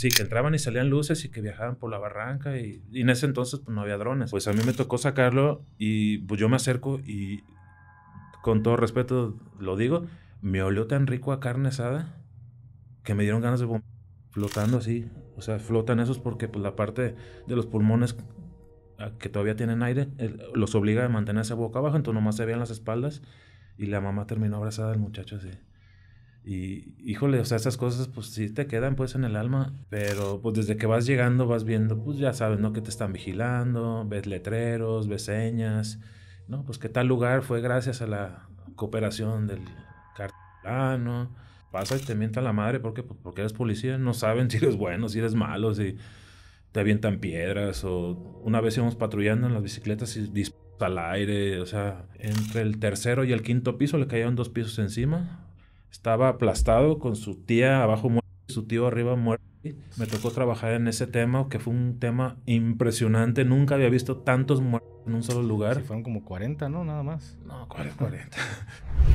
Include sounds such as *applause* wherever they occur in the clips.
Sí, que entraban y salían luces y que viajaban por la barranca y, en ese entonces pues, no había drones. Pues a mí me tocó sacarlo y pues yo me acerco y con todo respeto lo digo, me olió tan rico a carne asada que me dieron ganas de vomitar flotando así. O sea, flotan esos porque pues la parte de los pulmones que todavía tienen aire los obliga a mantenerse boca abajo, entonces nomás se veían las espaldas y la mamá terminó abrazada al muchacho así. Y híjole, o sea, esas cosas pues sí te quedan pues en el alma, pero pues desde que vas llegando vas viendo, pues ya sabes, ¿no? Que te están vigilando, ves letreros, ves señas, ¿no? Pues que tal lugar fue gracias a la cooperación del cartelano. Pasa y te mienta la madre porque, pues, porque eres policía, no saben *laughs* si eres bueno, si eres malo, si te avientan piedras o una vez íbamos patrullando en las bicicletas y disparos al aire, o sea, entre el tercero y el quinto piso le caían dos pisos encima estaba aplastado con su tía abajo muerta y su tío arriba muerto. Me tocó trabajar en ese tema, que fue un tema impresionante. Nunca había visto tantos muertos en un solo lugar. fueron como 40, ¿no? Nada más. No, 40.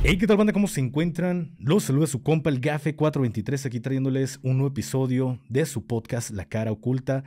y *laughs* hey, ¿qué tal, banda? ¿Cómo se encuentran? Los saluda su compa, el Gafe423, aquí trayéndoles un nuevo episodio de su podcast, La Cara Oculta.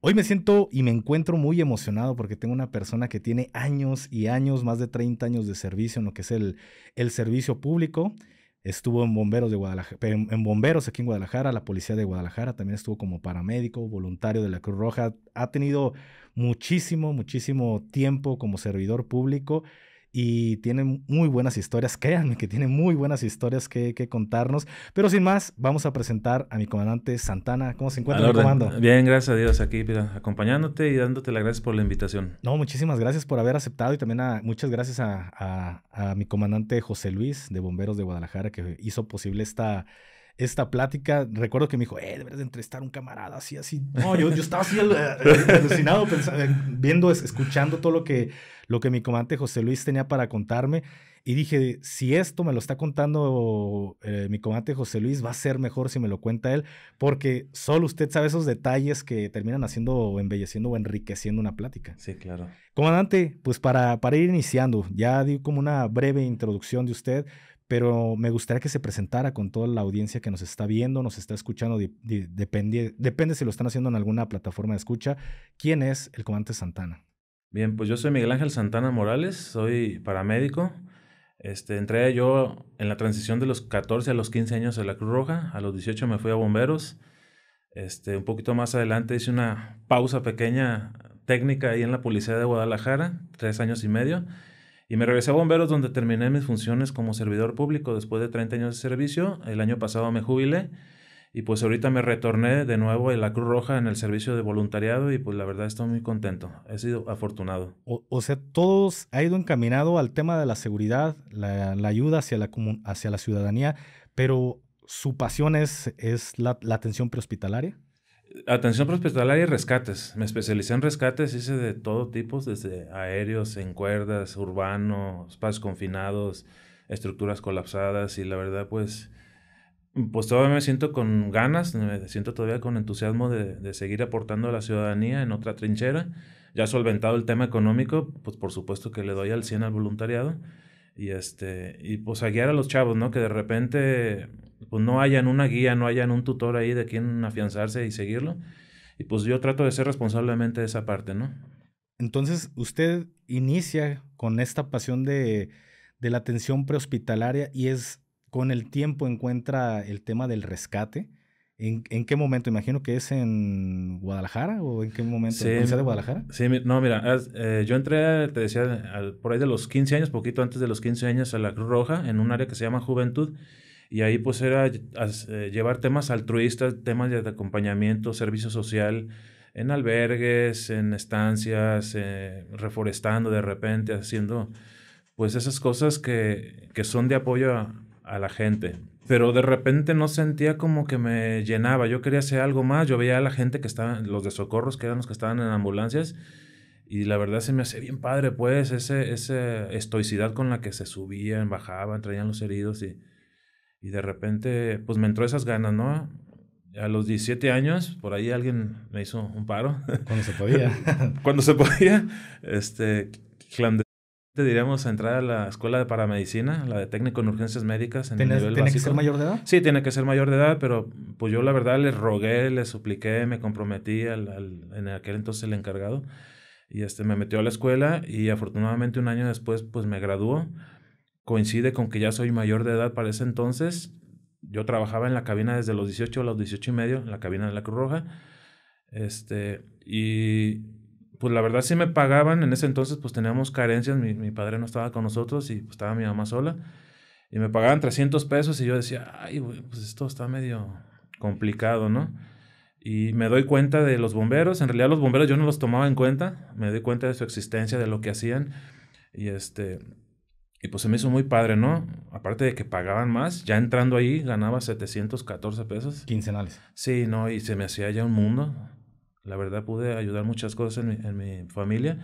Hoy me siento y me encuentro muy emocionado porque tengo una persona que tiene años y años, más de 30 años de servicio en lo que es el, el servicio público estuvo en bomberos de Guadalajara, en, bomberos aquí en Guadalajara, la policía de Guadalajara, también estuvo como paramédico, voluntario de la Cruz Roja, ha tenido muchísimo, muchísimo tiempo como servidor público y tiene muy buenas historias, créanme que tiene muy buenas historias que, contarnos. Pero sin más, vamos a presentar a mi comandante Santana. ¿Cómo se encuentra, mi comando? Bien, gracias a Dios aquí, mira, acompañándote y dándote las gracias por la invitación. No, muchísimas gracias por haber aceptado y también muchas gracias a, a mi comandante José Luis de Bomberos de Guadalajara que hizo posible esta esta plática, recuerdo que me dijo, eh, deberías de entrevistar un camarada así, así. No, yo, yo estaba así eh, alucinado, eh, viendo, escuchando todo lo que, lo que mi comandante José Luis tenía para contarme. Y dije, si esto me lo está contando eh, mi comandante José Luis, va a ser mejor si me lo cuenta él, porque solo usted sabe esos detalles que terminan haciendo embelleciendo o enriqueciendo una plática. Sí, claro. Comandante, pues para, para ir iniciando, ya di como una breve introducción de usted, pero me gustaría que se presentara con toda la audiencia que nos está viendo, nos está escuchando, depende, si lo están haciendo en alguna plataforma de escucha. ¿Quién es el comandante Santana? Bien, pues yo soy Miguel Ángel Santana Morales, soy paramédico. Este, entré yo en la transición de los 14 a los 15 años de la Cruz Roja, a los 18 me fui a Bomberos. Este, un poquito más adelante hice una pausa pequeña técnica ahí en la Policía de Guadalajara, tres años y medio y me regresé a Bomberos donde terminé mis funciones como servidor público después de 30 años de servicio. El año pasado me jubilé y pues ahorita me retorné de nuevo en la Cruz Roja en el servicio de voluntariado y pues la verdad estoy muy contento. He sido afortunado. O, sea, todos ha ido encaminado al tema de la seguridad, la, ayuda hacia la, hacia la ciudadanía, pero su pasión es, es la atención prehospitalaria. Atención prospectual y rescates. Me especialicé en rescates, hice de todo tipo, desde aéreos, en cuerdas, urbanos espacios confinados, estructuras colapsadas y la verdad pues, pues todavía me siento con ganas, me siento todavía con entusiasmo de, seguir aportando a la ciudadanía en otra trinchera. Ya solventado el tema económico, pues por supuesto que le doy al 100 al voluntariado y este y pues a guiar a los chavos, ¿no? Que de repente pues no hayan una guía, no hayan un tutor ahí de quien afianzarse y seguirlo. Y pues yo trato de ser responsablemente de esa parte, ¿no? Entonces, usted inicia con esta pasión de, la atención prehospitalaria y es con el tiempo encuentra el tema del rescate. ¿En, qué momento? Imagino que es en Guadalajara o en qué momento. ¿En de Guadalajara? Sí, no, mira, eh, yo entré, te decía, por ahí de los 15 años, poquito antes de los 15 años, a la Cruz Roja, en un área que se llama Juventud. Y ahí pues era eh, llevar temas altruistas, temas de acompañamiento, servicio social, en albergues, en estancias, eh, reforestando de repente, haciendo pues esas cosas que, son de apoyo a, la gente. Pero de repente no sentía como que me llenaba, yo quería hacer algo más, yo veía a la gente que estaban, los de socorros que eran los que estaban en ambulancias, y la verdad se me hace bien padre, pues, esa estoicidad con la que se subían, bajaban, traían los heridos y y de repente, pues me entró esas ganas, ¿no? A los 17 años, por ahí alguien me hizo un paro. *laughs* Cuando se podía. *laughs* Cuando se podía, este, clandestino diríamos a entrar a la escuela de paramedicina, la de técnico en urgencias médicas. ¿Tiene, que ser mayor de edad? Sí, tiene que ser mayor de edad, pero pues yo la verdad les rogué, le supliqué, me comprometí al, en aquel entonces el encargado y este me metió a la escuela y afortunadamente un año después pues me graduó coincide con que ya soy mayor de edad para ese entonces. Yo trabajaba en la cabina desde los 18 a los 18 y medio, en la cabina de la Cruz Roja. Este, y pues la verdad sí me pagaban. En ese entonces pues teníamos carencias, mi, padre no estaba con nosotros y pues, estaba mi mamá sola. Y me pagaban 300 pesos y yo decía, ay, pues esto está medio complicado, ¿no? Y me doy cuenta de los bomberos. En realidad los bomberos yo no los tomaba en cuenta. Me doy cuenta de su existencia, de lo que hacían. Y este, y pues se me hizo muy padre, ¿no? Aparte de que pagaban más, ya entrando ahí ganaba 714 pesos. Quincenales. Sí, no, y se me hacía ya un mundo. La verdad pude ayudar muchas cosas en mi, en familia.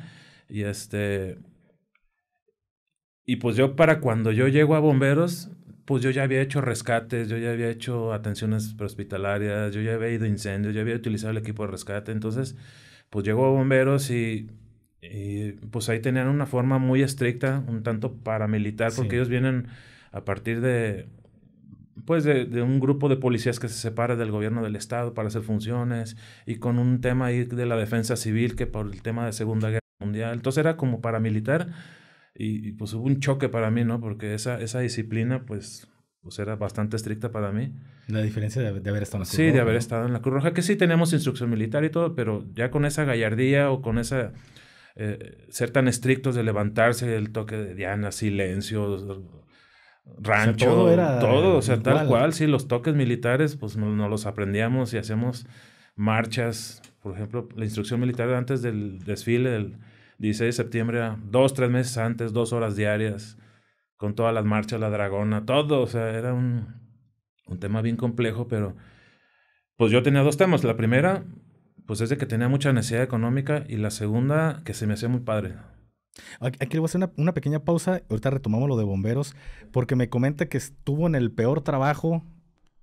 Y este... Y pues yo para cuando yo llego a bomberos, pues yo ya había hecho rescates, yo ya había hecho atenciones prehospitalarias, yo ya había ido a incendios, ya había utilizado el equipo de rescate. Entonces, pues llego a bomberos y y, eh, pues ahí tenían una forma muy estricta, un tanto paramilitar, porque ellos vienen a partir de, pues de, un grupo de policías que se separa del gobierno del estado para hacer funciones y con un tema ahí de la defensa civil que por el tema de Segunda Guerra Mundial. Entonces era como paramilitar y, pues hubo un choque para mí, ¿no? Porque esa, esa disciplina pues, pues era bastante estricta para mí. La diferencia de, haber estado en la Cruz Roja. Sí, de haber estado en la Cruz Roja, que sí tenemos instrucción militar y todo, pero ya con esa gallardía o con esa eh, ser tan estrictos de levantarse, el toque de Diana, silencio, rancho, todo, era todo, o sea, tal cual, sí, los toques militares, pues nos, no los aprendíamos y hacemos marchas, por ejemplo, la instrucción militar antes del desfile del 16 de septiembre, ah, dos, tres meses antes, dos horas diarias, con todas las marchas, la dragona, todo, o sea, era un, un tema bien complejo, pero pues yo tenía dos temas, la primera, pues es de que tenía mucha necesidad económica y la segunda, que se me hacía muy padre. Aquí le voy a hacer una, pequeña pausa, ahorita retomamos lo de bomberos, porque me comenta que estuvo en el peor trabajo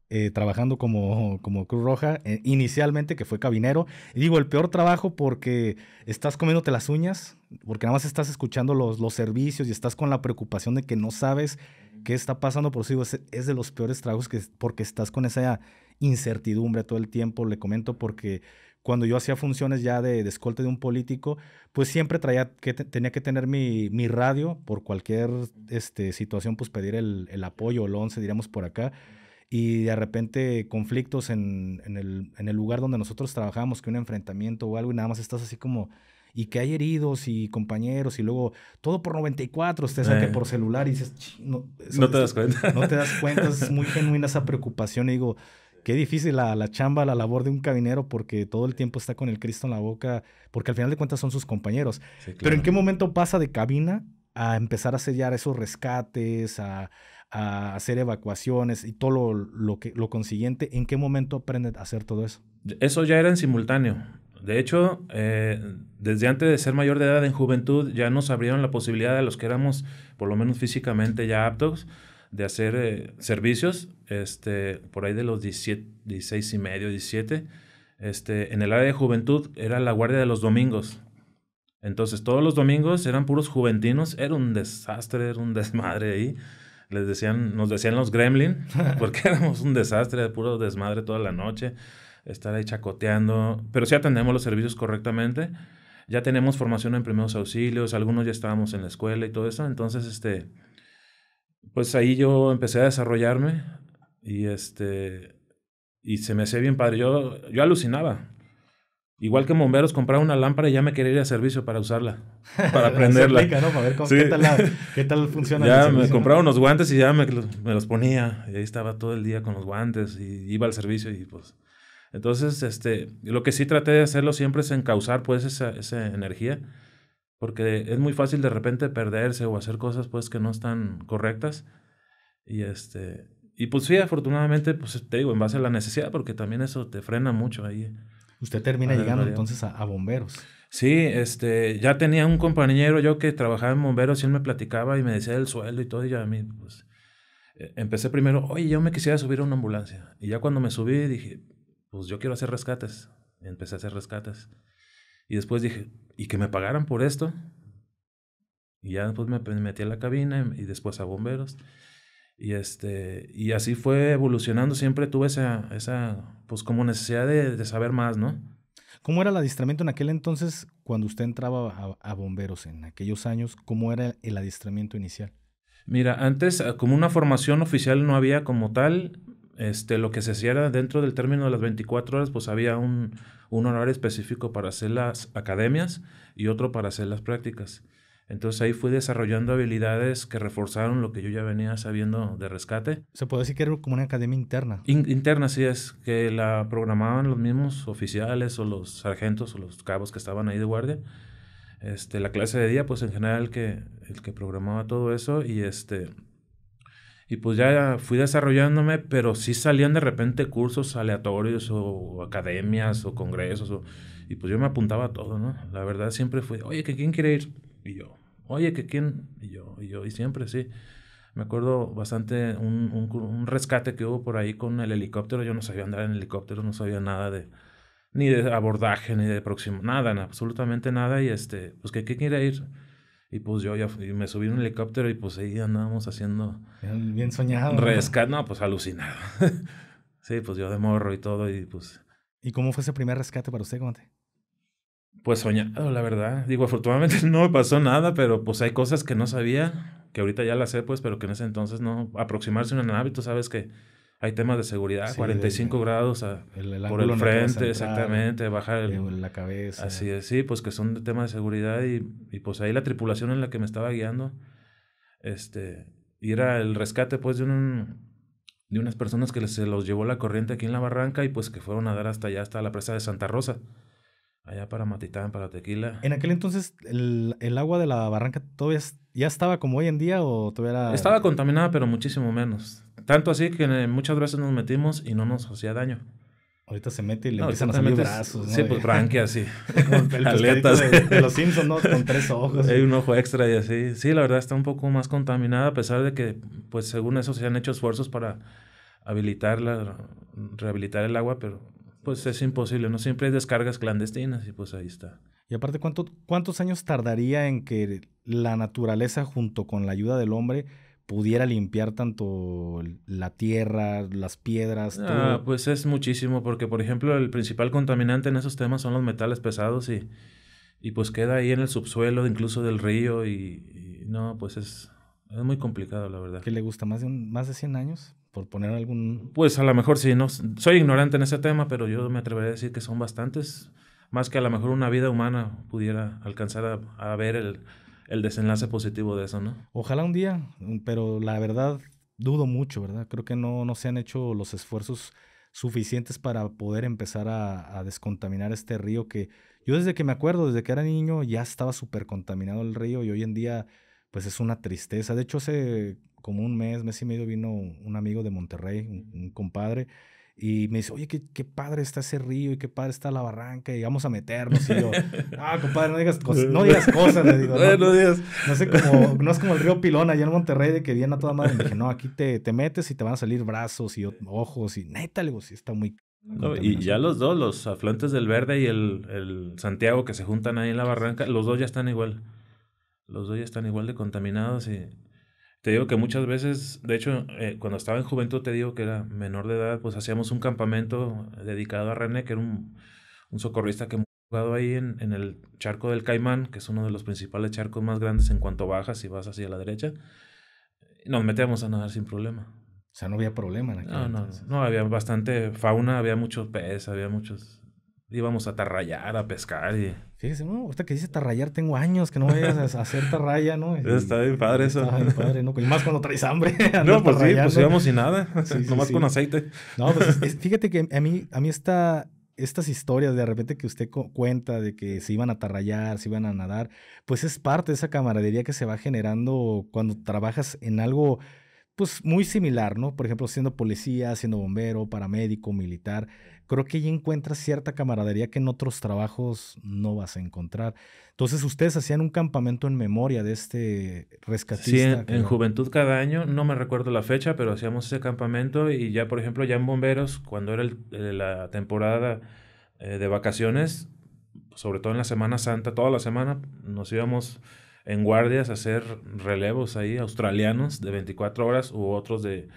eh, trabajando como, como Cruz Roja, eh, inicialmente que fue cabinero. digo, el peor trabajo porque estás comiéndote las uñas, porque nada más estás escuchando los, los servicios y estás con la preocupación de que no sabes qué está pasando. Por eso es, de los peores trabajos que, porque estás con esa incertidumbre todo el tiempo, le comento, porque cuando yo hacía funciones ya de, de de un político, pues siempre traía que tenía que tener mi, mi, radio por cualquier este, situación, pues pedir el, apoyo, el 11, diríamos por acá. Y de repente conflictos en, el, en el lugar donde nosotros trabajábamos, que un enfrentamiento o algo, y nada más estás así como, y que hay heridos y compañeros y luego todo por 94, usted saque por celular y dices, no, no te das cuenta. No te das cuenta, *laughs* es muy genuina esa preocupación y digo, qué difícil la, chamba, la labor de un cabinero, porque todo el tiempo está con el Cristo en la boca, porque al final de cuentas son sus compañeros. Pero ¿en qué momento pasa de cabina a empezar a sellar esos rescates, a, hacer evacuaciones y todo lo, que, lo consiguiente? ¿En qué momento aprende a hacer todo eso? Eso ya era en simultáneo. De hecho, eh, desde antes de ser mayor de edad en juventud ya nos abrieron la posibilidad de los que éramos, por lo menos físicamente, ya aptos de hacer eh, servicios, este, por ahí de los 16 y medio, 17, este, en el área de juventud era la guardia de los domingos. Entonces todos los domingos eran puros juventinos, era un desastre, era un desmadre ahí. Les decían, nos decían los gremlin, *laughs* porque éramos un desastre, puro desmadre toda la noche, estar ahí chacoteando, pero sí atendemos los servicios correctamente. Ya tenemos formación en primeros auxilios, algunos ya estábamos en la escuela y todo eso, entonces este, pues ahí yo empecé a desarrollarme y este y se me hacía bien padre. Yo, yo alucinaba. Igual que bomberos compraba una lámpara y ya me quería ir a servicio para usarla, *laughs* para prenderla. Para ver qué, tal funciona. ya me compraba unos guantes y ya me, me, los ponía. Y ahí estaba todo el día con los guantes y iba al servicio y pues... Entonces, este, lo que sí traté de hacerlo siempre es encauzar pues esa, esa energía porque es muy fácil de repente perderse o hacer cosas pues que no están correctas. Y este y pues sí, afortunadamente, pues te digo, en base a la necesidad, porque también eso te frena mucho ahí. Usted termina llegando entonces a, bomberos. Sí, este, ya tenía un compañero yo que trabajaba en bomberos y él me platicaba y me decía el sueldo y todo, y ya a mí, pues, e, empecé primero, oye, yo me quisiera subir a una ambulancia. Y ya cuando me subí dije, pues yo quiero hacer rescates. empecé a hacer rescates. Y después dije, ¿y que me pagaran por esto? Y ya después me metí a la cabina y después a bomberos. Y, este, y así fue evolucionando. Siempre tuve esa, esa pues como necesidad de, saber más, ¿no? ¿Cómo era el adiestramiento en aquel entonces cuando usted entraba a, a, bomberos en aquellos años? ¿Cómo era el adiestramiento inicial? Mira, antes ah, como una formación oficial no había como tal, este, lo que se hiciera dentro del término de las 24 horas, pues había un, un, horario específico para hacer las academias y otro para hacer las prácticas. Entonces ahí fui desarrollando habilidades que reforzaron lo que yo ya venía sabiendo de rescate. Se puede decir que era como una academia interna. interna, sí es, que la programaban los mismos oficiales o los sargentos o los cabos que estaban ahí de guardia. Este, la clase de día, pues en general que, el que programaba todo eso y este, y pues ya fui desarrollándome, pero sí salían de repente cursos aleatorios o academias o congresos. y pues yo me apuntaba a todo, ¿no? La verdad siempre fue, oye, que quién quiere ir. Y yo, oye, que quién. Y yo, y yo, y siempre sí. Me acuerdo bastante un, rescate que hubo por ahí con el helicóptero. Yo no sabía andar en helicóptero, no sabía nada de, ni de abordaje, ni de próximo, nada, absolutamente nada. Y este, pues que quién quiere ir y pues yo ya me subí en un helicóptero y pues ahí andábamos haciendo... Bien, soñado. Rescate, ¿no? pues alucinado. *laughs* sí, pues yo de morro y todo y pues... ¿Y cómo fue ese primer rescate para usted, comandante? Pues soñado, la verdad. Digo, afortunadamente *laughs* no me pasó nada, pero pues hay cosas que no sabía, que ahorita ya las sé, pues, pero que en ese entonces no. Aproximarse a una nave, tú sabes que hay temas de seguridad, 45 grados ah, por el frente, exactamente, bajar el, la cabeza. Así es, sí, pues que son temas de seguridad y, pues ahí la tripulación en la que me estaba guiando, este, y era el rescate pues de un, de unas personas que se los llevó la corriente aquí en la barranca y pues que fueron a dar hasta allá, hasta la presa de Santa Rosa. Allá para Matitán, para Tequila. En aquel entonces, el, el, agua de la barranca todavía ya estaba como hoy en día o todavía Estaba contaminada, pero muchísimo menos. Tanto así que eh, muchas veces nos metimos y no nos hacía daño. Ahorita se mete y le empiezan a salir brazos. Sí, pues así, *laughs* Aletas. De, los Simpsons, ¿no? Con tres ojos. Hay un ojo extra y así. Sí, la verdad está un poco más contaminada, a pesar de que, pues según eso, se han hecho esfuerzos para habilitarla, rehabilitar el agua, pero pues es imposible, ¿no? Siempre hay descargas clandestinas y pues ahí está. Y aparte, ¿cuánto, ¿cuántos años tardaría en que la naturaleza, junto con la ayuda del hombre, pudiera limpiar tanto la tierra, las piedras? Ah, pues es muchísimo, porque por ejemplo el principal contaminante en esos temas son los metales pesados y, pues queda ahí en el subsuelo incluso del río y, no, pues es, es, muy complicado la verdad. ¿Qué le gusta? ¿Más de, un, más de 100 años? Por poner algún... Pues a lo mejor sí, no, soy ignorante en ese tema, pero yo me atrevería a decir que son bastantes, más que a lo mejor una vida humana pudiera alcanzar a ver el el desenlace positivo de eso, ¿no? Ojalá un día, pero la verdad dudo mucho, ¿verdad? Creo que no, no se han hecho los esfuerzos suficientes para poder empezar a, descontaminar este río que yo desde que me acuerdo, desde que era niño, ya estaba súper contaminado el río y hoy en día pues es una tristeza. De hecho, hace como un mes, mes y medio vino un amigo de Monterrey, un compadre, y me dice, oye, qué, padre está ese río y qué padre está la barranca y vamos a meternos. Y yo, *laughs* ah, compadre, no digas, cosas, no digas *laughs* cosas, le digo. No, digas. No, como, no es como el río Pilón allá en Monterrey de que viene a toda madre. Y me dije, no, aquí te, metes y te van a salir brazos y *laughs* ojos y neta, le digo, sí está muy... y ya los dos, los afluentes del Verde y el, el Santiago que se juntan ahí en la barranca, los dos ya están igual. Los dos ya están igual de contaminados y... Te digo que muchas veces, de hecho, eh, cuando estaba en juventud, te digo que era menor de edad, pues hacíamos un campamento dedicado a René, que era un, socorrista que hemos jugado ahí en, el charco del Caimán, que es uno de los principales charcos más grandes en cuanto bajas y vas hacia la derecha. Nos metíamos a nadar sin problema. O sea, no había problema en aquel no, no, no, había bastante fauna, había muchos peces, había muchos íbamos a tarrayar, a pescar y... Fíjese, no, ahorita que dice tarrayar, tengo años que no vayas a *laughs* hacer tarraya, ¿no? está bien padre eso. Está bien padre, ¿no? Y más cuando traes hambre. *laughs* no, pues sí, pues íbamos sin nada, *laughs* nomás con aceite. No, pues fíjate que a mí, a mí esta, estas historias de repente que usted cuenta de que se iban a tarrayar, se iban a nadar, pues es parte de esa camaradería que se va generando cuando trabajas en algo pues muy similar, ¿no? Por ejemplo, siendo policía, siendo bombero, paramédico, militar, creo que ahí encuentras cierta camaradería que en otros trabajos no vas a encontrar. Entonces, ustedes hacían un campamento en memoria de este rescatista. Sí, en, juventud cada año, no me recuerdo la fecha, pero hacíamos ese campamento y ya, por ejemplo, ya en bomberos, cuando era eh, la temporada eh, de vacaciones, sobre todo en la Semana Santa, toda la semana nos íbamos en guardias, hacer relevos ahí australianos de 24 horas u otros de,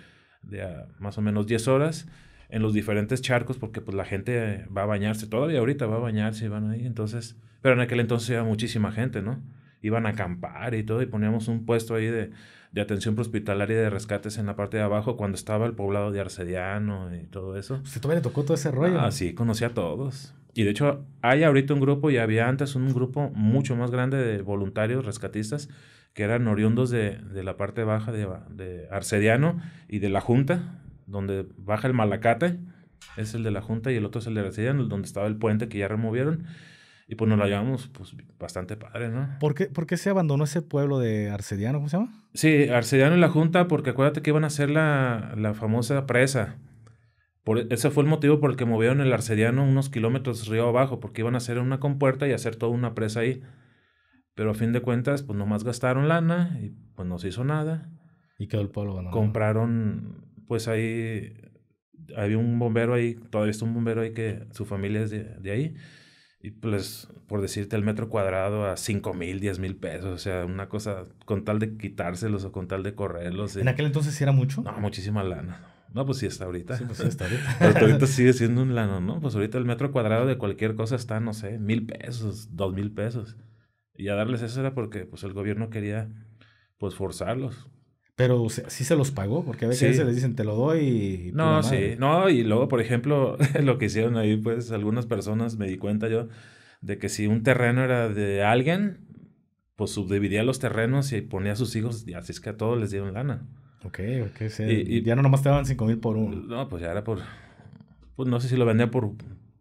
ah, más o menos 10 horas en los diferentes charcos porque pues la gente va a bañarse, todavía ahorita va a bañarse y van ahí, entonces, pero en aquel entonces iba muchísima gente, ¿no? Iban a acampar y todo y poníamos un puesto ahí de, de atención prehospitalaria de rescates en la parte de abajo cuando estaba el poblado de Arcediano y todo eso. Usted pues, también le tocó todo ese rollo. Ah, sí, conocí a todos. Y de hecho, hay ahorita un grupo, y había antes un grupo mucho más grande de voluntarios rescatistas que eran oriundos de, la parte baja de, Arcediano y de la Junta, donde baja el Malacate, es el de la Junta, y el otro es el de Arcediano, donde estaba el puente que ya removieron. Y pues nos lo llevamos pues, bastante padre, ¿no? ¿Por qué, ¿Por qué, se abandonó ese pueblo de Arcediano? ¿Cómo se llama? Sí, Arcediano y la Junta, porque acuérdate que iban a hacer la, la famosa presa e, ese fue el motivo por el que movieron el Arcediano unos kilómetros río abajo, porque iban a hacer una compuerta y hacer toda una presa ahí. Pero a fin de cuentas, pues nomás gastaron lana y pues no se hizo nada. Y quedó el pueblo Compraron, pues ahí, había un bombero ahí, todavía está un bombero ahí que su familia es de, ahí. Y pues, por decirte, el metro cuadrado a 5 mil, 10 mil pesos. O sea, una cosa con tal de quitárselos o con tal de correrlos. ¿En aquel entonces era mucho? No, muchísima lana. No, pues sí, hasta ahorita. Sí, pues ahorita. Pero *laughs* ahorita sigue *laughs* siendo un lano, ¿no? Pues ahorita el metro cuadrado de cualquier cosa está, no sé, mil pesos, dos mil pesos. Y a darles eso era porque pues el gobierno quería pues forzarlos. Pero sí se los pagó, porque a veces se les dicen, te lo doy. Y no, sí, no, y luego, por ejemplo, *laughs* lo que hicieron ahí, pues algunas personas me di cuenta yo de que si un terreno era de alguien, pues subdividía los terrenos y ponía a sus hijos, y así es que a todos les dieron lana. Ok, ok. Sí. Y, ya no nomás te daban 5 mil por uno. No, pues ya era por... Pues no sé si lo vendía por,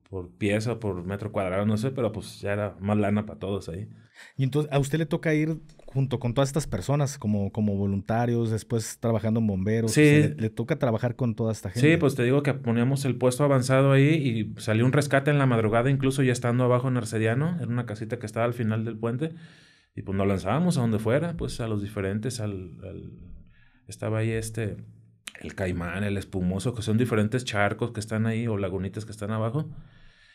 por pieza, por metro cuadrado, no sé, pero pues ya era más lana para todos ahí. Y entonces a usted le toca ir junto con todas estas personas como, como voluntarios, después trabajando en bomberos. Sí. le, toca trabajar con toda esta gente. Sí, pues te digo que poníamos el puesto avanzado ahí y salió un rescate en la madrugada, incluso ya estando abajo en Arcediano, en una casita que estaba al final del puente. Y pues nos lanzábamos a donde fuera, pues a los diferentes, al estaba ahí este, el caimán, el espumoso, que son diferentes charcos que están ahí o lagunitas que están abajo.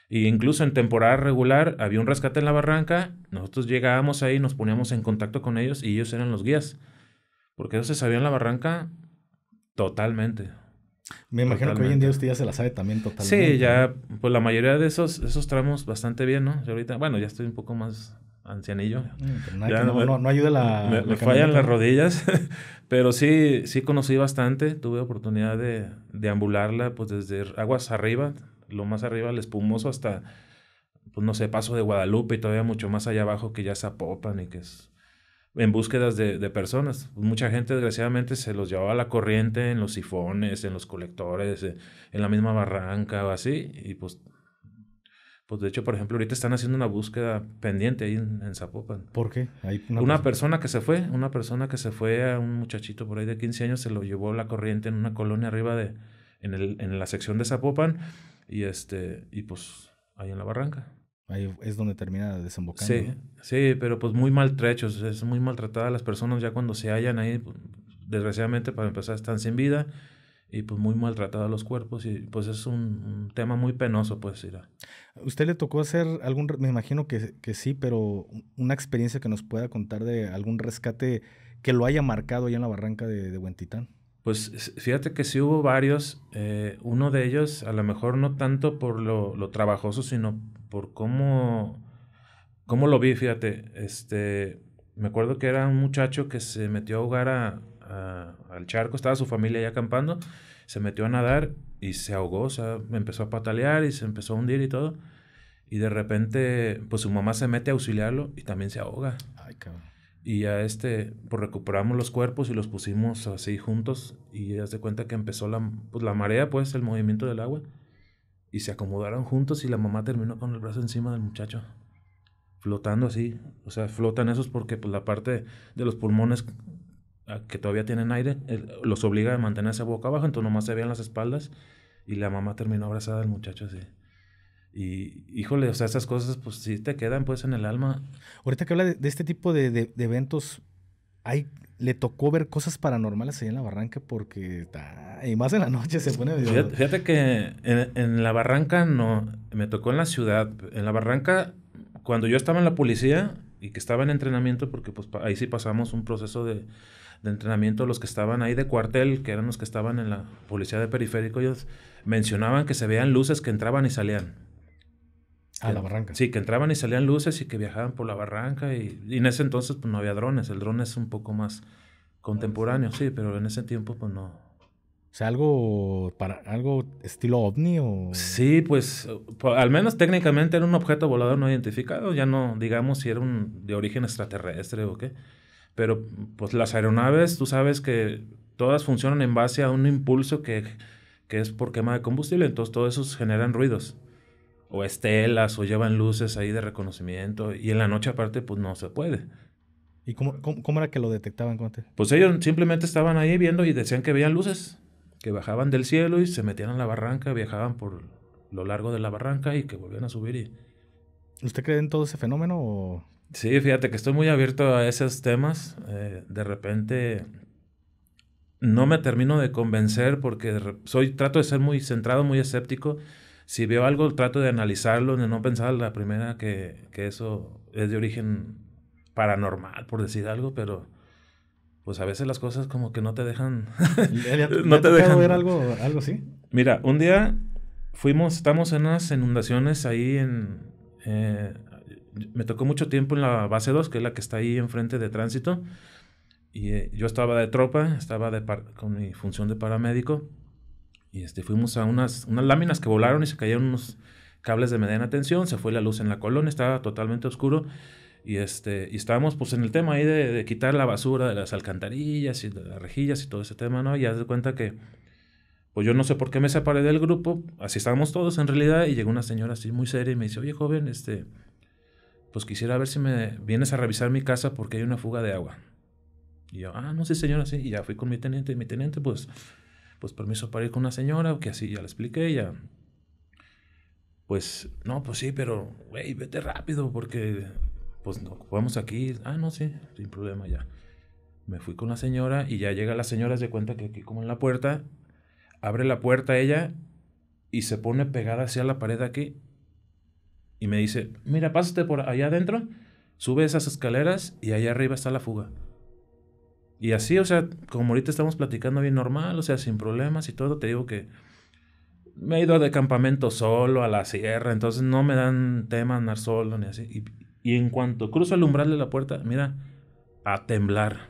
Y incluso en temporada regular había un rescate en la barranca, nosotros llegábamos ahí, nos poníamos en contacto con ellos y ellos eran los guías. Porque ellos se sabían la barranca totalmente. Me imagino que hoy en día usted ya se la sabe también totalmente. Sí, ya, pues la mayoría de esos, esos tramos bastante bien, ¿no? ahorita, bueno, ya estoy un poco más ancianillo. Mm, pues no, ayude la... Me, fallan las rodillas, *laughs* pero sí, sí conocí bastante, tuve oportunidad de, ambularla pues desde aguas arriba, lo más arriba, el espumoso, hasta, pues no sé, Paso de Guadalupe y todavía mucho más allá abajo que ya Zapopan y que es en búsquedas de, personas. Mucha gente desgraciadamente se los llevaba a la corriente en los sifones, en los colectores, eh, en la misma barranca o así, y pues pues de hecho, por ejemplo, ahorita están haciendo una búsqueda pendiente ahí en, Zapopan. ¿Por qué? Hay una, persona... que se fue, una persona que se fue a un muchachito por ahí de 15 años, se lo llevó la corriente en una colonia arriba de, en, el, en la sección de Zapopan, y este, y pues ahí en la barranca. Ahí es donde termina desembocando. Sí, sí, pero pues muy maltrechos, es muy maltratada las personas ya cuando se hallan ahí, pues, desgraciadamente para empezar están sin vida y pues muy maltratados los cuerpos y pues es un, tema muy penoso, pues ¿Usted le tocó hacer algún, me imagino que, sí, pero una experiencia que nos pueda contar de algún rescate que lo haya marcado allá en la barranca de, de Huentitán? Pues fíjate que sí hubo varios, eh, uno de ellos a lo mejor no tanto por lo, trabajoso, sino por cómo, cómo lo vi, fíjate, este me acuerdo que era un muchacho que se metió a ahogar a, al charco, estaba su familia ya acampando, se metió a nadar y se ahogó, o sea, empezó a patalear y se empezó a hundir y todo. Y de repente, pues su mamá se mete a auxiliarlo y también se ahoga. Ay, cabrón. Y ya este, pues recuperamos los cuerpos y los pusimos así juntos y ya se cuenta que empezó la, pues, la marea, pues el movimiento del agua. Y se acomodaron juntos y la mamá terminó con el brazo encima del muchacho flotando así. O sea, flotan esos porque pues, la parte de los pulmones que todavía tienen aire, los obliga a mantenerse boca abajo, entonces nomás se veían las espaldas y la mamá terminó abrazada al muchacho así. Y híjole, o sea, esas cosas pues sí te quedan pues en el alma. Ahorita que habla de, este tipo de, de, eventos, hay, le tocó ver cosas paranormales ahí en la barranca porque está, y más en la noche se pone... Fíjate, que en, en, la barranca no, me tocó en la ciudad, en la barranca cuando yo estaba en la policía y que estaba en entrenamiento, porque pues ahí sí pasamos un proceso de de entrenamiento, los que estaban ahí de cuartel, que eran los que estaban en la policía de periférico, ellos mencionaban que se veían luces que entraban y salían. A ah, la barranca. Sí, que entraban y salían luces y que viajaban por la barranca. Y, en ese entonces pues, no había drones. El drone es un poco más contemporáneo, sí, pero en ese tiempo pues no, o sea, algo para algo estilo ovni o Sí, pues al menos técnicamente era un objeto volador no identificado, ya no digamos si era un de origen extraterrestre o qué. Pero pues las aeronaves, tú sabes que todas funcionan en base a un impulso que, que es por quema de combustible, entonces todos esos generan ruidos o estelas o llevan luces ahí de reconocimiento y en la noche aparte pues no se puede. ¿Y cómo, era que lo detectaban? Pues ellos simplemente estaban ahí viendo y decían que veían luces, que bajaban del cielo y se metían en la barranca, viajaban por lo largo de la barranca y que volvían a subir. Y... ¿Usted cree en todo ese fenómeno o Sí, fíjate que estoy muy abierto a esos temas. Eh, de repente no me termino de convencer porque soy, trato de ser muy centrado, muy escéptico. Si veo algo, trato de analizarlo, de no pensar la primera que, que eso es de origen paranormal, por decir algo, pero pues a veces las cosas como que no te dejan. *laughs* no te dejan ver algo, algo así? Mira, un día fuimos, estamos en unas inundaciones ahí en. Eh, me tocó mucho tiempo en la base 2, que es la que está ahí enfrente de tránsito. Y eh, yo estaba de tropa, estaba de con mi función de paramédico. Y este, fuimos a unas, unas láminas que volaron y se cayeron unos cables de mediana tensión. Se fue la luz en la colonia, estaba totalmente oscuro. Y, este, y estábamos pues en el tema ahí de, quitar la basura de las alcantarillas y de las rejillas y todo ese tema, ¿no? Y haz de cuenta que pues yo no sé por qué me separé del grupo, así estábamos todos en realidad, y llegó una señora así muy seria y me dice, oye joven, este, pues quisiera ver si me vienes a revisar mi casa porque hay una fuga de agua. Y yo, ah, no sé, señora, sí. Y ya fui con mi teniente. Y mi teniente, pues, pues permiso para ir con una señora, que así ya le expliqué. Ya, pues, no, pues sí, pero, güey, vete rápido porque, pues, no, vamos aquí. Ah, no, sí, sin problema, ya. Me fui con la señora y ya llega la señora, se cuenta que aquí, como en la puerta, abre la puerta ella y se pone pegada hacia la pared aquí y me dice, mira, pásate por allá adentro, sube esas escaleras y allá arriba está la fuga. Y así, o sea, como ahorita estamos platicando bien normal, o sea, sin problemas y todo, te digo que me he ido de campamento solo a la sierra, entonces no me dan tema andar solo ni así. Y, en cuanto cruzo el umbral de la puerta, mira, a temblar.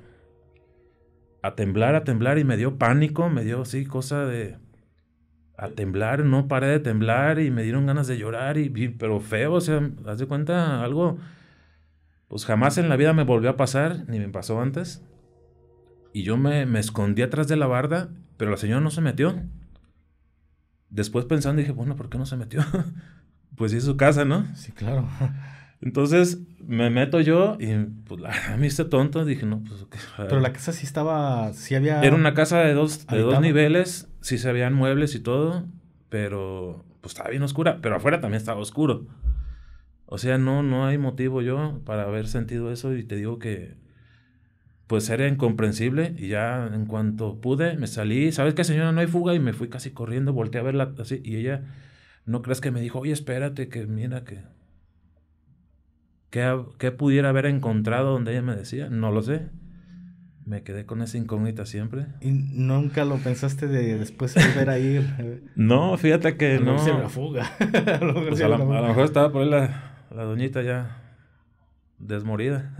A temblar, a temblar y me dio pánico, me dio así cosa de a temblar, no paré de temblar y me dieron ganas de llorar, y, pero feo, o sea, haz de cuenta, algo, pues jamás en la vida me volvió a pasar, ni me pasó antes. Y yo me, me escondí atrás de la barda, pero la señora no se metió. Después pensando dije, bueno, ¿por qué no se metió? *laughs* pues es su casa, ¿no? Sí, claro. *laughs* Entonces me meto yo y pues la, a mí este tonto dije, no, pues... Pero la casa sí estaba, sí había... Era una casa de dos, de dos niveles sí se habían muebles y todo, pero pues estaba bien oscura, pero afuera también estaba oscuro. O sea, no, no hay motivo yo para haber sentido eso y te digo que pues era incomprensible y ya en cuanto pude me salí, ¿sabes qué señora? No hay fuga y me fui casi corriendo, volteé a verla así y ella, no crees que me dijo, oye, espérate, que mira que... ¿Qué, pudiera haber encontrado donde ella me decía? No lo sé me quedé con esa incógnita siempre. ¿Y nunca lo pensaste de después volver a ir? *laughs* no, fíjate que no. no. *laughs* Se pues la fuga. a, lo mejor estaba por ahí la, doñita ya desmorida.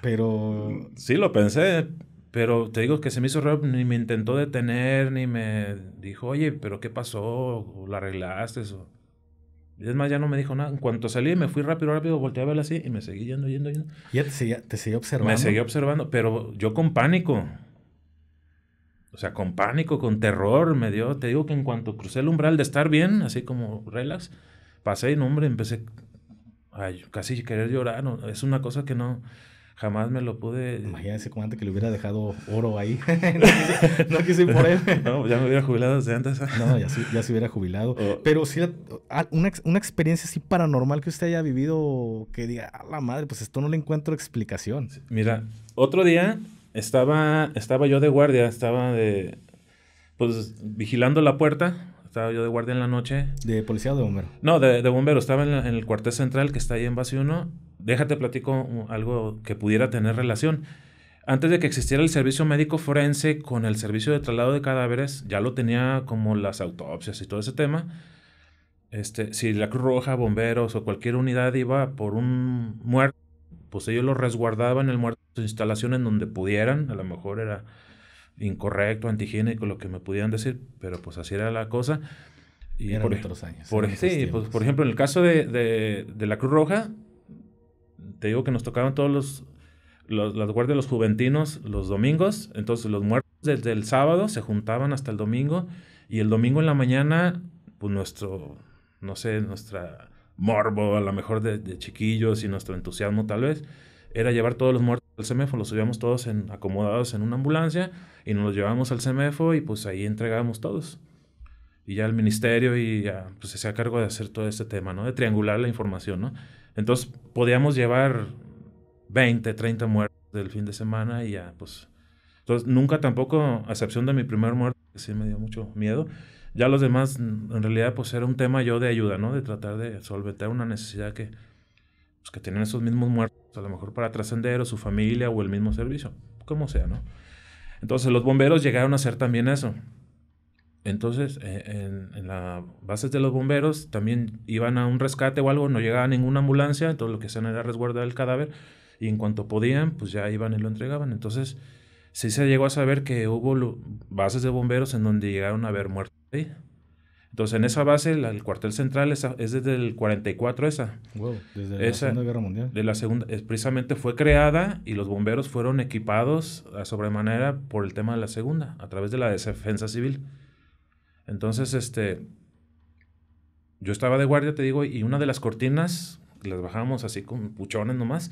Pero... *laughs* Sí, lo pensé, pero te digo que se me hizo raro, ni me intentó detener, ni me dijo, oye, pero ¿qué pasó? ¿La arreglaste? eso? Es más, ya no me dijo nada. En cuanto salí, me fui rápido, rápido, volteé a verla así y me seguí yendo, yendo, yendo. ¿Ya te seguía, te observando? Me seguía observando, pero yo con pánico. O sea, con pánico, con terror, me dio. Te digo que en cuanto crucé el umbral de estar bien, así como relax, pasé y hombre, empecé a casi querer llorar. No, es una cosa que no. Jamás me lo pude. Imagínese, comandante, que le hubiera dejado oro ahí. *laughs* no, quise, ir por él. *laughs* no, ya me hubiera jubilado desde antes. *laughs* no, ya se, hubiera jubilado. Oh. Pero sí, ah, una, experiencia así paranormal que usted haya vivido, que diga, a la madre, pues esto no le encuentro explicación. Mira, otro día estaba, estaba yo de guardia, estaba de. Pues vigilando la puerta, estaba yo de guardia en la noche. ¿De policía o de bombero? No, de, bombero. Estaba en, en el cuartel central que está ahí en base 1 déjate platico algo que pudiera tener relación. Antes de que existiera el servicio médico forense con el servicio de traslado de cadáveres, ya lo tenía como las autopsias y todo ese tema. Este, si la Cruz Roja, bomberos o cualquier unidad iba por un muerto, pues ellos lo resguardaban en el muerto en instalación en donde pudieran. A lo mejor era incorrecto, antihigiénico, lo que me pudieran decir, pero pues así era la cosa. Y por, otros años. Por, sí, pues, por ejemplo, en el caso de, de la Cruz Roja, te digo que nos tocaban todos los, las guardias de los juventinos los domingos, entonces los muertos desde el sábado se juntaban hasta el domingo y el domingo en la mañana, pues nuestro, no sé, nuestra morbo, a lo mejor de, chiquillos y nuestro entusiasmo tal vez, era llevar todos los muertos al CEMEFO, los subíamos todos en, acomodados en una ambulancia y nos los llevábamos al CEMEFO y pues ahí entregábamos todos. Y ya el ministerio y ya, pues se hacía cargo de hacer todo este tema, ¿no? De triangular la información, ¿no? Entonces podíamos llevar 20, 30 muertos del fin de semana y ya, pues. Entonces nunca tampoco, a excepción de mi primer muerto, que sí me dio mucho miedo, ya los demás en realidad pues era un tema yo de ayuda, ¿no? De tratar de solventar una necesidad que, pues, que tienen esos mismos muertos, a lo mejor para trascender o su familia o el mismo servicio, como sea, ¿no? Entonces los bomberos llegaron a hacer también eso. Entonces, eh, en, las bases de los bomberos también iban a un rescate o algo, no llegaba ninguna ambulancia, entonces lo que hacían era resguardar el cadáver y en cuanto podían, pues ya iban y lo entregaban. Entonces, sí se llegó a saber que hubo bases de bomberos en donde llegaron a haber muertos ahí. Entonces, en esa base, el cuartel central es, desde el 44 esa. desde la Segunda Guerra Mundial. De la segunda, precisamente fue creada y los bomberos fueron equipados a sobremanera por el tema de la Segunda, a través de la defensa civil. Entonces, este, yo estaba de guardia, te digo, y una de las cortinas, las bajamos así con puchones nomás,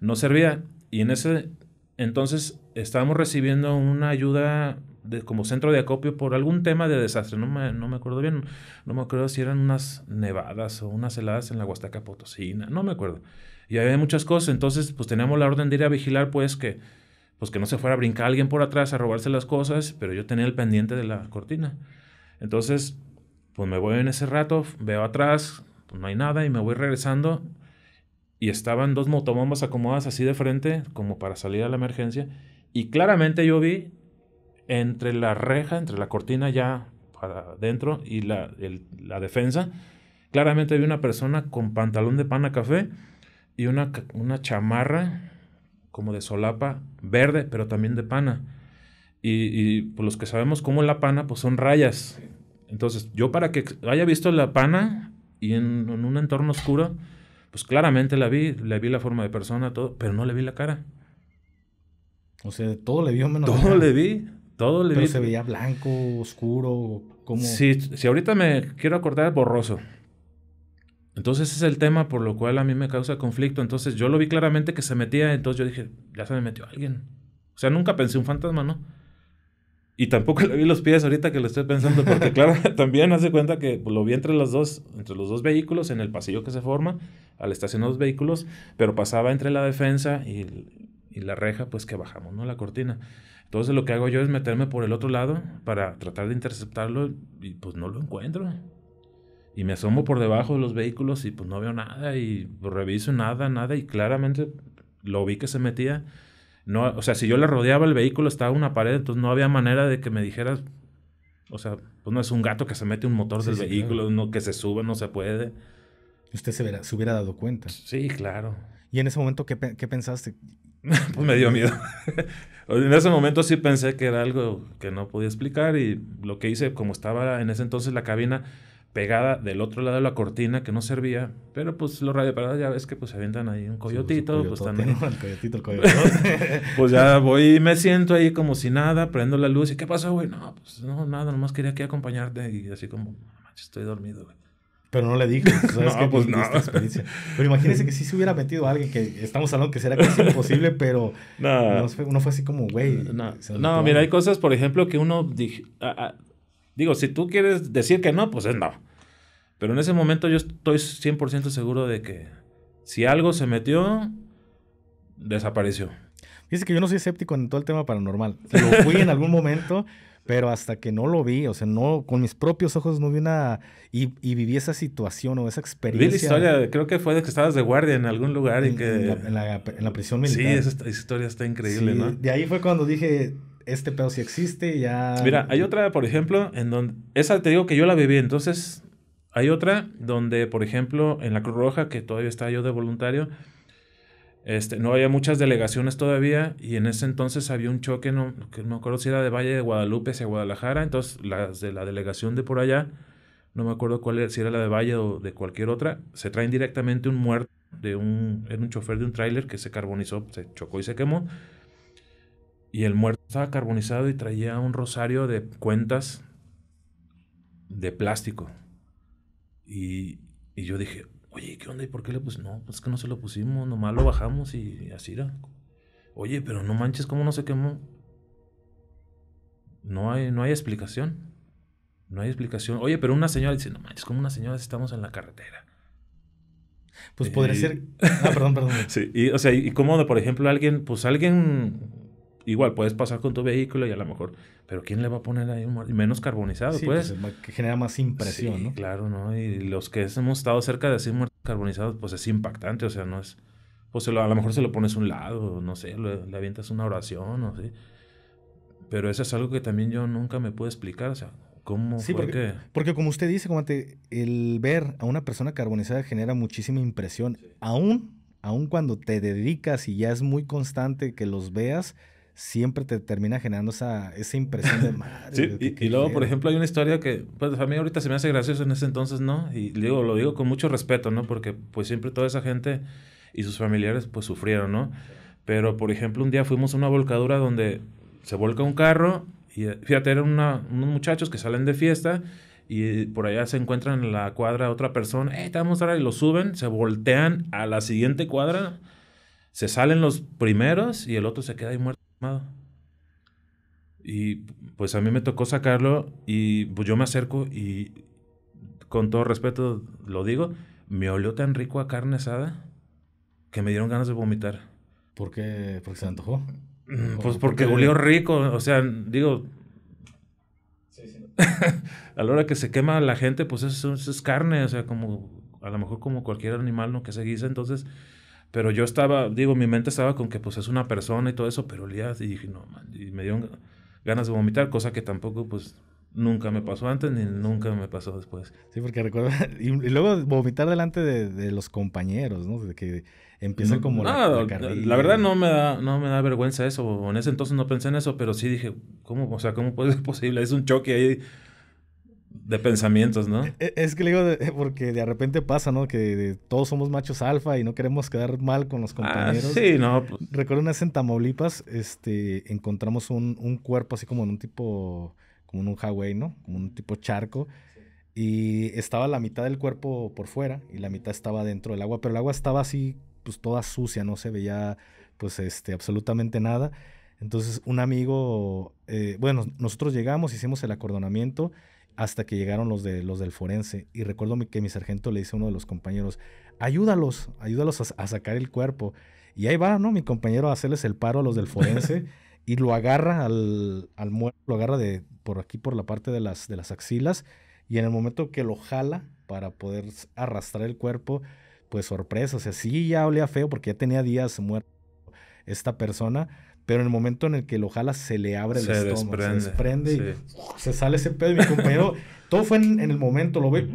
no servía. Y en ese entonces estábamos recibiendo una ayuda de, como centro de acopio por algún tema de desastre, no me, acuerdo bien, no, me acuerdo si eran unas nevadas o unas heladas en la Huastaca Potosina, no me acuerdo. Y había muchas cosas, entonces pues teníamos la orden de ir a vigilar pues que, pues que no se fuera a brincar alguien por atrás a robarse las cosas, pero yo tenía el pendiente de la cortina. Entonces, pues me voy en ese rato, veo atrás, pues, no hay nada y me voy regresando. Y estaban dos motobombas acomodadas así de frente, como para salir a la emergencia. Y claramente yo vi entre la reja, entre la cortina ya para adentro y la, defensa, claramente vi una persona con pantalón de pana café y una, una chamarra como de solapa verde, pero también de pana. Y, pues, los que sabemos cómo es la pana, pues son rayas. Entonces, yo para que haya visto la pana y en, un entorno oscuro, pues claramente la vi, le vi la forma de persona, todo, pero no le vi la cara. O sea, todo le vio menos. Todo le vi, todo le pero se veía blanco, oscuro, como. Si, si ahorita me quiero acordar, borroso. Entonces ese es el tema por lo cual a mí me causa conflicto. Entonces yo lo vi claramente que se metía, entonces yo dije, ya se me metió alguien. O sea, nunca pensé un fantasma, ¿no? Y tampoco le vi los pies ahorita que lo estoy pensando, porque *laughs* claro, *laughs* también hace cuenta que lo vi entre los, dos, entre los dos vehículos, en el pasillo que se forma, al estacionar los vehículos, pero pasaba entre la defensa y, y, la reja, pues que bajamos, ¿no? La cortina. Entonces lo que hago yo es meterme por el otro lado para tratar de interceptarlo y pues no lo encuentro. Y me asomo por debajo de los vehículos y pues no veo nada y reviso nada, nada y claramente lo vi que se metía no, o sea, si yo le rodeaba el vehículo, estaba una pared, entonces no había manera de que me dijeras, o sea, pues no es un gato que se mete un motor del vehículo, que se sube, no se puede. Usted se, verá, se hubiera dado cuenta. Sí, claro. ¿Y en ese momento qué, qué pensaste? *laughs* pues me dio miedo. *laughs* en ese momento sí pensé que era algo que no podía explicar y lo que hice, como estaba en ese entonces la cabina, pegada del otro lado de la cortina que no servía, pero pues los radioparados ya ves que pues se avientan ahí un pues, coyotito, pues, *laughs* coyotito, El coyotito, *laughs* pues ya voy y me siento ahí como si nada, prendo la luz y ¿qué pasó, güey? No, pues no, nada, nomás quería aquí acompañarte y así como, estoy dormido, güey. Pero no le dije, pues, *laughs* pues, pues no. Pero imagínense que si sí se hubiera metido alguien que estamos hablando que será casi imposible, pero no. fue, así como, güey. No, mira, hay cosas, por ejemplo, que uno dije, Digo, si tú quieres decir que no, pues es no. Pero en ese momento yo estoy 100% seguro de que si algo se metió, desapareció. Dice que yo no soy escéptico en todo el tema paranormal. Lo fui en algún momento, *laughs* pero hasta que no lo vi, o sea, no, con mis propios ojos no vi una. Y, viví esa situación o esa experiencia. Vi la historia, creo que fue de que estabas de guardia en algún lugar en, y que. En la, prisión militar. Sí, esa, historia está increíble, sí, ¿no? De ahí fue cuando dije, este pedo sí existe, ya... Mira, hay otra, por ejemplo, en donde... Esa te digo que yo la viví, entonces hay otra donde, por ejemplo, en la Cruz Roja, que todavía estaba yo de voluntario, este, no había muchas delegaciones todavía y en ese entonces había un choque, no, que no me acuerdo si era de Valle de Guadalupe hacia Guadalajara, entonces las de la delegación de por allá, no me acuerdo cuál era, si era la de Valle o de cualquier otra, se traen directamente un muerto de un, era un chofer de un tráiler que se carbonizó, se chocó y se quemó y el muerto estaba carbonizado y traía un rosario de cuentas de plástico. Y, yo dije, oye, ¿qué onda? ¿Y por qué le pusimos? No, pues que no se lo pusimos, nomás lo bajamos y, así era. Oye, pero no manches, ¿cómo no se quemó? No hay, no hay explicación. No hay explicación. Oye, pero una señora dice, no manches, ¿cómo una señora estamos en la carretera. Pues podría ser. Ah, perdón, perdón. *laughs* sí, o sea, y cómo, por ejemplo, alguien, pues alguien igual puedes pasar con tu vehículo y a lo mejor, pero ¿quién le va a poner ahí menos carbonizado? pues? pues que genera más impresión, sí, ¿no? Claro, ¿no? Y los que hemos estado cerca de así muertos carbonizados, pues es impactante, o sea, no es, pues a lo mejor se lo pones a un lado, no sé, le, avientas una oración o así. Pero eso es algo que también yo nunca me pude explicar, o sea, ¿Cómo sí, fue porque, porque como usted dice, como te el ver a una persona carbonizada genera muchísima impresión. Aún, aún cuando te dedicas y ya es muy constante que los veas, siempre te termina generando esa, esa impresión de madre. y, luego, por ejemplo, hay una historia que pues, a mí ahorita se me hace gracioso en ese entonces, ¿no? Y digo, lo digo con mucho respeto, ¿no? Porque pues siempre toda esa gente y sus familiares pues sufrieron, ¿no? Pero, por ejemplo, un día fuimos a una volcadura donde se volca un carro y eh, fíjate, eran unos muchachos que salen de fiesta y por allá se encuentran en la cuadra otra persona, eh, te vamos a dar", y lo suben, se voltean a la siguiente cuadra, se salen los primeros y el otro se queda ahí muerto y pues a mí me tocó sacarlo y pues, yo me acerco y con todo respeto lo digo, me olió tan rico a carne asada que me dieron ganas de vomitar. ¿Por qué? ¿Porque se antojó? Mm, pues porque olió rico, o sea, digo... Sí, *laughs* a la hora que se quema la gente, pues eso, es carne, o sea, como a lo mejor como cualquier animal ¿no? que se guisa, entonces pero yo estaba, digo, mi mente estaba con que pues es una persona y todo eso, pero olía y dije, no, man, y me dio ganas de vomitar, cosa que tampoco pues nunca me pasó antes ni nunca me pasó después. Sí, porque recuerdo, *laughs* y, luego vomitar delante de, los compañeros, ¿no? De que empiezan como la, la, verdad no me da no me da vergüenza eso, en ese entonces no pensé en eso, pero sí dije, ¿cómo, o sea, cómo puede ser *laughs* posible? Es un choque ahí de pensamientos, ¿no? E, e, es que le digo, *laughs* porque de repente pasa, ¿no? Que todos somos machos alfa y no queremos quedar mal con los ah, compañeros. sí, no. Pues. Recuerdo una vez en Tamaulipas, este, encontramos un, cuerpo así como en un tipo, como en un Huawei, ¿no? Como un tipo charco. Y estaba la mitad del cuerpo por fuera y la mitad estaba dentro del agua, pero el agua estaba así, pues toda sucia, no se veía, pues, este, absolutamente nada. Entonces, un amigo, eh, bueno, nosotros llegamos, hicimos el acordonamiento hasta que llegaron los, de, los del forense. Y recuerdo que mi sargento le dice a uno de los compañeros, ayúdalos, ayúdalos a, sacar el cuerpo. Y ahí va, ¿no? Mi compañero a hacerles el paro a los del forense *laughs* y lo agarra al, muerto, lo agarra de, por aquí, por la parte de las, de las axilas. Y en el momento que lo jala para poder arrastrar el cuerpo, pues sorpresa, o sea, sí ya olía feo porque ya tenía días muerto esta persona pero en el momento en el que lo jalas se le abre el estómago, se desprende y se sale ese pedo. Y mi compañero, *laughs* todo fue en, el momento, lo ve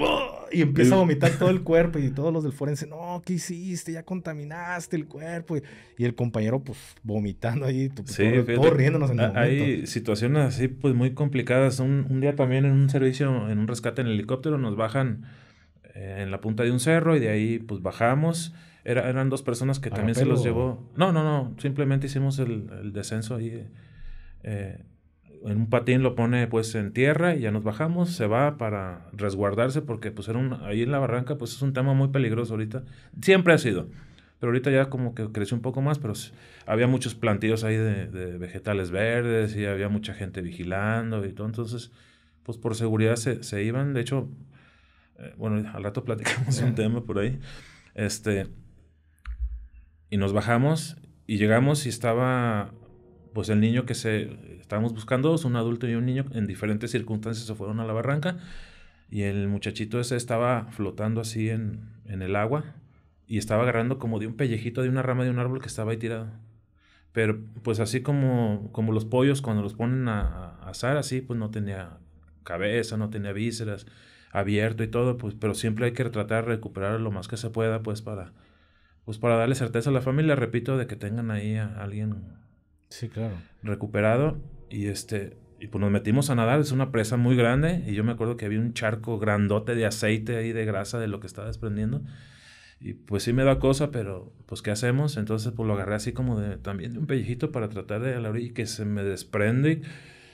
y empieza a vomitar todo el *laughs* cuerpo y todos los del forense, no, ¿qué hiciste? Ya contaminaste el cuerpo. Y, el compañero, pues, vomitando ahí, pues, todo, riéndonos en el momento. Hay situaciones así, pues, muy complicadas. Un, día también en un servicio, en un rescate en helicóptero, nos bajan eh, en la punta de un cerro y de ahí, pues, bajamos eran dos personas que también se los llevó. No, no, no. Simplemente hicimos el, descenso ahí. Eh, en un patín lo pone pues en tierra y ya nos bajamos, se va para resguardarse porque pues era un, ahí en la barranca pues es un tema muy peligroso ahorita, siempre ha sido, pero ahorita ya como que creció un poco más, pero había muchos plantillos ahí de, vegetales verdes y había mucha gente vigilando y todo, entonces pues por seguridad se, iban, de hecho, eh, bueno, al rato platicamos un tema por ahí, este... Y nos bajamos y llegamos y estaba pues el niño que se estábamos buscando, un adulto y un niño, en diferentes circunstancias se fueron a la barranca y el muchachito ese estaba flotando así en, en el agua y estaba agarrando como de un pellejito de una rama de un árbol que estaba ahí tirado. Pero pues así como, como los pollos cuando los ponen a, a asar, así pues no tenía cabeza, no tenía vísceras, abierto y todo, pues, pero siempre hay que tratar de recuperar lo más que se pueda pues para pues para darle certeza a la familia, repito, de que tengan ahí a alguien sí, claro. recuperado. Y este, y pues nos metimos a nadar, es una presa muy grande, y yo me acuerdo que había un charco grandote de aceite ahí, de grasa, de lo que estaba desprendiendo. Y pues sí me da cosa, pero pues ¿qué hacemos? Entonces pues lo agarré así como de, también de un pellejito para tratar de abrir y que se me desprende.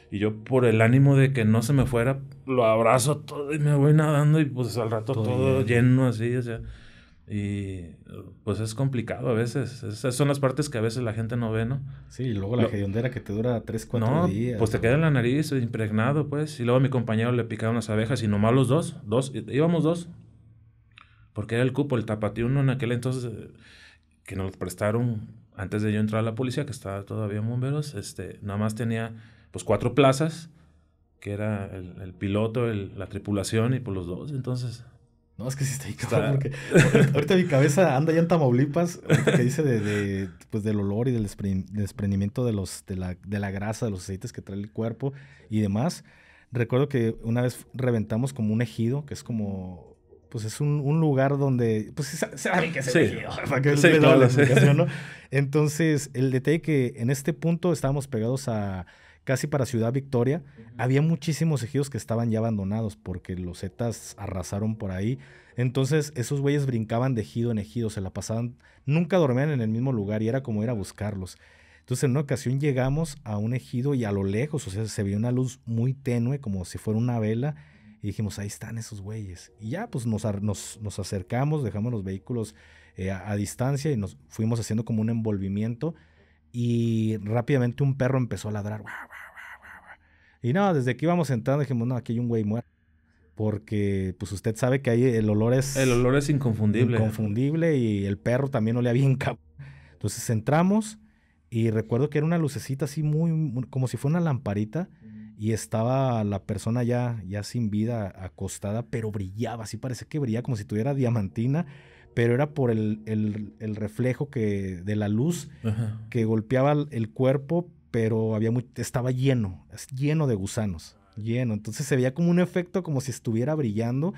Y, yo por el ánimo de que no se me fuera, lo abrazo todo y me voy nadando y pues al rato todo lleno así, o sea. Y uh, pues es complicado a veces. Esas son las partes que a veces la gente no ve, ¿no? Sí, y luego la hediondera que te dura tres 4 no, días. Pues te queda en la nariz eh, impregnado, pues. Y luego a mi compañero le picaron las abejas y nomás los dos, dos, íbamos dos. Porque era el cupo, el tapatío uno en aquel entonces eh, que nos prestaron antes de yo entrar a la policía, que estaba todavía en bomberos, este, nada más tenía pues cuatro plazas, que era el, el piloto, la tripulación y pues los dos. Entonces no, es que sí está ahí, que está... porque ahorita mi cabeza anda ya en Tamaulipas, que dice de, pues, del olor y del desprendimiento de, los, de, la, grasa, de los aceites que trae el cuerpo y demás. Recuerdo que una vez reventamos como un ejido, que es como, pues es un, lugar donde, pues saben que es el ejido, *laughs* para que sí, la sí. ¿no? Entonces, el detalle que en este punto estábamos pegados a casi para Ciudad Victoria, había muchísimos ejidos que estaban ya abandonados porque los zetas arrasaron por ahí. Entonces esos güeyes brincaban de ejido en ejido, se la pasaban, nunca dormían en el mismo lugar y era como ir a buscarlos. Entonces en una ocasión llegamos a un ejido y a lo lejos, o sea, se vio una luz muy tenue como si fuera una vela y dijimos, ahí están esos güeyes. Y ya pues nos, acercamos, dejamos los vehículos eh, a, distancia y nos fuimos haciendo como un envolvimiento y rápidamente un perro empezó a ladrar. Y no, desde que íbamos entrando dijimos, no, aquí hay un güey muerto. Porque pues usted sabe que ahí el olor es... El olor es inconfundible. Inconfundible y el perro también olía bien cabrón. Entonces entramos y recuerdo que era una lucecita así muy, como si fuera una lamparita y estaba la persona ya, ya sin vida acostada, pero brillaba, así parece que brillaba como si tuviera diamantina pero era por el, el, reflejo que, de la luz que golpeaba el cuerpo, pero había estaba lleno, lleno de gusanos, lleno. Entonces se veía como un efecto como si estuviera brillando.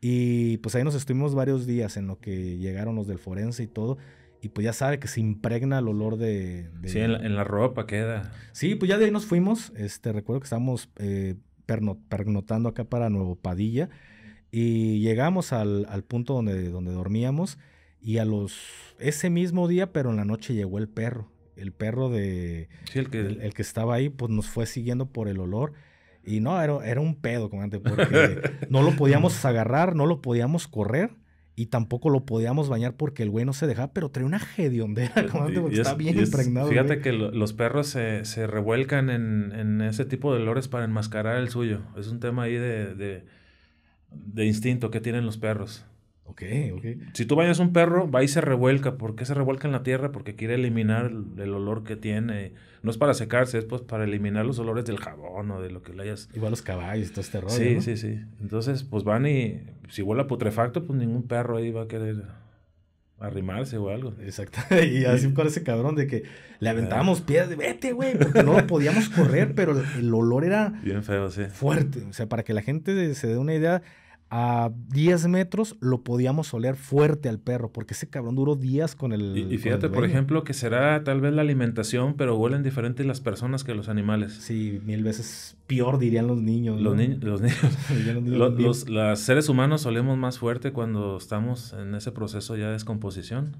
Y pues ahí nos estuvimos varios días en lo que llegaron los del forense y todo. Y pues ya sabe que se impregna el olor de... Sí, en la, ropa queda. Sí, pues ya de ahí nos fuimos. Este, recuerdo que estábamos eh, pernotando acá para Nuevo Padilla. Y llegamos al, punto donde, donde dormíamos y a los... Ese mismo día, pero en la noche llegó el perro. El perro de... Sí, el que... El, que estaba ahí, pues nos fue siguiendo por el olor. Y no, era, era un pedo, antes, porque *laughs* no lo podíamos agarrar, no lo podíamos correr y tampoco lo podíamos bañar porque el güey no se dejaba, pero trae una hediondera, comandante, porque estaba bien impregnado. Fíjate que los perros se, revuelcan en, ese tipo de olores para enmascarar el suyo. Es un tema ahí de de instinto que tienen los perros. Ok, ok. Si tú bañas un perro, va y se revuelca. ¿Por qué se revuelca en la tierra? Porque quiere eliminar el, olor que tiene. No es para secarse, es pues para eliminar los olores del jabón o de lo que le hayas. Igual los caballos, todo este rollo. Sí, sí, sí. Entonces, pues van y si huele a putrefacto, pues ningún perro ahí va a querer arrimarse o algo. Exacto. *laughs* Y así con ese cabrón de que le aventábamos piedras de vete, güey, porque no *laughs* podíamos correr, pero el olor era fuerte. O sea, para que la gente se dé una idea, a 10 metros lo podíamos oler fuerte al perro, porque ese cabrón duró días con el... Y, fíjate, por ejemplo, que será tal vez la alimentación, pero huelen diferente las personas que los animales. Sí, mil veces peor dirían los niños. *laughs* Los, niños. los, los, seres humanos olemos más fuerte cuando estamos en ese proceso ya de descomposición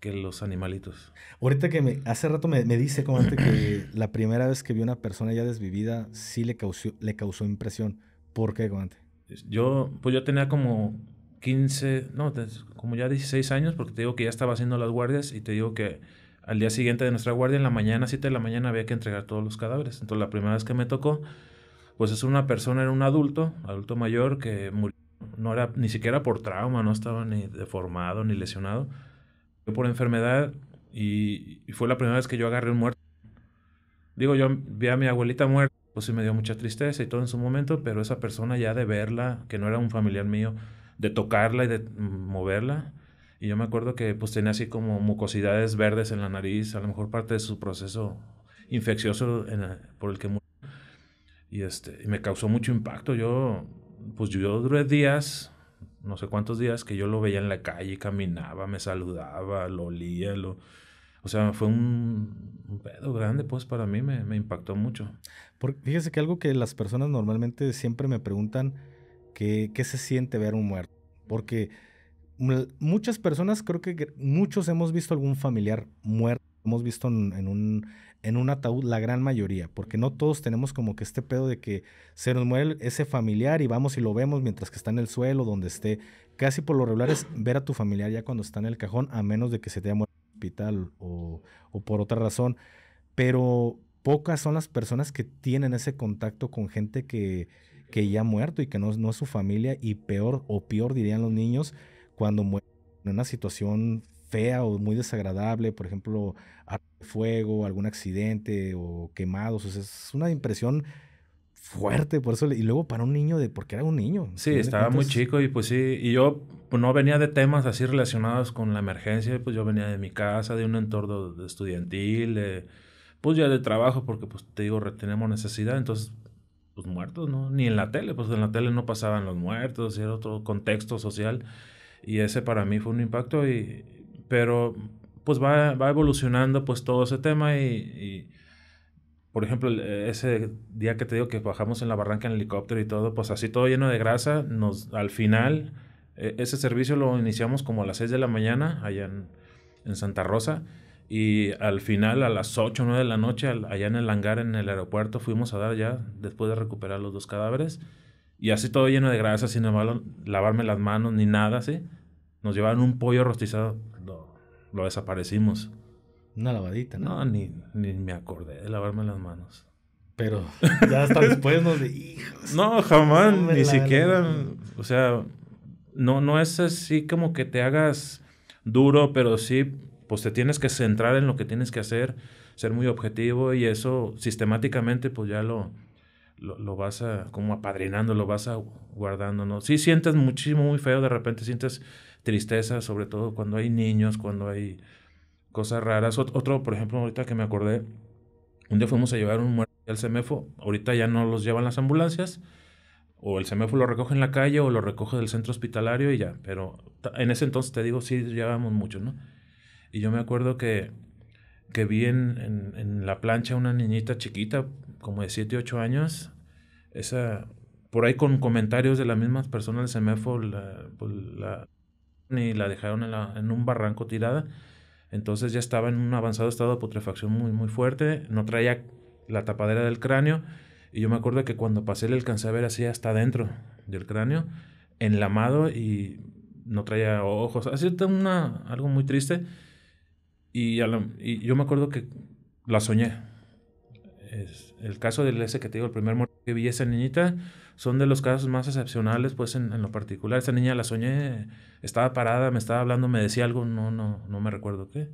que los animalitos. Ahorita que hace rato me, me dice como que la primera vez que vi una persona ya desvivida sí le causó, le causó impresión. ¿Por qué, comandante? Yo, pues yo tenía como 15, no, como ya 16 años, porque te digo que ya estaba haciendo las guardias y te digo que al día siguiente de nuestra guardia, en la mañana, 7 de la mañana, había que entregar todos los cadáveres. Entonces, la primera vez que me tocó, pues es una persona, era un adulto, adulto mayor, que murió. No era ni siquiera por trauma, no estaba ni deformado ni lesionado. Fue por enfermedad y, fue la primera vez que yo agarré un muerto. Digo, yo vi a mi abuelita muerta pues sí me dio mucha tristeza y todo en su momento, pero esa persona ya de verla, que no era un familiar mío, de tocarla y de moverla, y yo me acuerdo que pues tenía así como mucosidades verdes en la nariz, a lo mejor parte de su proceso infeccioso por el que murió. Y, este, y me causó mucho impacto. Yo, pues yo duré días, no sé cuántos días, que yo lo veía en la calle, caminaba, me saludaba, lo olía, lo o sea, fue un, pedo grande, pues para mí me, impactó mucho. Porque, fíjese que algo que las personas normalmente siempre me preguntan, ¿qué se siente ver un muerto? Porque muchas personas, creo que muchos hemos visto algún familiar muerto, hemos visto en, un, en un ataúd, la gran mayoría, porque no todos tenemos como que este pedo de que se nos muere ese familiar y vamos y lo vemos mientras que está en el suelo, donde esté. Casi por lo regular es ver a tu familiar ya cuando está en el cajón, a menos de que se te haya muerto o, por otra razón, pero pocas son las personas que tienen ese contacto con gente que, que ya ha muerto y que no, no es su familia y peor o peor dirían los niños cuando mueren en una situación fea o muy desagradable, por ejemplo, fuego, algún accidente o quemados. es una impresión fuerte, por eso, y luego para un niño, de porque era un niño. Sí, estaba muy chico y pues sí, y yo pues, no venía de temas así relacionados con la emergencia, pues yo venía de mi casa, de un entorno estudiantil, pues ya de trabajo, porque pues te digo, tenemos necesidad, entonces pues muertos, ¿no? Ni en la tele, pues en la tele no pasaban los muertos, era otro contexto social y ese para mí fue un impacto, y, pero pues va, va evolucionando pues todo ese tema y por ejemplo, eh, ese día que te digo que bajamos en la barranca en helicóptero y todo, pues así todo lleno de grasa, nos, al final, eh, ese servicio lo iniciamos como a las 6 de la mañana allá en, Santa Rosa y al final a las 8 o 9 de la noche allá en el hangar en el aeropuerto fuimos a dar ya, después de recuperar los dos cadáveres y así todo lleno de grasa, sin embargo, lavarme las manos ni nada, así, nos llevaron un pollo rostizado, lo desaparecimos. Una lavadita, ¿no? No, ni, ni me acordé de lavarme las manos. Pero ya hasta después de hijos. No, jamás, ni siquiera. O sea, no, no es así como que te hagas duro, pero sí, pues te tienes que centrar en lo que tienes que hacer, ser muy objetivo y eso sistemáticamente, pues ya lo, lo, lo vas a, como apadrinando, lo vas a guardando, ¿no? Sí sientes muchísimo, muy feo, de repente sientes tristeza, sobre todo cuando hay niños, cuando hay cosas raras. Otro, por ejemplo, ahorita que me acordé, un día fuimos a llevar un muerto al CEMEFO, ahorita ya no los llevan las ambulancias, o el CEMEFO lo recoge en la calle o lo recoge del centro hospitalario y ya, pero en ese entonces te digo, sí llevábamos muchos, ¿no? Y yo me acuerdo que, que vi en, en, la plancha una niñita chiquita, como de 7, 8 años, esa, por ahí con comentarios de las mismas personas del CEMEFO, la, pues, la, la dejaron en, en un barranco tirada entonces ya estaba en un avanzado estado de putrefacción muy, muy fuerte. No traía la tapadera del cráneo. Y yo me acuerdo que cuando pasé le alcancé a ver así hasta dentro del cráneo, enlamado y no traía ojos. Así una, algo muy triste. Y, yo me acuerdo que la soñé. el caso del ese que te digo, el primer muerto que vi esa niñita, son de los casos más excepcionales, pues en, en, lo particular. Esta niña la soñé, estaba parada, me estaba hablando, me decía algo, no, no, no me recuerdo qué.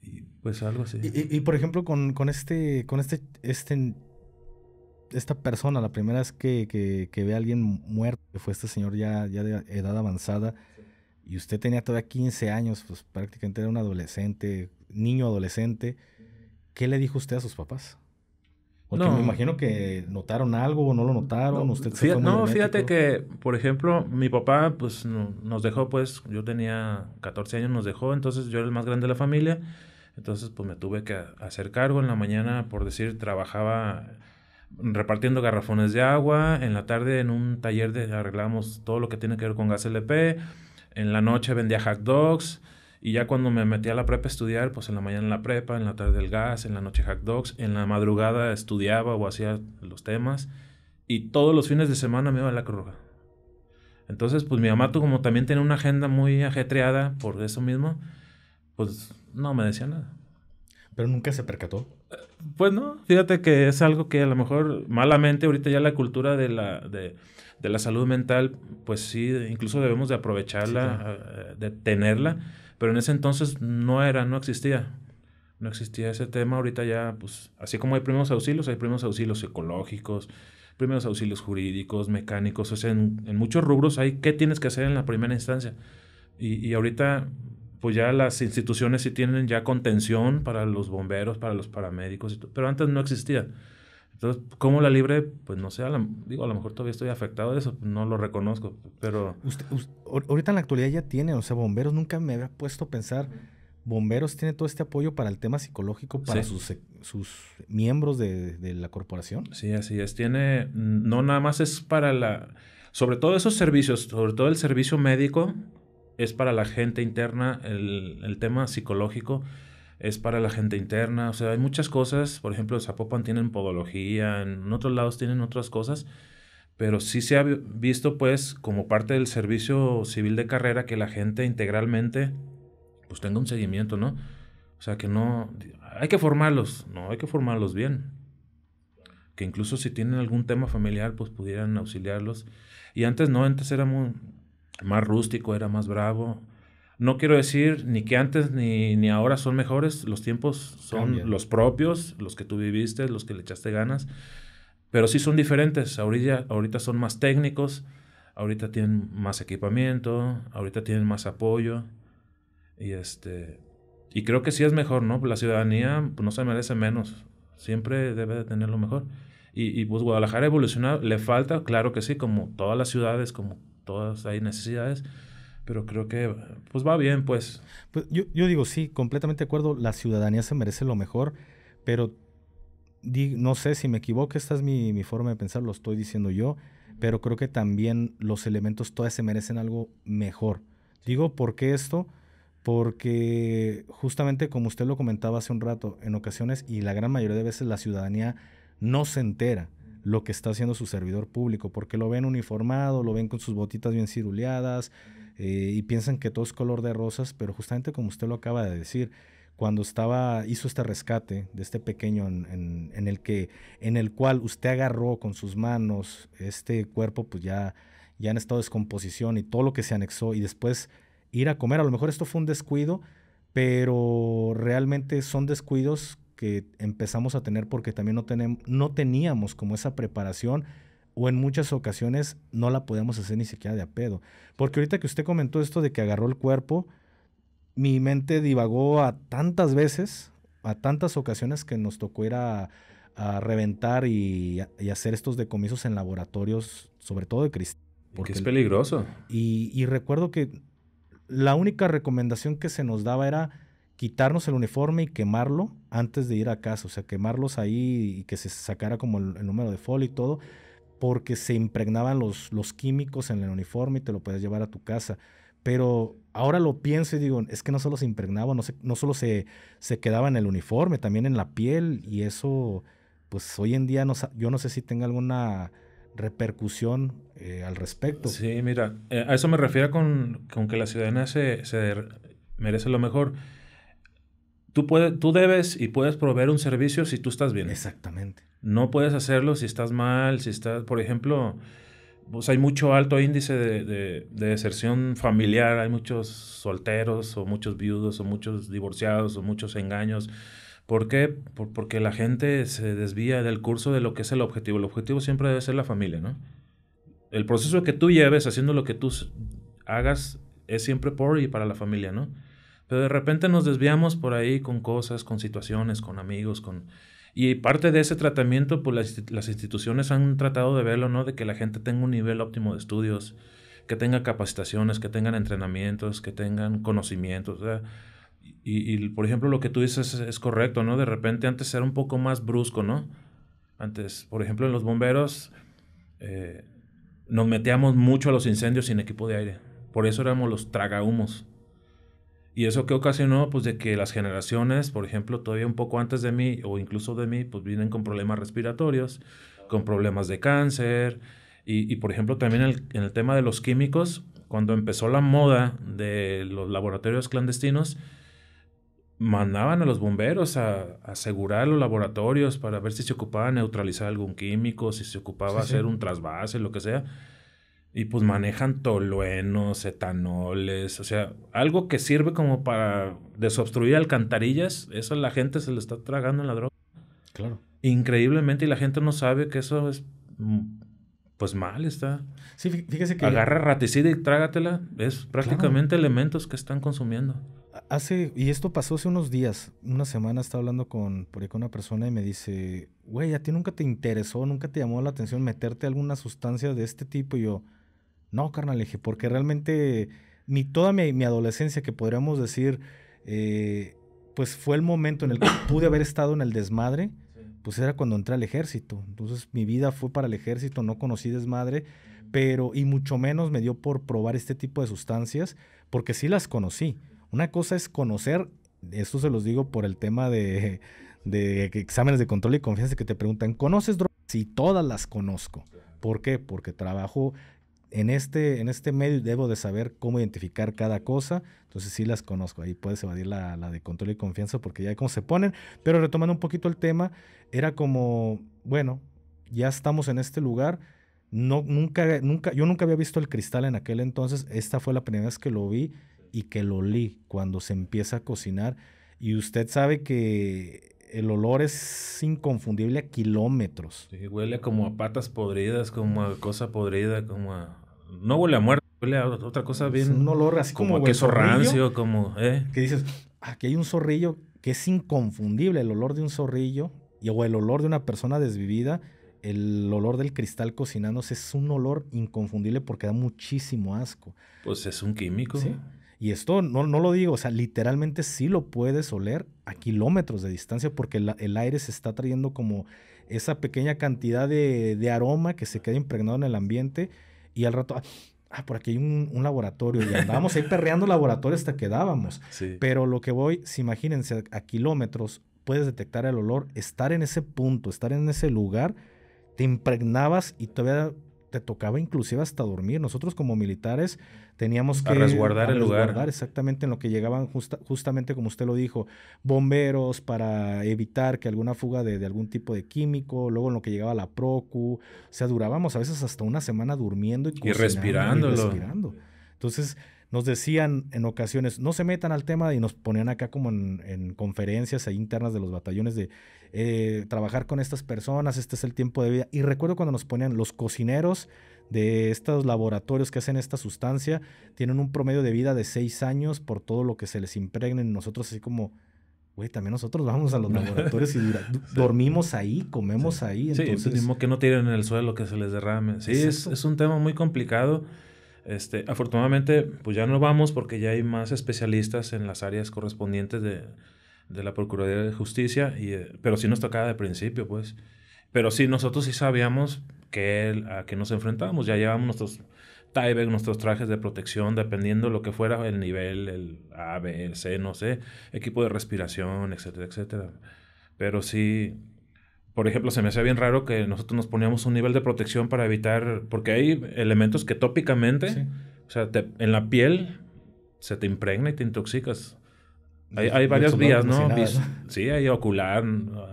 Y pues algo así. Y, y, por ejemplo, con, con, este, con este, este, esta persona, la primera vez que, que, que ve a alguien muerto, que fue este señor ya, ya de edad avanzada, y usted tenía todavía 15 años, pues prácticamente era un adolescente, niño adolescente, ¿qué le dijo usted a sus papás? no. me imagino que notaron algo o no lo notaron. No, fíjate, que, por ejemplo, mi papá pues nos dejó, pues yo tenía 14 años, nos dejó, entonces yo era el más grande de la familia. Entonces pues me tuve que hacer cargo en la mañana, por decir, trabajaba repartiendo garrafones de agua, en la tarde en un taller de arreglamos todo lo que tiene que ver con gas LP, en la noche vendía hot dogs y ya cuando me metí a la prepa a estudiar, pues en la mañana en la prepa, en la tarde el gas, en la noche hack dogs, en la madrugada estudiaba o hacía los temas. Y todos los fines de semana me iba a la Cruz Entonces, pues mi mamá, como también tenía una agenda muy ajetreada por eso mismo, pues no me decía nada. ¿Pero nunca se percató? Pues no, fíjate que es algo que a lo mejor malamente ahorita ya la cultura de la, de, de la salud mental, pues sí, incluso debemos de aprovecharla, eh, de tenerla, pero en ese entonces no era, no existía. No existía ese tema. Ahorita ya, pues, así como hay primeros auxilios, hay primeros auxilios ecológicos, primeros auxilios jurídicos, mecánicos. O sea, en, muchos rubros hay qué tienes que hacer en la primera instancia. Y, y ahorita, pues ya las instituciones sí tienen ya contención para los bomberos, para los paramédicos, y pero antes no existía. Entonces, ¿cómo la libre? Pues no sé, digo, a lo mejor todavía estoy afectado de eso, no lo reconozco, pero... ahorita en la actualidad ya tiene, o sea, bomberos nunca me había puesto a pensar, bomberos tiene todo este apoyo para el tema psicológico, para sus, miembros de, la corporación. Sí, así es, tiene, no nada más es para la, sobre todo esos servicios, sobre todo el servicio médico, es para la gente interna, el, el tema psicológico es para la gente interna, o sea, hay muchas cosas, por ejemplo, Zapopan tienen podología, en otros lados tienen otras cosas, pero sí se ha visto pues como parte del servicio civil de carrera que la gente integralmente pues tenga un seguimiento, ¿no? O sea, que no, hay que formarlos, no, hay que formarlos bien. Que incluso si tienen algún tema familiar, pues pudieran auxiliarlos. Y antes no, antes era más rústico, era más bravo. No quiero decir ni que antes ni, ni ahora son mejores, los tiempos son los propios, los que tú viviste, los que le echaste ganas, pero sí son diferentes, ahorita, ahorita son más técnicos, ahorita tienen más equipamiento, ahorita tienen más apoyo y este y creo que sí es mejor, ¿no? La ciudadanía pues, no se merece menos, siempre debe de tener lo mejor. Y, y pues Guadalajara ha evolucionado, le falta, claro que sí, como todas las ciudades, como todas hay necesidades, pero creo que pues va bien, pues. pues yo, digo, sí, completamente de acuerdo, la ciudadanía se merece lo mejor, pero no sé si me equivoco, esta es mi, mi, forma de pensar, lo estoy diciendo yo, pero creo que también los elementos todavía se merecen algo mejor. Digo, ¿por qué esto? Porque justamente como usted lo comentaba hace un rato, en ocasiones y la gran mayoría de veces la ciudadanía no se entera lo que está haciendo su servidor público, porque lo ven uniformado, lo ven con sus botitas bien ciruleadas, eh, y piensan que todo es color de rosas, pero justamente como usted lo acaba de decir, cuando estaba, hizo este rescate de este pequeño en, el que, en el cual usted agarró con sus manos este cuerpo, pues ya, ya en estado de descomposición y todo lo que se anexó, y después ir a comer, a lo mejor esto fue un descuido, pero realmente son descuidos que empezamos a tener porque también no, no teníamos como esa preparación o en muchas ocasiones no la podemos hacer ni siquiera de a pedo. Porque ahorita que usted comentó esto de que agarró el cuerpo, mi mente divagó a tantas veces, a tantas ocasiones que nos tocó ir a, reventar y, hacer estos decomisos en laboratorios, sobre todo de cristal. Porque es peligroso. Y, recuerdo que la única recomendación que se nos daba era quitarnos el uniforme y quemarlo antes de ir a casa, o sea, quemarlos ahí y que se sacara como el, el número de folio y todo porque se impregnaban los, los químicos en el uniforme y te lo podías llevar a tu casa. Pero ahora lo pienso y digo, es que no solo se impregnaba, no, solo se, quedaba en el uniforme, también en la piel. Y eso, pues hoy en día no, yo no sé si tenga alguna repercusión eh, al respecto. Sí, mira, eh, a eso me refiero con, que la ciudadanía se, se, merece lo mejor. Tú, puedes, tú debes y puedes proveer un servicio si tú estás bien. Exactamente. No puedes hacerlo si estás mal, si estás, por ejemplo, pues hay mucho alto índice de, de, deserción familiar, hay muchos solteros o muchos viudos o muchos divorciados o muchos engaños. ¿Por qué? porque la gente se desvía del curso de lo que es el objetivo. El objetivo siempre debe ser la familia, ¿no? El proceso que tú lleves haciendo lo que tú hagas es siempre por y para la familia, ¿no? Pero de repente nos desviamos por ahí con cosas, con situaciones, con amigos, con y parte de ese tratamiento, pues las, instituciones han tratado de verlo, ¿no? De que la gente tenga un nivel óptimo de estudios, que tenga capacitaciones, que tengan entrenamientos, que tengan conocimientos. y, por ejemplo, lo que tú dices es, correcto, ¿no? De repente antes era un poco más brusco, ¿no? Antes, por ejemplo, en los bomberos eh, nos metíamos mucho a los incendios sin equipo de aire. Por eso éramos los tragahumos. ¿Y eso que ocasionó? Pues de que las generaciones, por ejemplo, todavía un poco antes de mí o incluso de mí, pues vienen con problemas respiratorios, con problemas de cáncer. Y, por ejemplo, también el, en el tema de los químicos, cuando empezó la moda de los laboratorios clandestinos, mandaban a los bomberos a, asegurar los laboratorios para ver si se ocupaba neutralizar algún químico, si se ocupaba hacer un trasvase, lo que sea. Y pues manejan toluenos, etanoles, o sea, algo que sirve como para desobstruir alcantarillas, eso la gente se lo está tragando en la droga. Claro. Increíblemente, y la gente no sabe que eso es, pues mal está. Sí, fíjese que... Agarra raticida y trágatela, es prácticamente elementos que están consumiendo. Hace, y esto pasó hace unos días, una semana estaba hablando con, por ahí con una persona y me dice, güey, a ti nunca te interesó, nunca te llamó la atención meterte alguna sustancia de este tipo, y yo... No, carnal, dije, porque realmente ni toda mi, adolescencia, que podríamos decir, eh, pues fue el momento en el que *coughs* pude haber estado en el desmadre, pues era cuando entré al ejército. Entonces mi vida fue para el ejército, no conocí desmadre, pero y mucho menos me dio por probar este tipo de sustancias, porque sí las conocí. Una cosa es conocer, esto se los digo por el tema de, de exámenes de control y confianza que te preguntan, ¿conoces drogas? Sí, todas las conozco. ¿Por qué? Porque trabajo en este, en este medio debo de saber cómo identificar cada cosa, entonces sí las conozco, ahí puedes evadir la, de control y confianza porque ya hay cómo se ponen, pero retomando un poquito el tema, era como, bueno, ya estamos en este lugar, no, nunca, nunca, yo nunca había visto el cristal en aquel entonces, esta fue la primera vez que lo vi y que lo olí cuando se empieza a cocinar y usted sabe que el olor es inconfundible a kilómetros. huele como a patas podridas, como a cosa podrida, como a no huele a muerte, huele a otra cosa bien. Es un olor así como, como queso rancio, como. Eh. Que dices, aquí hay un zorrillo que es inconfundible, el olor de un zorrillo y, o el olor de una persona desvivida. El olor del cristal cocinándose es un olor inconfundible porque da muchísimo asco. Pues es un químico. ¿Sí? Y esto no, no, lo digo, o sea, literalmente sí lo puedes oler a kilómetros de distancia porque el, aire se está trayendo como esa pequeña cantidad de, de, aroma que se queda impregnado en el ambiente y al rato, ah, por aquí hay un, laboratorio. Y andábamos ahí perreando laboratorio hasta que dábamos. Pero lo que voy, si imagínense, a kilómetros puedes detectar el olor, estar en ese punto, estar en ese lugar, te impregnabas y todavía te tocaba inclusive hasta dormir. Nosotros como militares teníamos que... resguardar el resguardar lugar. Exactamente en lo que llegaban justamente como usted lo dijo, bomberos para evitar que alguna fuga de, algún tipo de químico, luego en lo que llegaba la PROCU, o sea, durábamos a veces hasta una semana durmiendo y, y respirando. Entonces, nos decían en ocasiones, no se metan al tema y nos ponían acá como en, en conferencias internas de los batallones de eh, trabajar con estas personas, este es el tiempo de vida. Y recuerdo cuando nos ponían los cocineros de estos laboratorios que hacen esta sustancia, tienen un promedio de vida de seis años por todo lo que se les impregnen. Nosotros así como, güey, también nosotros vamos a los laboratorios y *laughs* dormimos ahí, comemos ahí. Pues, entonces... Sí, mismo que no tiren en el suelo, que se les derrame. Sí, es, es, un tema muy complicado este, afortunadamente, pues ya no vamos porque ya hay más especialistas en las áreas correspondientes de, de la Procuraduría de Justicia, y, eh, pero sí nos tocaba de principio, pues. Pero sí, nosotros sí sabíamos que, a qué nos enfrentábamos. Ya llevábamos nuestros Tyvek, nuestros trajes de protección, dependiendo lo que fuera el nivel, el A, B, el C, no sé, equipo de respiración, etcétera, etcétera. Pero sí, por ejemplo, se me hacía bien raro que nosotros nos poníamos un nivel de protección para evitar, porque hay elementos que tópicamente, o sea, en la piel se te impregna y te intoxicas. Hay, varias vías, pues, ¿no? Sí, hay ocular,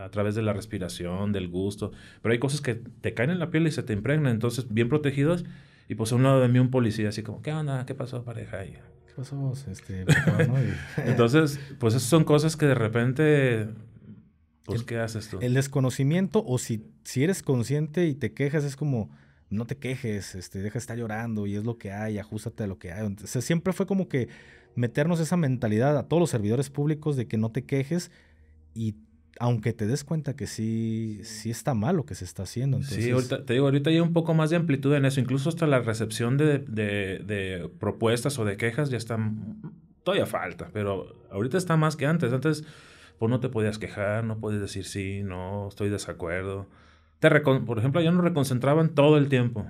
a través de la respiración, del gusto, pero hay cosas que te caen en la piel y se te impregna. entonces bien protegidos. Y pues a un lado de mí un policía así como, ¿qué onda? ¿Qué pasó, pareja? ¿Qué pasó? Pues, este, *laughs* *laughs* entonces, pues esas son cosas que de repente pues, ¿qué haces tú? El desconocimiento, o si, si eres consciente y te quejas, es como, no te quejes, este, deja estar llorando y es lo que hay, ajustate a lo que hay. O siempre fue como que meternos esa mentalidad a todos los servidores públicos de que no te quejes y aunque te des cuenta que sí, sí está mal lo que se está haciendo. Entonces... Sí, ahorita, te digo, ahorita hay un poco más de amplitud en eso, incluso hasta la recepción de, de, de propuestas o de quejas ya está, todavía falta, pero ahorita está más que antes. Antes pues no te podías quejar, no podías decir sí, no, estoy de desacuerdo. Te por ejemplo, yo no reconcentraban todo el tiempo.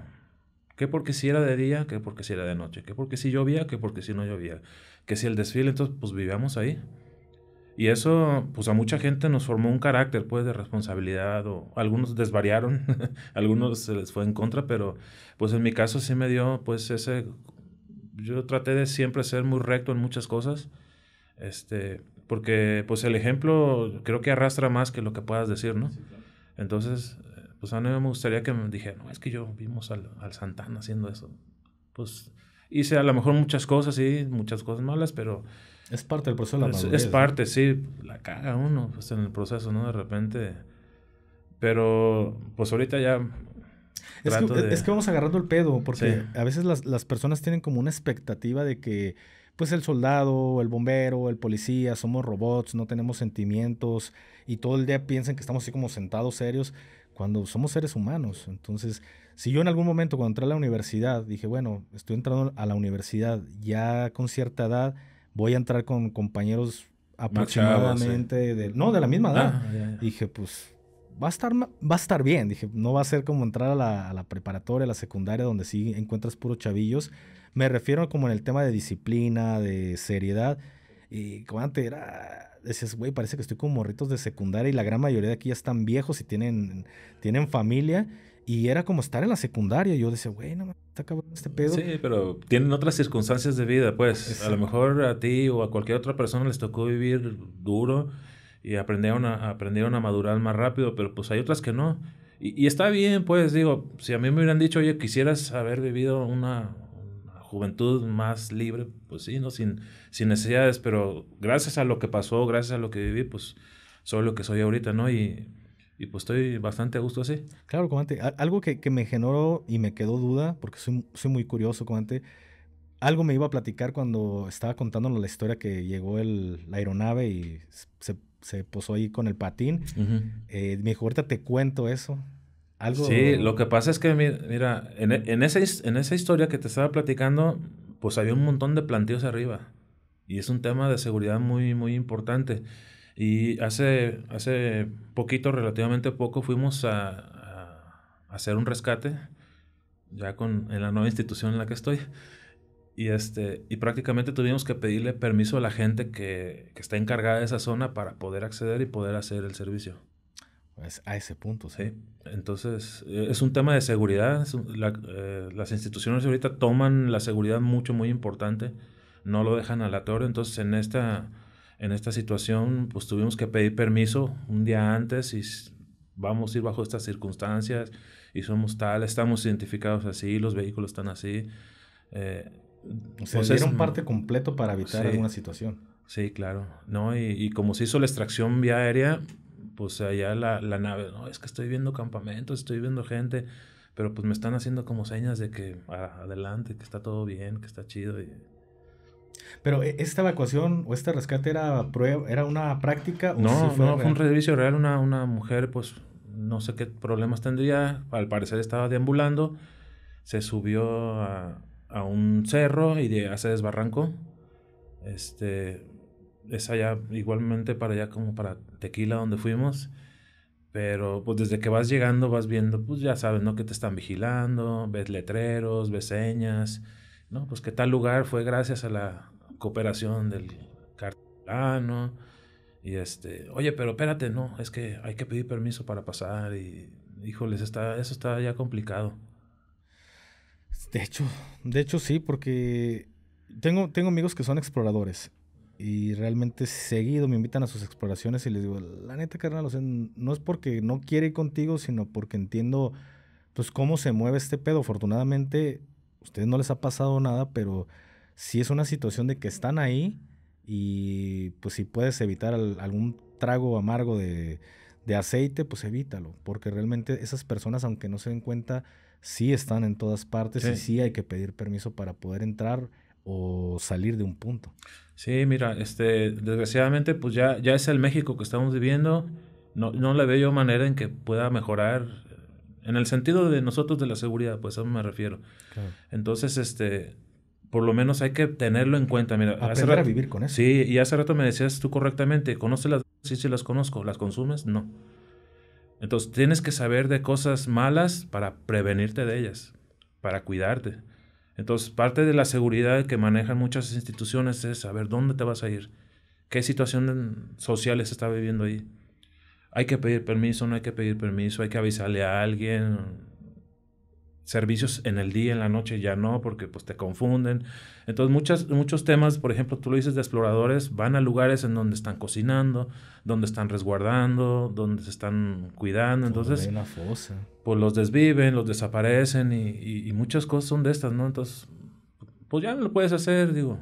Que porque si era de día, que porque si era de noche, que porque si llovía, que porque si no llovía, que si el desfile, entonces pues vivíamos ahí. Y eso, pues a mucha gente nos formó un carácter, pues, de responsabilidad, o algunos desvariaron, *laughs* algunos se les fue en contra, pero pues en mi caso sí me dio, pues, ese, yo traté de siempre ser muy recto en muchas cosas, este, porque pues el ejemplo creo que arrastra más que lo que puedas decir, ¿no? Entonces, pues a mí me gustaría que me dijeran, no, es que yo vimos al, al, Santana haciendo eso. Pues hice a lo mejor muchas cosas, sí, muchas cosas malas, pero... Es parte del proceso de la pues, madurez. Es, parte, sí, la caga uno pues, en el proceso, ¿no? De repente... Pero pues ahorita ya... Es que, vamos agarrando el pedo, porque a veces las, las personas tienen como una expectativa de que pues el soldado, el bombero, el policía, somos robots, no tenemos sentimientos y todo el día piensan que estamos así como sentados serios cuando somos seres humanos. Entonces, si yo en algún momento cuando entré a la universidad dije, bueno, estoy entrando a la universidad ya con cierta edad, voy a entrar con compañeros aproximadamente de, no, de la misma edad. Ah, dije, pues va a estar va a estar bien, dije, no va a ser como entrar a la, a la preparatoria, a la secundaria donde sí encuentras puros chavillos me refiero como en el tema de disciplina, de seriedad. Y como antes era, decías, güey, parece que estoy como morritos de secundaria y la gran mayoría de aquí ya están viejos y tienen, tienen familia. Y era como estar en la secundaria. Yo decía, güey, no está acabando este pedo. Sí, pero tienen otras circunstancias de vida, pues. A lo mejor a ti o a cualquier otra persona les tocó vivir duro y aprendieron a, aprendieron a madurar más rápido, pero pues hay otras que no. Y, y está bien, pues, digo, si a mí me hubieran dicho, oye, quisieras haber vivido una, juventud más libre, pues sí, ¿no? Sin, sin necesidades, pero gracias a lo que pasó, gracias a lo que viví, pues soy lo que soy ahorita, ¿no? Y, pues estoy bastante a gusto así. Claro, comante. Algo que, que, me generó y me quedó duda, porque soy, muy curioso, comante. Algo me iba a platicar cuando estaba contándonos la historia que llegó el, la aeronave y se, posó ahí con el patín. Eh, me dijo, ahorita te cuento eso. Sí, lo que pasa es que, mira, en, esa, historia que te estaba platicando, pues había un montón de planteos arriba. Y es un tema de seguridad muy, muy importante. Y hace, poquito, relativamente poco, fuimos a, hacer un rescate, ya con, en la nueva institución en la que estoy. Y, este, prácticamente tuvimos que pedirle permiso a la gente que, está encargada de esa zona para poder acceder y poder hacer el servicio a ese punto, ¿sí? Entonces, eh, es un tema de seguridad. Eh, las instituciones ahorita toman la seguridad mucho, muy importante. No lo dejan a Entonces, en esta, en esta situación, pues tuvimos que pedir permiso un día antes y vamos a ir bajo estas circunstancias y somos tal, estamos identificados así, los vehículos están así. Eh, sea, pues dieron parte completo para evitar alguna situación. Sí, claro. ¿no? Y, y, como se hizo la extracción vía aérea, pues allá la, la nave, no, es que estoy viendo campamentos, estoy viendo gente, pero pues me están haciendo como señas de que adelante, que está todo bien, que está chido. Y... Pero e, esta evacuación o este rescate era era una práctica. O no, fue no, fue un servicio real. Una, una mujer, pues no sé qué problemas tendría. Al parecer estaba deambulando. Se subió a, un cerro y de, se desbarrancó. Este, es allá, igualmente para allá como para Tequila donde fuimos. Pero pues desde que vas llegando vas viendo, pues ya sabes, ¿no? Que te están vigilando, ves letreros, ves señas, ¿no? Pues que tal lugar fue gracias a la cooperación del cartelano. Y este, oye, pero espérate, no, es que hay que pedir permiso para pasar y, híjoles, está, eso está ya complicado. De hecho, de hecho sí, porque tengo, tengo amigos que son exploradores y realmente seguido me invitan a sus exploraciones y les digo, la neta, carnal, no es porque no quiere ir contigo, sino porque entiendo, pues, cómo se mueve este pedo. Afortunadamente, a ustedes no les ha pasado nada, pero si es una situación de que están ahí y, pues, si puedes evitar algún trago amargo de, aceite, pues evítalo, porque realmente esas personas, aunque no se den cuenta, sí están en todas partes y sí hay que pedir permiso para poder entrar o salir de un punto. Sí, mira, este, desgraciadamente pues ya, ya es el México que estamos viviendo. No, no le veo manera en que pueda mejorar en el sentido de nosotros de la seguridad, pues a eso me refiero. Entonces, este, por lo menos hay que tenerlo en cuenta. Mira, Aprender a vivir con eso. Sí, y hace rato me decías tú correctamente, ¿conoces las Sí, sí las conozco. ¿Las consumes? No. Entonces tienes que saber de cosas malas para prevenirte de ellas, para cuidarte. Entonces, parte de la seguridad que manejan muchas instituciones es saber dónde te vas a ir, qué situación social se está viviendo ahí. Hay que pedir permiso, no hay que pedir permiso, hay que avisarle a alguien, servicios en el día, en la noche ya no, porque pues te confunden. Entonces muchas, muchos temas, por ejemplo, tú lo dices de exploradores, van a lugares en donde están cocinando, donde están resguardando, donde se están cuidando. Entonces, una fosa. pues los desviven, los desaparecen y, y, muchas cosas son de estas, ¿no? Entonces, pues ya no lo puedes hacer, digo.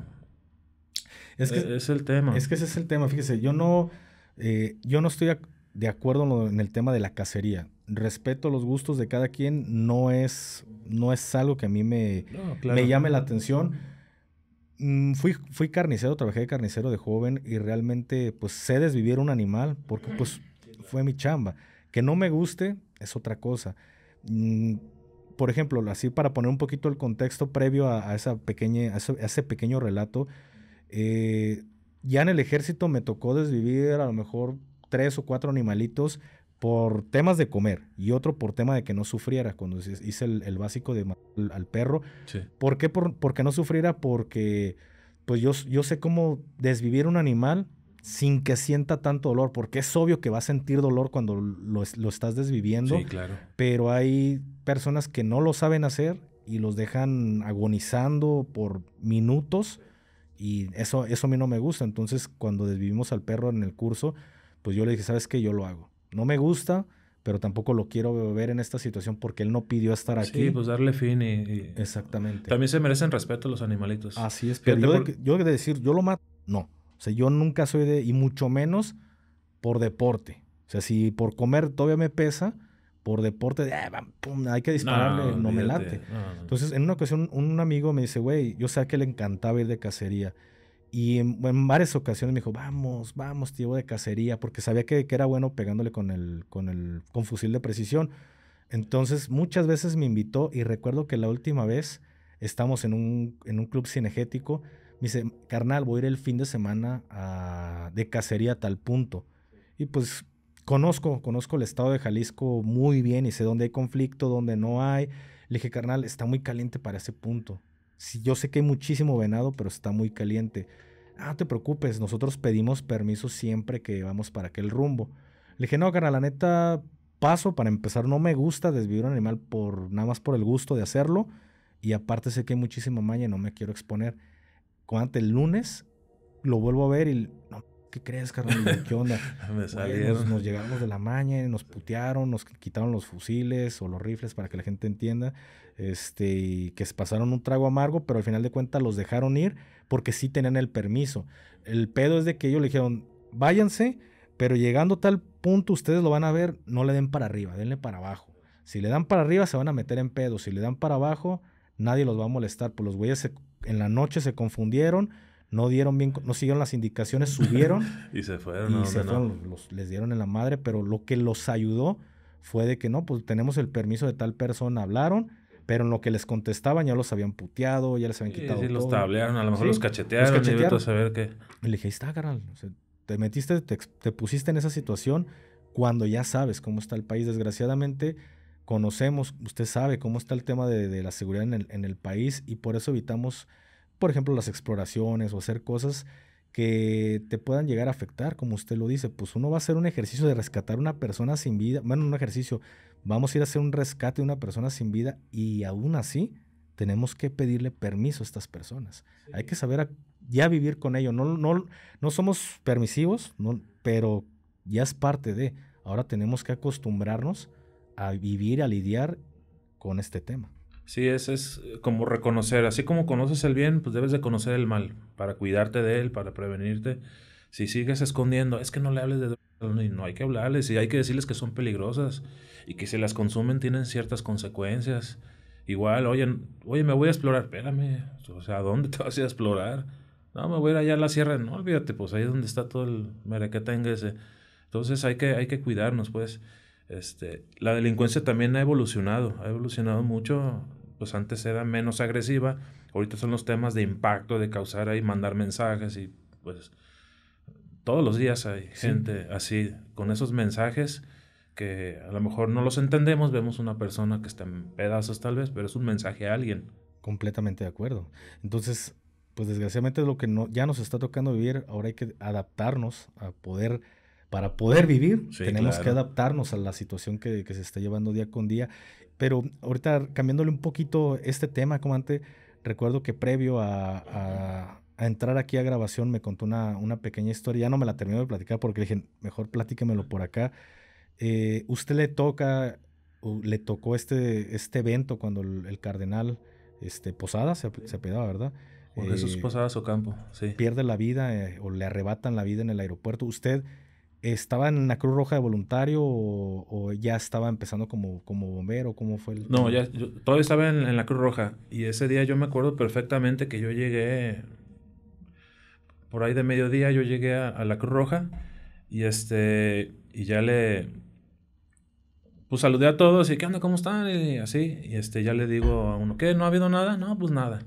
Es que es, el tema. Es que ese es el tema, fíjese, yo no, eh, yo no estoy de acuerdo en el tema de la cacería respeto los gustos de cada quien, no es, no es algo que a mí me, me llame la atención. Mm, fui, fui carnicero, trabajé de carnicero de joven y realmente pues sé desvivir un animal porque pues fue mi chamba. Que no me guste es otra cosa. Mm, por ejemplo, así para poner un poquito el contexto previo a, esa pequeña, ese, pequeño relato, eh, ya en el ejército me tocó desvivir a lo mejor tres o cuatro animalitos por temas de comer y otro por tema de que no sufriera. Cuando hice el, el básico de al, al perro. ¿Por qué? porque no sufriera, porque pues yo, yo sé cómo desvivir un animal sin que sienta tanto dolor, porque es obvio que va a sentir dolor cuando lo, estás desviviendo. Sí, claro. Pero hay personas que no lo saben hacer y los dejan agonizando por minutos y eso, eso a mí no me gusta. Entonces, cuando desvivimos al perro en el curso, pues yo le dije, ¿sabes qué? Yo lo hago no me gusta, pero tampoco lo quiero ver en esta situación porque él no pidió estar aquí. Sí, pues darle fin y... Exactamente. También se merecen respeto los animalitos. Así es, pero yo, de, decir, yo lo mato, no. O sea, yo nunca soy de, y mucho menos por deporte. O sea, si por comer todavía me pesa, por deporte, ah, hay que dispararle, no, me late. Entonces, en una ocasión, un amigo me dice, güey, yo sé que le encantaba ir de cacería. Y en, varias ocasiones me dijo, vamos, vamos, tío de cacería, porque sabía que, que, era bueno pegándole con el, con el con fusil de precisión. Entonces, muchas veces me invitó y recuerdo que la última vez estamos en un, club cinegético. Me dice, carnal, voy a ir el fin de semana a, de cacería a tal punto. Y pues conozco, conozco el estado de Jalisco muy bien y sé dónde hay conflicto, dónde no hay. Le dije, carnal, está muy caliente para ese punto. Si yo sé que hay muchísimo venado, pero está muy caliente. Ah, no te preocupes, nosotros pedimos permiso siempre que vamos para aquel rumbo. Le dije, no, carnal, la neta, paso, para empezar, no me gusta desvivir un animal por nada más por el gusto de hacerlo. Y aparte sé que hay muchísima maña y no me quiero exponer. Cuando el lunes lo vuelvo a ver y no, ¿qué crees, carnal? ¿Qué onda? *laughs* Nos, nos, llegamos de la maña, y nos putearon, nos quitaron los fusiles o los rifles para que la gente entienda este, que se pasaron un trago amargo, pero al final de cuentas los dejaron ir porque sí tenían el permiso. El pedo es de que ellos le dijeron, váyanse, pero llegando a tal punto ustedes lo van a ver, no le den para arriba, denle para abajo. Si le dan para arriba se van a meter en pedo, si le dan para abajo nadie los va a molestar, pues los güeyes en la noche se confundieron, no dieron bien, no siguieron las indicaciones, subieron *laughs* y se fueron, y se les dieron en la madre, pero lo que los ayudó fue de que no, pues tenemos el permiso de tal persona, hablaron, pero en lo que les contestaban ya los habían puteado, ya les habían quitado. Sí, sí los tablearon, a lo mejor los cachetearon, los Y saber qué. le dije, está, carnal. te metiste, te, pusiste en esa situación cuando ya sabes cómo está el país. Desgraciadamente, conocemos, usted sabe cómo está el tema de, la seguridad en el, en el, país y por eso evitamos, por ejemplo, las exploraciones o hacer cosas que te puedan llegar a afectar, como usted lo dice. Pues uno va a hacer un ejercicio de rescatar una persona sin vida, bueno, un ejercicio, vamos a ir a hacer un rescate de una persona sin vida y aún así tenemos que pedirle permiso a estas personas. Hay que saber ya vivir con ello. No, no, no somos permisivos, pero ya es parte de. Ahora tenemos que acostumbrarnos a vivir, a lidiar con este tema. Sí, ese es como reconocer, así como conoces el bien, pues debes de conocer el mal, para cuidarte de él, para prevenirte. Si sigues escondiendo, es que no le hables de y no hay que hablarles y hay que decirles que son peligrosas y que si las consumen tienen ciertas consecuencias. Igual, oye, oye, me voy a explorar, espérame, o sea, ¿a dónde *laughs* te vas a explorar? No, me voy a ir allá a la sierra, no, olvídate, pues ahí es donde está todo el merequetengue ese. Entonces hay que, hay que cuidarnos, pues. Este, la delincuencia también ha evolucionado, ha evolucionado mucho, pues antes era menos agresiva, ahorita son los temas de impacto, de causar ahí, mandar mensajes y pues todos los días hay gente así, con esos mensajes que a lo mejor no los entendemos, vemos una persona que está en pedazos tal vez, pero es un mensaje a alguien. Completamente de acuerdo. Entonces, pues desgraciadamente es lo que no, ya nos está tocando vivir, ahora hay que adaptarnos a poder, para poder vivir, tenemos que adaptarnos a la situación que, se está llevando día con día. Pero ahorita cambiándole un poquito este tema, como antes recuerdo que previo a a entrar aquí a grabación me contó una, una pequeña historia. Ya no me la terminó de platicar porque le dije, mejor platíquemelo por acá. Eh, usted le toca, o le tocó este, este evento cuando el, cardenal este, Posada se, se pedaba, ¿verdad? O eh, Jesús Posada campo sí. Pierde la vida eh, o le arrebatan la vida en el aeropuerto. ¿Usted estaba en la Cruz Roja de voluntario o, ya estaba empezando como, como bombero? ¿Cómo fue el.? No, ya, yo todavía estaba en la Cruz Roja y ese día yo me acuerdo perfectamente que yo llegué por ahí de mediodía yo llegué a, la Cruz Roja y este y ya le pues saludé a todos y qué onda, cómo están y así y este ya le digo a uno, ¿qué? ¿No ha habido nada? No, pues nada.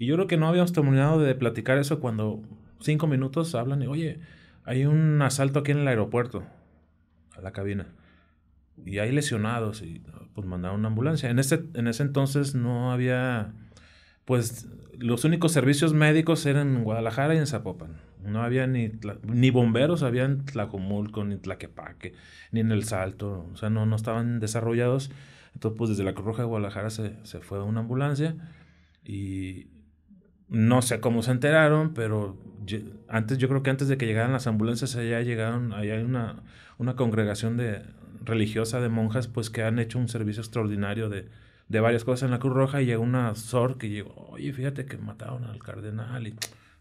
Y yo creo que no habíamos terminado de platicar eso cuando cinco minutos hablan y oye, hay un asalto aquí en el aeropuerto a la cabina y hay lesionados y pues mandaron una ambulancia. En, este, en ese entonces no había pues los únicos servicios médicos eran en Guadalajara y en Zapopan. No había ni, ni bomberos, había en Tlacomulco, ni en Tlaquepaque, ni en El Salto. O sea, no, estaban desarrollados. Entonces, pues desde la Cruz Roja de Guadalajara se, se fue a una ambulancia y no sé cómo se enteraron, pero yo, antes, yo creo que antes de que llegaran las ambulancias allá llegaron, allá hay una, una congregación de, religiosa de monjas pues que han hecho un servicio extraordinario de, de varias cosas en la Cruz Roja y llegó una SOR que llegó, oye, fíjate que mataron al cardenal y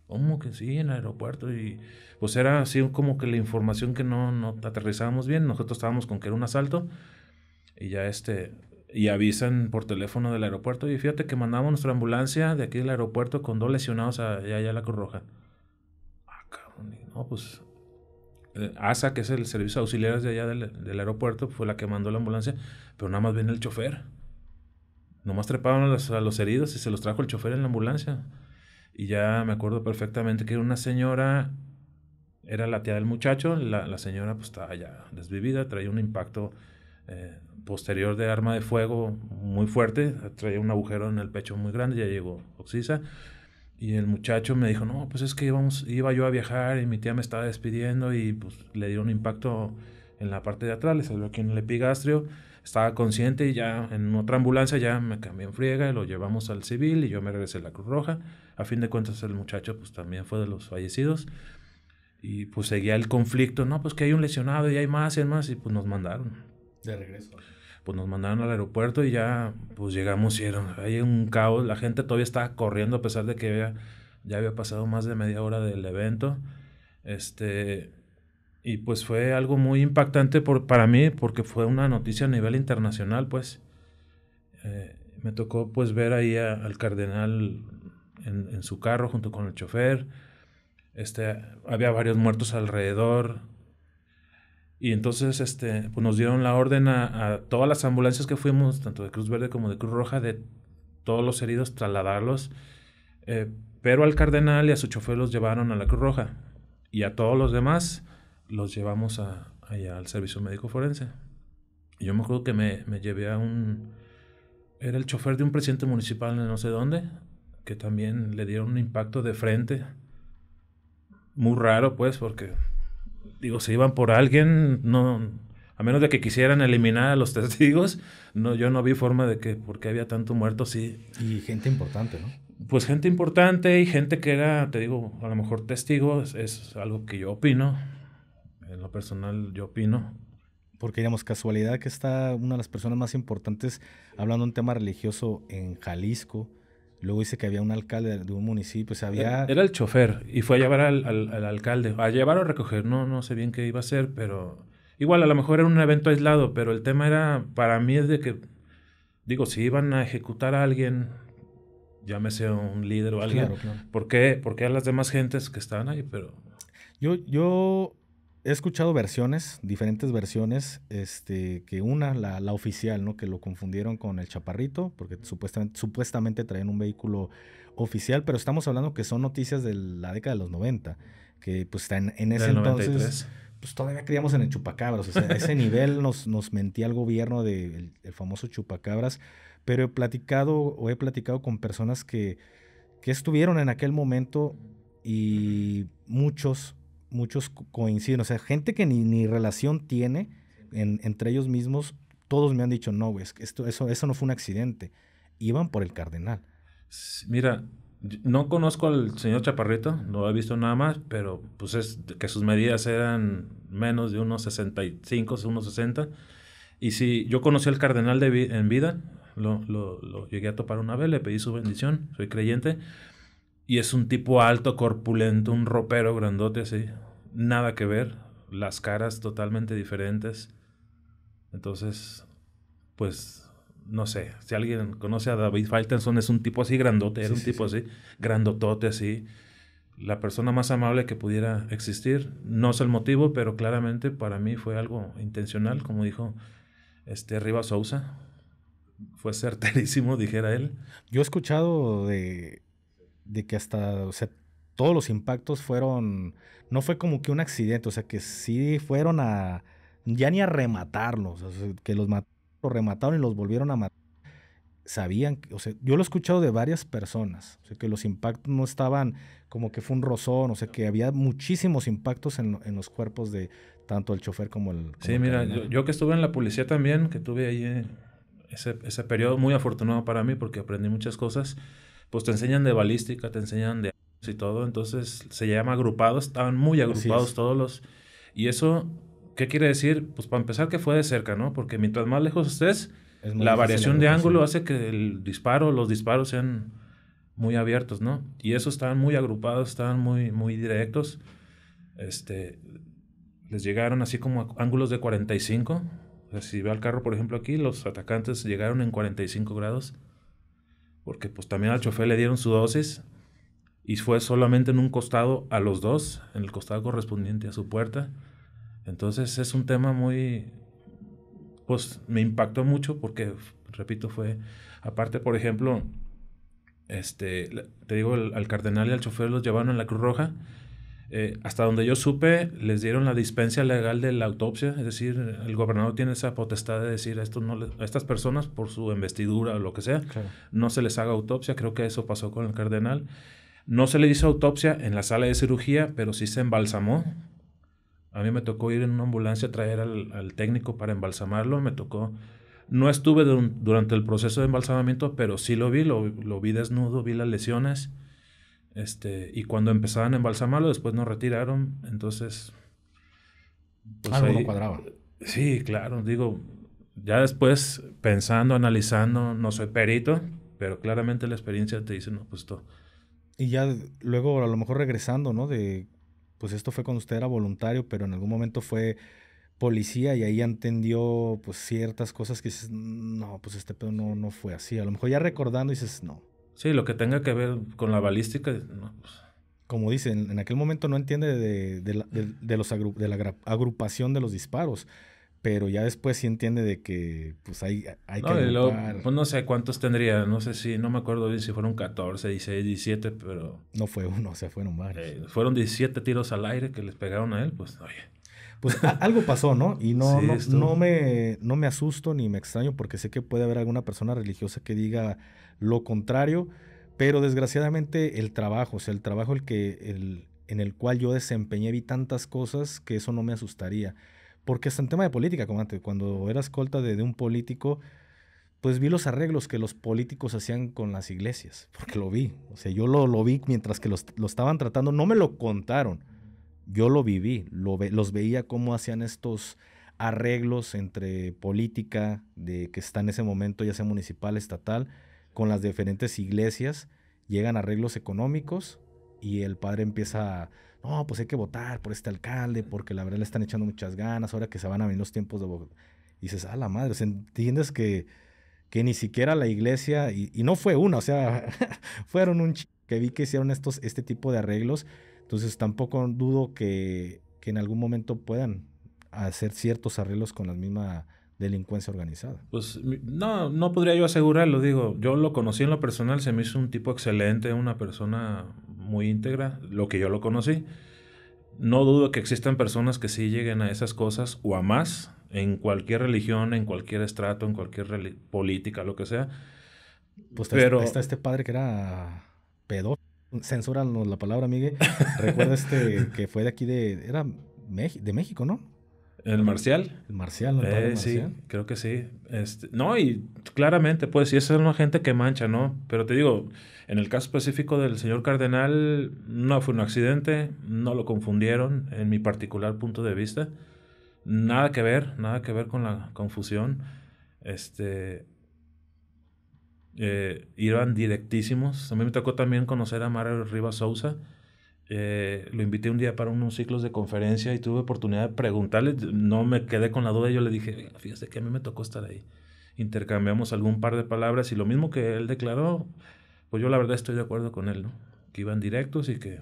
como que sí, en el aeropuerto y pues era así como que la información que no, no aterrizábamos bien, nosotros estábamos con que era un asalto y ya este, y avisan por teléfono del aeropuerto y fíjate que mandamos nuestra ambulancia de aquí del aeropuerto con dos lesionados allá, allá a la Cruz Roja. Ah, cabrón, no, pues eh, ASA, que es el servicio auxiliar auxiliares de allá del, del aeropuerto, fue la que mandó la ambulancia, pero nada más viene el chofer. Nomás trepaban a los, heridos y se los trajo el chofer en la ambulancia. Y ya me acuerdo perfectamente que una señora era la tía del muchacho, la, señora pues estaba ya desvivida, traía un impacto eh, posterior de arma de fuego muy fuerte, traía un agujero en el pecho muy grande, ya llegó Oxisa. Y el muchacho me dijo, no, pues es que íbamos, iba yo a viajar y mi tía me estaba despidiendo y pues le dio un impacto en la parte de atrás, le salió aquí en el epigastrio estaba consciente y ya en otra ambulancia ya me cambié en friega, y lo llevamos al civil y yo me regresé a la Cruz Roja. A fin de cuentas el muchacho pues también fue de los fallecidos y pues seguía el conflicto, no, pues que hay un lesionado y hay más y hay más y pues nos mandaron. De regreso. Pues nos mandaron al aeropuerto y ya pues llegamos y era, hay un caos, la gente todavía estaba corriendo a pesar de que ya había pasado más de media hora del evento. Este, y pues fue algo muy impactante para mí porque fue una noticia a nivel internacional, pues. Eh, me tocó pues ver ahí al cardenal en, su carro junto con el chofer. Este, había varios muertos alrededor. Y entonces este, pues, nos dieron la orden a, todas las ambulancias que fuimos, tanto de Cruz Verde como de Cruz Roja, de todos los heridos, trasladarlos. Eh, pero al cardenal y a su chofer los llevaron a la Cruz Roja. Y a todos los demás los llevamos a, allá al servicio médico forense. yo me acuerdo que me, me, llevé a un... Era el chofer de un presidente municipal de no sé dónde, que también le dieron un impacto de frente. Muy raro, pues, porque, digo, se iban por alguien, no, a menos de que quisieran eliminar a los *laughs* testigos, no, yo no vi forma de que, porque había tanto muerto, sí. Y gente importante, ¿no? Pues gente importante y gente que era, te digo, a lo mejor testigo, es algo que yo opino, en lo personal yo opino. Porque digamos, casualidad que está una de las personas más importantes hablando de un tema religioso en Jalisco. Luego dice que había un alcalde de un municipio, o había... Era el chofer y fue a llevar al, alcalde, a llevar o recoger, no, no sé bien qué iba a hacer, pero igual a lo mejor era un evento aislado, pero el tema era, para mí es de que, digo, si iban a ejecutar a alguien, llámese un líder o alguien, ¿por, qué? a las demás gentes que estaban ahí? Pero... Yo, yo he escuchado versiones, diferentes versiones, este, que una, la, oficial, ¿no? Que lo confundieron con el chaparrito, porque supuestamente, supuestamente traen un vehículo oficial, pero estamos hablando que son noticias de la década de los 90, que pues en, en ese entonces... Pues todavía creíamos en el chupacabras, o a ese *laughs* nivel nos, nos mentía el gobierno del el famoso chupacabras, pero he platicado o he platicado con personas que, que estuvieron en aquel momento y muchos muchos coinciden, o sea, gente que ni, relación tiene entre ellos mismos, todos me han dicho, no, güey, esto, eso, eso no fue un accidente, iban por el cardenal. Mira, no conozco al señor Chaparrito, no he visto nada más, pero pues es que sus medidas eran menos de unos 65, unos 60. Y si yo conocí al cardenal de en vida, lo, lo, lo, llegué a topar una vez, le pedí su bendición, soy creyente, y es un tipo alto, corpulento, un ropero grandote así. Nada que ver. Las caras totalmente diferentes. Entonces, pues, no sé. Si alguien conoce a David Faltenson, es un tipo así grandote. Era un tipo así, grandotote así. La persona más amable que pudiera existir. No es el motivo, pero claramente para mí fue algo intencional, como dijo este Rivas Sousa. Fue certerísimo, dijera él. Yo he escuchado de de que hasta, o sea, todos los impactos fueron, no fue como que un accidente, o sea, que sí fueron a, ya ni a rematarlos, o sea, que los, mataron, remataron y los volvieron a matar. Sabían, o sea, yo lo he escuchado de varias personas, o sea, que los impactos no estaban como que fue un rozón, o sea, que había muchísimos impactos en, los cuerpos de tanto el chofer como el... sí, mira, yo, que estuve en la policía también, que tuve ahí eh, ese, ese periodo muy afortunado para mí porque aprendí muchas cosas pues te enseñan de balística, te enseñan de y todo, entonces se llama agrupados, estaban muy agrupados todos los... Y eso, ¿qué quiere decir? Pues para empezar que fue de cerca, ¿no? Porque mientras más lejos estés, la variación de ángulo hace que el disparo, los disparos sean muy abiertos, ¿no? Y eso estaban muy agrupados, estaban muy, muy directos. Este, les llegaron así como ángulos de 45. si ve al carro, por ejemplo, aquí, los atacantes llegaron en 45 grados porque pues también al chofer le dieron su dosis y fue solamente en un costado a los dos, en el costado correspondiente a su puerta. Entonces es un tema muy, pues me impactó mucho porque, repito, fue, aparte, por ejemplo, este, te digo, al, cardenal y al chofer los llevaron a la Cruz Roja eh, hasta donde yo supe, les dieron la dispensa legal de la autopsia, es decir, el gobernador tiene esa potestad de decir a, no a estas personas, por su investidura o lo que sea, no se les haga autopsia. Creo que eso pasó con el cardenal. No se le hizo autopsia en la sala de cirugía, pero sí se embalsamó. A mí me tocó ir en una ambulancia a traer al, técnico para embalsamarlo. Me tocó. No estuve durante el proceso de embalsamamiento, pero sí lo vi, lo vi desnudo, vi las lesiones. Este, y cuando empezaban en Balsamalo después nos retiraron. Entonces. Pues Algo no cuadraba. Sí, claro. Digo, ya después, pensando, analizando, no soy perito, pero claramente la experiencia te dice, no, pues esto. Y ya luego, a lo mejor regresando, ¿no? De, pues esto fue cuando usted era voluntario, pero en algún momento fue policía y ahí entendió, pues ciertas cosas que dices, no, pues este pedo no, no fue así. A lo mejor ya recordando dices, no, Sí, lo que tenga que ver con la balística. No, pues. Como dicen, en aquel momento no entiende de, de, la, los de la agrupación de los disparos pero ya después sí entiende de que pues hay, hay no, que pues no sé cuántos tendría, no sé si, no me acuerdo bien si fueron 14, 16, 17, pero... No fue uno, o sea, fueron varios. Eh, fueron 17 tiros al aire que les pegaron a él, pues oye. Pues *laughs* algo pasó, ¿no? Y no, no, me, no me asusto ni me extraño porque sé que puede haber alguna persona religiosa que diga lo contrario, pero desgraciadamente el trabajo, o sea, el trabajo el que, el, en el cual yo desempeñé, vi tantas cosas que eso no me asustaría. Porque hasta en tema de política, como antes, cuando era escolta de, un político, pues vi los arreglos que los políticos hacían con las iglesias, porque lo vi. O sea, yo lo, vi mientras que lo estaban tratando, no me lo contaron yo lo viví, los veía cómo hacían estos arreglos entre política de que está en ese momento ya sea municipal, estatal, con las diferentes iglesias, llegan arreglos económicos y el padre empieza, no, pues hay que votar por este alcalde porque la verdad le están echando muchas ganas, ahora que se van a venir los tiempos de Y dices, a la madre, entiendes que, que ni siquiera la iglesia, y, no fue una, o sea, *laughs* fueron un que vi que hicieron estos, este tipo de arreglos entonces tampoco dudo que, en algún momento puedan hacer ciertos arreglos con la misma delincuencia organizada. Pues no, no podría yo asegurarlo, digo, yo lo conocí en lo personal, se me hizo un tipo excelente, una persona muy íntegra, lo que yo lo conocí. No dudo que existan personas que sí lleguen a esas cosas o a más, en cualquier religión, en cualquier estrato, en cualquier política, lo que sea. Pues este, Pero, está este padre que era pedo censúranos la palabra, Miguel. Recuerda este *laughs* que fue de aquí de. Era de México, ¿no? El marcial. El marcial, eh, Sí, creo que sí. Este, no, y claramente, pues, sí esa es una gente que mancha, ¿no? Pero te digo, en el caso específico del señor Cardenal, no fue un accidente, no lo confundieron, en mi particular punto de vista. Nada que ver, nada que ver con la confusión. Este, eh, iban directísimos. A mí me tocó también conocer a Mario Rivas Souza. Eh, lo invité un día para unos ciclos de conferencia y tuve oportunidad de preguntarle. No me quedé con la duda. Yo le dije, fíjese que a mí me tocó estar ahí. Intercambiamos algún par de palabras y lo mismo que él declaró, pues yo la verdad estoy de acuerdo con él, ¿no? Que iban directos y que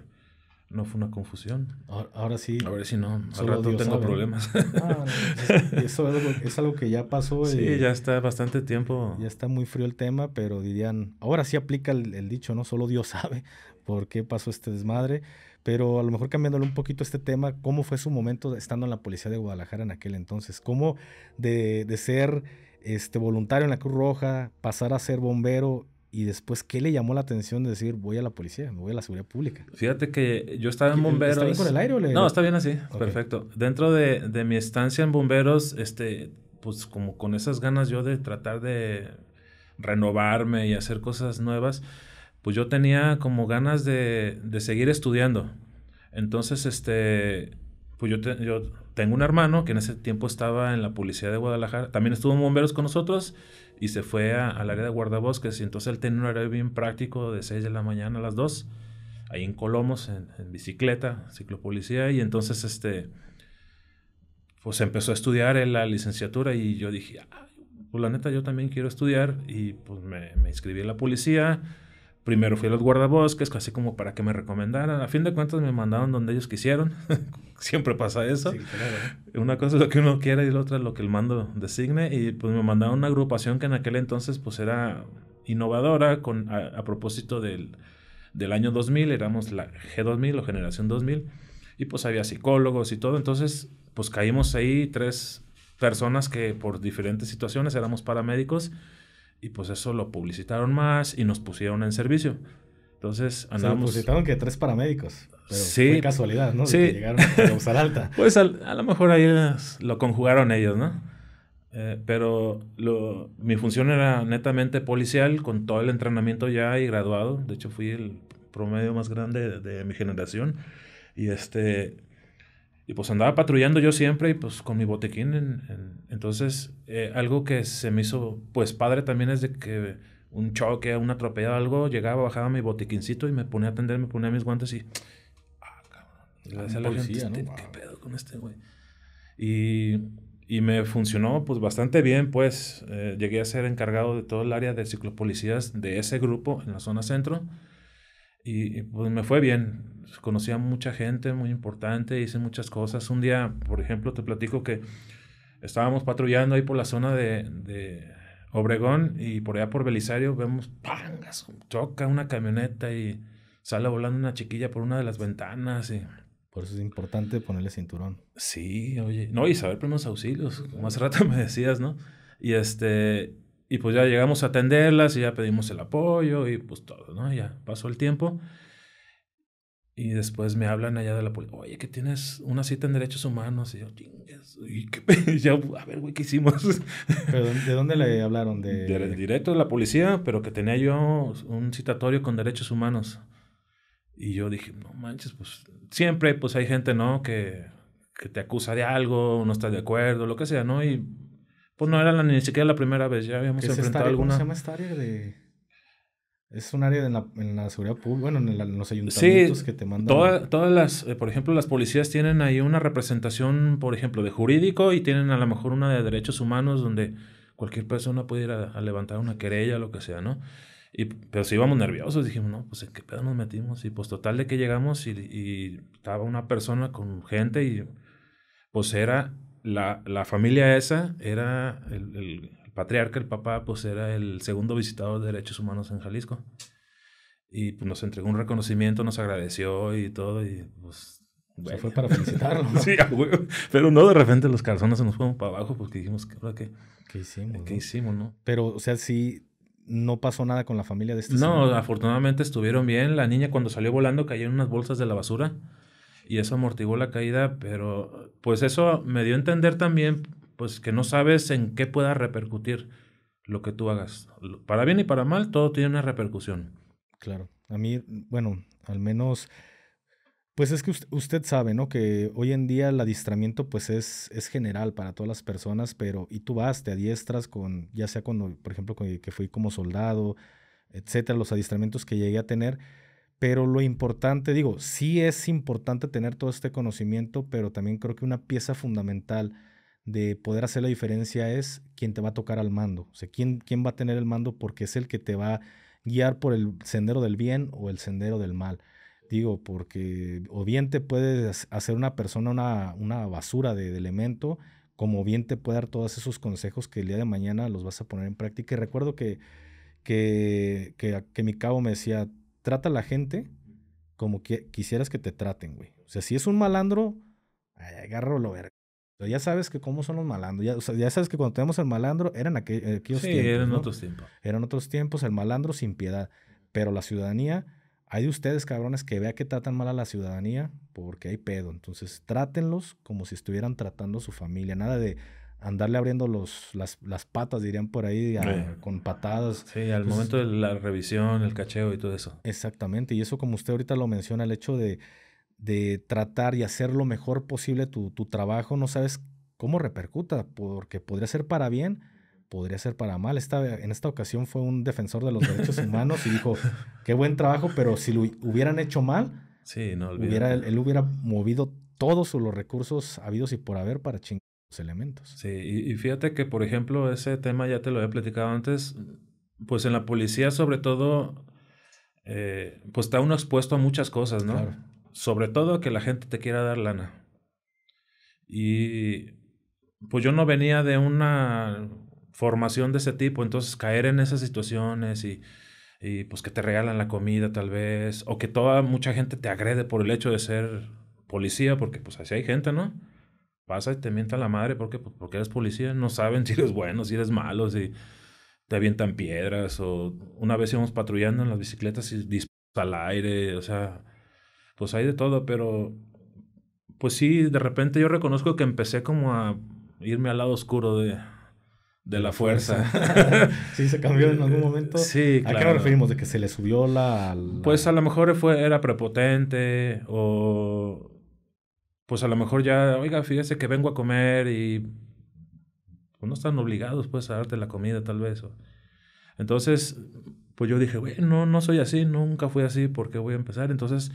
no fue una confusión. Ahora, ahora sí. A ver si no, al rato Dios tengo problemas. *laughs* eso es algo, es algo, que ya pasó. Sí, eh, ya está bastante tiempo. Ya está muy frío el tema, pero dirían, ahora sí aplica el, el, dicho, ¿no? Solo Dios sabe *laughs* por qué pasó este desmadre. Pero a lo mejor cambiándole un poquito este tema, ¿cómo fue su momento estando en la policía de Guadalajara en aquel entonces? ¿Cómo de, de ser este, voluntario en la Cruz Roja, pasar a ser bombero y después, ¿qué le llamó la atención de decir, voy a la policía, me voy a la seguridad pública? Fíjate que yo estaba en bomberos. ¿Está bien con el aire o le... No, está bien así, perfecto. Dentro de, de, mi estancia en bomberos, este, pues como con esas ganas yo de tratar de renovarme y hacer cosas nuevas, pues yo tenía como ganas de, de seguir estudiando. Entonces, este, pues yo, yo tengo un hermano que en ese tiempo estaba en la policía de Guadalajara, también estuvo en bomberos con nosotros y se fue al área de guardabosques. Y entonces él tenía un horario bien práctico de 6 de la mañana a las 2, ahí en Colomos, en, bicicleta, ciclopolicía. Y entonces, este, pues empezó a estudiar en la licenciatura y yo dije, pues la neta yo también quiero estudiar. Y pues me inscribí en la policía Primero fui a los guardabosques, casi como para que me recomendaran. A fin de cuentas me mandaron donde ellos quisieron. *laughs* Siempre pasa eso. ¿eh? Una cosa es lo que uno quiera y la otra es lo que el mando designe. Y pues me mandaron una agrupación que en aquel entonces pues era innovadora con, a, propósito del, del, año 2000. Éramos la G2000 o Generación 2000. Y pues había psicólogos y todo. Entonces pues caímos ahí tres personas que por diferentes situaciones éramos paramédicos y pues eso lo publicitaron más y nos pusieron en servicio. Entonces andamos... Se publicitaron que tres paramédicos. sí. Fue casualidad, ¿no? sí. Que llegaron a Alta. *laughs* pues a lo mejor ahí lo conjugaron ellos, ¿no? Eh, pero lo, mi función era netamente policial, con todo el entrenamiento ya y graduado. De hecho, fui el promedio más grande de mi generación. Y este, y pues andaba patrullando yo siempre y pues con mi botiquín En, en, entonces, eh, algo que se me hizo pues padre también es de que un choque, un o algo, llegaba, bajaba mi botiquincito y me ponía a atender, me ponía mis guantes y... Ah, cabrón. Y este, ¿qué pedo con este güey? Y, me funcionó pues bastante bien, pues eh, llegué a ser encargado de todo el área de ciclopolicías de ese grupo en la zona centro y, pues me fue bien. Conocí a mucha gente muy importante, hice muchas cosas. Un día, por ejemplo, te platico que estábamos patrullando ahí por la zona de, Obregón y por allá por Belisario vemos, pangas, choca una camioneta y sale volando una chiquilla por una de las ventanas y... Por eso es importante ponerle cinturón. Sí, oye. No, y saber primeros auxilios, como hace rato *laughs* me decías, ¿no? Y este, y pues ya llegamos a atenderlas y ya pedimos el apoyo y pues todo, ¿no? Ya pasó el tiempo. Y después me hablan allá de la policía, oye, que tienes una cita en derechos humanos. Y yo, chingas, *laughs* y ya, a ver, güey, ¿qué hicimos? *laughs* ¿De dónde le hablaron? De... Directo de la policía, pero que tenía yo un citatorio con derechos humanos. Y yo dije, no manches, pues siempre pues hay gente, ¿no? Que, que te acusa de algo, no estás de acuerdo, lo que sea, ¿no? Y pues, no era la, ni siquiera la primera vez, ya habíamos enfrentado alguna. ¿Cómo se llama esta área de.? Es un área de en, la, seguridad pública, bueno, en, los ayuntamientos que te mandan. Sí, todas las, eh, por ejemplo, las policías tienen ahí una representación, por ejemplo, de jurídico y tienen a lo mejor una de derechos humanos donde cualquier persona puede ir a, levantar una querella, lo que sea, ¿no? Y, pero si íbamos nerviosos, dijimos, no, pues en qué pedo nos metimos. Y pues total de que llegamos y, y estaba una persona con gente y pues era la, familia esa era el, patriarca, el papá, pues era el segundo visitador de derechos humanos en Jalisco. Y pues, nos entregó un reconocimiento, nos agradeció y todo, y pues, fue para felicitarlo. *laughs* sí, Pero no de repente los calzones se nos fueron para abajo porque dijimos, ¿qué, qué, hicimos? ¿Qué no? hicimos, Pero, o sea, sí, no pasó nada con la familia de este No, afortunadamente estuvieron bien. La niña cuando salió volando cayó en unas bolsas de la basura y eso amortiguó la caída, pero pues eso me dio a entender también pues que no sabes en qué pueda repercutir lo que tú hagas. Para bien y para mal, todo tiene una repercusión. Claro, a mí, bueno, al menos, pues es que usted, sabe, ¿no? Que hoy en día el adiestramiento pues es, es, general para todas las personas, pero y tú vas, te adiestras con, ya sea cuando, por ejemplo, que fui como soldado, etcétera, los adiestramientos que llegué a tener, pero lo importante, digo, sí es importante tener todo este conocimiento, pero también creo que una pieza fundamental de poder hacer la diferencia es quién te va a tocar al mando, o sea, quién, quién va a tener el mando porque es el que te va a guiar por el sendero del bien o el sendero del mal. Digo, porque o bien te puedes hacer una persona una, una basura de, elemento, como bien te puede dar todos esos consejos que el día de mañana los vas a poner en práctica. Y recuerdo que, que, que, que mi cabo me decía, trata a la gente como que quisieras que te traten, güey. O sea, si es un malandro, agarro lo verga. ya sabes que cómo son los malandros. Ya, sabes que cuando tenemos el malandro eran aquellos eh, aquellos sí, eran otros tiempos. Eran otros tiempos, el malandro sin piedad. Pero la ciudadanía, hay de ustedes, cabrones, que vea que tratan mal a la ciudadanía porque hay pedo. Entonces, trátenlos como si estuvieran tratando a su familia. Nada de, andarle abriendo los, las, patas, dirían por ahí, con patadas. Sí, al momento de la revisión, el cacheo y todo eso. Exactamente, y eso como usted ahorita lo menciona, el hecho de, de tratar y hacer lo mejor posible tu, trabajo, no sabes cómo repercuta, porque podría ser para bien, podría ser para mal. en esta ocasión fue un defensor de los derechos *laughs* humanos y dijo, qué buen trabajo, pero si lo hubieran hecho mal, sí, no, hubiera, él, él hubiera movido todos los recursos habidos y por haber para chingar elementos. Sí, y, fíjate que, por ejemplo, ese tema ya te lo he platicado antes, pues en la policía sobre todo, eh, pues está uno expuesto a muchas cosas, ¿no? Sobre todo que la gente te quiera dar lana. Y pues yo no venía de una formación de ese tipo, entonces caer en esas situaciones y, y pues que te regalan la comida tal vez, o que toda mucha gente te agrede por el hecho de ser policía, porque pues así hay gente, ¿no? pasa y te mienta la madre porque, pues, porque eres policía, no saben *laughs* si eres bueno, si eres malo, si te avientan piedras o una vez íbamos patrullando en las bicicletas y disparas al aire, o sea, pues hay de todo, pero pues sí, de repente yo reconozco que empecé como a irme al lado oscuro de, de la fuerza. *laughs* *laughs* sí, se cambió en algún momento. Sí, claro. ¿A qué nos referimos? ¿De que se le subió la...? la... Pues a lo mejor fue, era prepotente o pues a lo mejor ya, oiga, fíjese que vengo a comer y pues, no están obligados pues a darte la comida tal vez. Entonces, pues yo dije, güey, no, soy así, nunca fui así, ¿por qué voy a empezar? Entonces,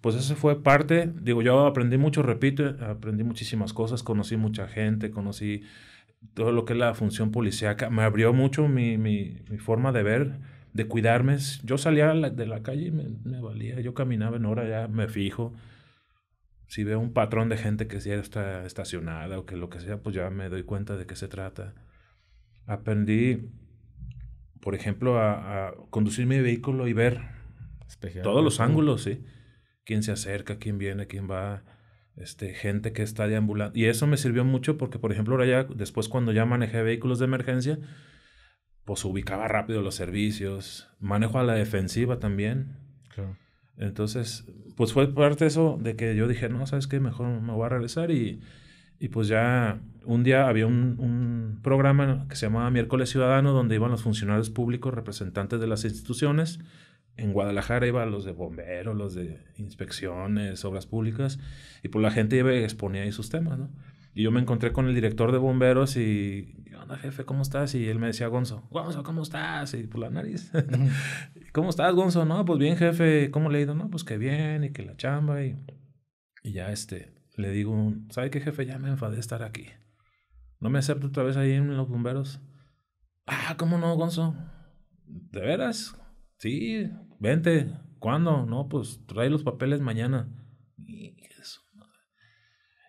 pues eso fue parte, digo, yo aprendí mucho, repito, eh, aprendí muchísimas cosas, conocí mucha gente, conocí todo lo que es la función policíaca, me abrió mucho mi, mi, forma de ver, de cuidarme. Yo salía de la calle y me valía, yo caminaba en hora, ya me fijo si veo un patrón de gente que ya está estacionada o que lo que sea, pues ya me doy cuenta de qué se trata. Aprendí, por ejemplo, a, conducir mi vehículo y ver todos los ángulos, ¿sí? Quién se acerca, quién viene, quién va, este, gente que está deambulando. Y eso me sirvió mucho porque, por ejemplo, ahora ya, después cuando ya manejé vehículos de emergencia, pues ubicaba rápido los servicios. Manejo a la defensiva también. Claro entonces, pues fue parte de eso de que yo dije, no, ¿sabes qué? Mejor me voy a regresar y, pues ya un día había un, programa que se llamaba Miércoles Ciudadano donde iban los funcionarios públicos, representantes de las instituciones. En Guadalajara iban los de bomberos, los de inspecciones, obras públicas, y pues la gente iba y exponía ahí sus temas, ¿no? Y yo me encontré con el director de bomberos y, ¿qué onda, jefe? ¿Cómo estás? Y él me decía, Gonzo, Gonzo, ¿cómo estás? Y por la nariz, *laughs* ¿cómo estás, Gonzo? No, pues bien, jefe, ¿cómo le he ido? No, pues que bien y que la chamba. Y, ya este, le digo, ¿sabe qué, jefe? Ya me enfadé de estar aquí. No me acepto otra vez ahí en los bomberos. Ah, ¿cómo no, Gonzo? ¿De veras? Sí, vente. ¿Cuándo? No, pues trae los papeles mañana. Y, eso.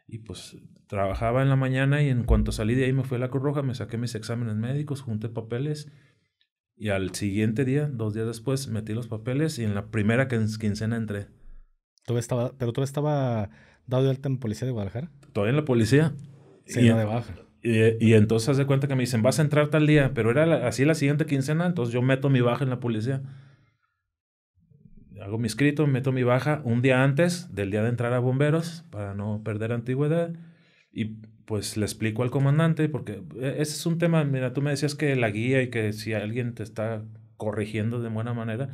y pues trabajaba en la mañana y en cuanto salí de ahí me fui a la Cruz me saqué mis exámenes médicos, junté papeles y al siguiente día, dos días después, metí los papeles y en la primera quincena entré. ¿Todo estaba, ¿Pero todo estaba dado de alta en policía de Guadalajara? Todavía en la policía. Sí, y, de baja. Y, y entonces hace cuenta que me dicen, vas a entrar tal día, pero era así la siguiente quincena, entonces yo meto mi baja en la policía hago mi escrito, meto mi baja un día antes del día de entrar a bomberos para no perder antigüedad. Y pues le explico al comandante, porque eh, ese es un tema, mira, tú me decías que la guía y que si alguien te está corrigiendo de buena manera,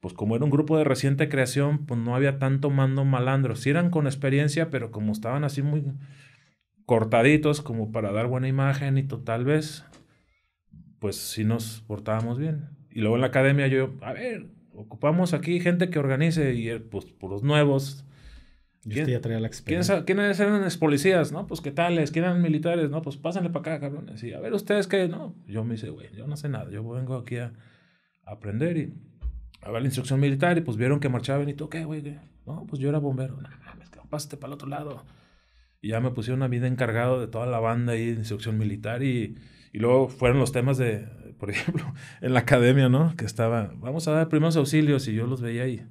pues como era un grupo de reciente creación, pues no había tanto mando malandro. si eran con experiencia, pero como estaban así muy cortaditos, como para dar buena imagen y total tal vez, pues sí nos portábamos bien. Y luego en la academia yo, a ver, ocupamos aquí gente que organice y eh, pues los nuevos yo la experiencia. ¿Quiénes, eran policías? ¿No? Pues qué tales, ¿quiénes eran militares? No, pues pásenle para acá, cabrones. Y a ver, ustedes qué, ¿no? Yo me dice, güey, yo no sé nada, yo vengo aquí a, aprender y a ver la instrucción militar y pues vieron que marchaban. Y tú, ¿qué, güey? No, pues yo era bombero. No mames, pásate para el otro lado. Y ya me pusieron a mí de encargado de toda la banda ahí de instrucción militar y, y luego fueron los temas de, por ejemplo, *laughs* en la academia, ¿no? Que estaba, vamos a dar primeros auxilios y yo los veía ahí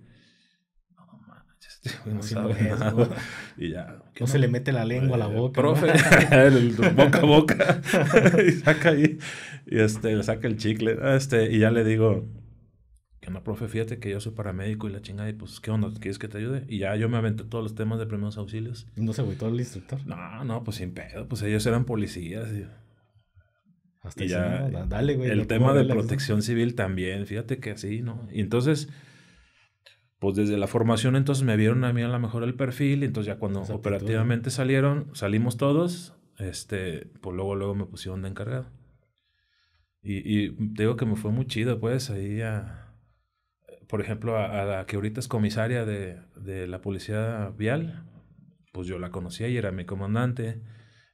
este, y ya. No, se le mete la lengua a la boca. Profe, *laughs* boca a boca. *laughs* y saca ahí. Y este, le saca el chicle. Este, y ya le digo, que no, profe, fíjate que yo soy paramédico y la chingada. Y pues, ¿qué onda? ¿Quieres que te ayude? Y ya yo me aventé todos los temas de primeros auxilios. ¿No se todo el instructor? No, no, pues sin pedo. Pues ellos eran policías. Y... Hasta ya, dale, güey. El tema de protección civil también, fíjate que así, ¿no? Y entonces pues desde la formación entonces me vieron a mí a lo mejor el perfil, y entonces ya cuando operativamente salieron, salimos todos, este, pues luego, luego me pusieron de encargado. Y, digo que me fue muy chido, pues, ahí a, por ejemplo, a, la que ahorita es comisaria de, de, la policía vial, pues yo la conocía y era mi comandante.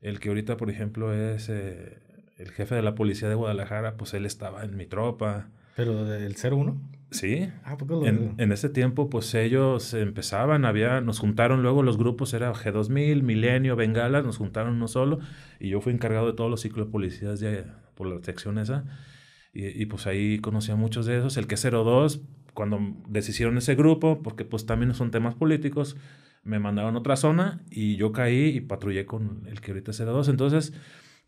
El que ahorita, por ejemplo, es eh, el jefe de la policía de Guadalajara, pues él estaba en mi tropa. ¿Pero del 01? Sí. Ah, en, ese tiempo, pues ellos empezaban, había, nos juntaron luego los grupos, era G2000, Milenio, Bengala, nos juntaron uno solo, y yo fui encargado de todos los ciclos de policías por la sección esa, y, y, pues ahí conocí a muchos de esos. El que 02, cuando deshicieron ese grupo, porque pues también son temas políticos, me mandaron a otra zona, y yo caí y patrullé con el que ahorita es 02, entonces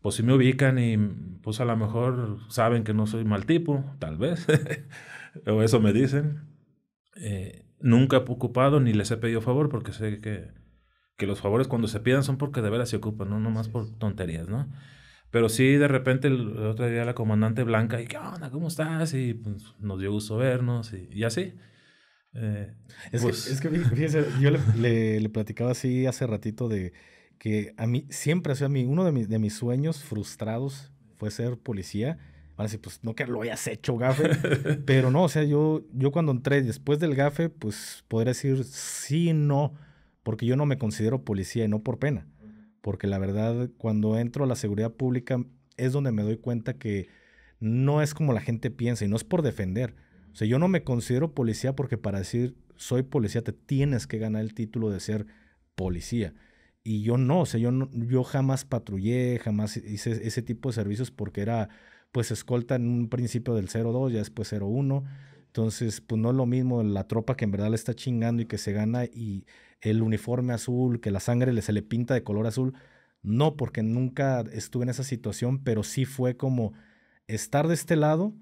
pues sí me ubican y pues a lo mejor saben que no soy mal tipo, tal vez. *laughs* o eso me dicen. Eh, nunca he ocupado ni les he pedido favor porque sé que, que los favores cuando se pidan son porque de veras se ocupan, no más por tonterías, ¿no? Pero sí, de repente, el, otro día la comandante Blanca, ¿y qué onda? ¿Cómo estás? Y pues, nos dio gusto vernos y, así. Eh, es, que, pues es, que, yo le, le, platicaba así hace ratito de que a mí siempre, ha sido a mí, uno de, mis, de mis sueños frustrados fue ser policía van pues no que lo hayas hecho, gafe. Pero no, o sea, yo, yo cuando entré después del gafe, pues podría decir sí, no, porque yo no me considero policía y no por pena. Porque la verdad, cuando entro a la seguridad pública es donde me doy cuenta que no es como la gente piensa y no es por defender. O sea, yo no me considero policía porque para decir soy policía te tienes que ganar el título de ser policía. Y yo no, o sea, yo, yo jamás patrullé, jamás hice ese tipo de servicios porque era pues escolta en un principio del 0-2, ya después 0-1. Entonces, pues no es lo mismo la tropa que en verdad le está chingando y que se gana y el uniforme azul, que la sangre le, se le pinta de color azul. No, porque nunca estuve en esa situación, pero sí fue como estar de este lado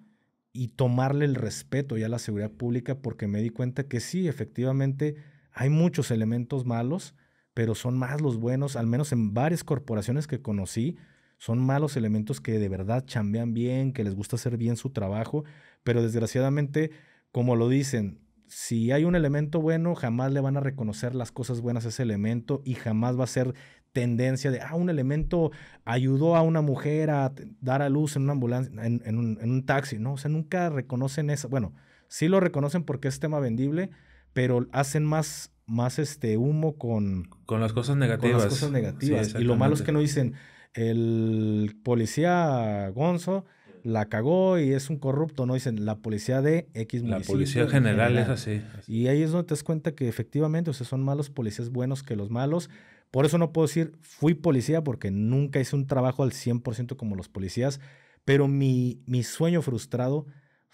y tomarle el respeto ya a la seguridad pública porque me di cuenta que sí, efectivamente hay muchos elementos malos, pero son más los buenos, al menos en varias corporaciones que conocí, son malos elementos que de verdad chambean bien, que les gusta hacer bien su trabajo, pero desgraciadamente, como lo dicen, si hay un elemento bueno, jamás le van a reconocer las cosas buenas a ese elemento y jamás va a ser tendencia de, ah, un elemento ayudó a una mujer a dar a luz en una ambulancia, en, un, taxi, ¿no? O sea, nunca reconocen eso. Bueno, sí lo reconocen porque es tema vendible, pero hacen más, más este humo con... Con las cosas negativas. Con las cosas negativas. y lo malo es que no dicen, el policía Gonzo la cagó y es un corrupto, ¿no? Dicen la policía de X municipio. La policía general, es así, Y ahí es donde te das cuenta que efectivamente, o sea, son malos policías buenos que los malos. Por eso no puedo decir fui policía porque nunca hice un trabajo al 100% como los policías, pero mi, mi sueño frustrado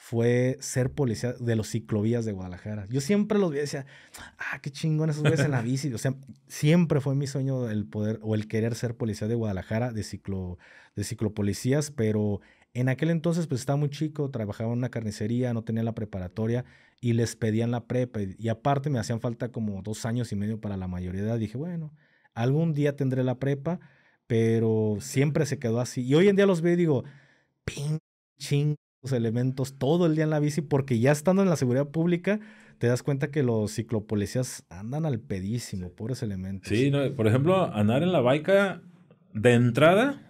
fue ser policía de los ciclovías de Guadalajara. Yo siempre los veía decía, ah, qué chingón esos güeyes en la bici. O sea, siempre fue mi sueño el poder o el querer ser policía de Guadalajara, de, ciclo, de ciclopolicías, pero en aquel entonces pues estaba muy chico, trabajaba en una carnicería, no tenía la preparatoria y les pedían la prepa. Y aparte me hacían falta como dos años y medio para la mayoría de edad. Dije, bueno, algún día tendré la prepa, pero siempre se quedó así. Y hoy en día los veo y digo, ping, ching elementos todo el día en la bici, porque ya estando en la seguridad pública, te das cuenta que los ciclopolicías andan al pedísimo, pobres elementos. Sí, no, por ejemplo, andar en la baica de entrada,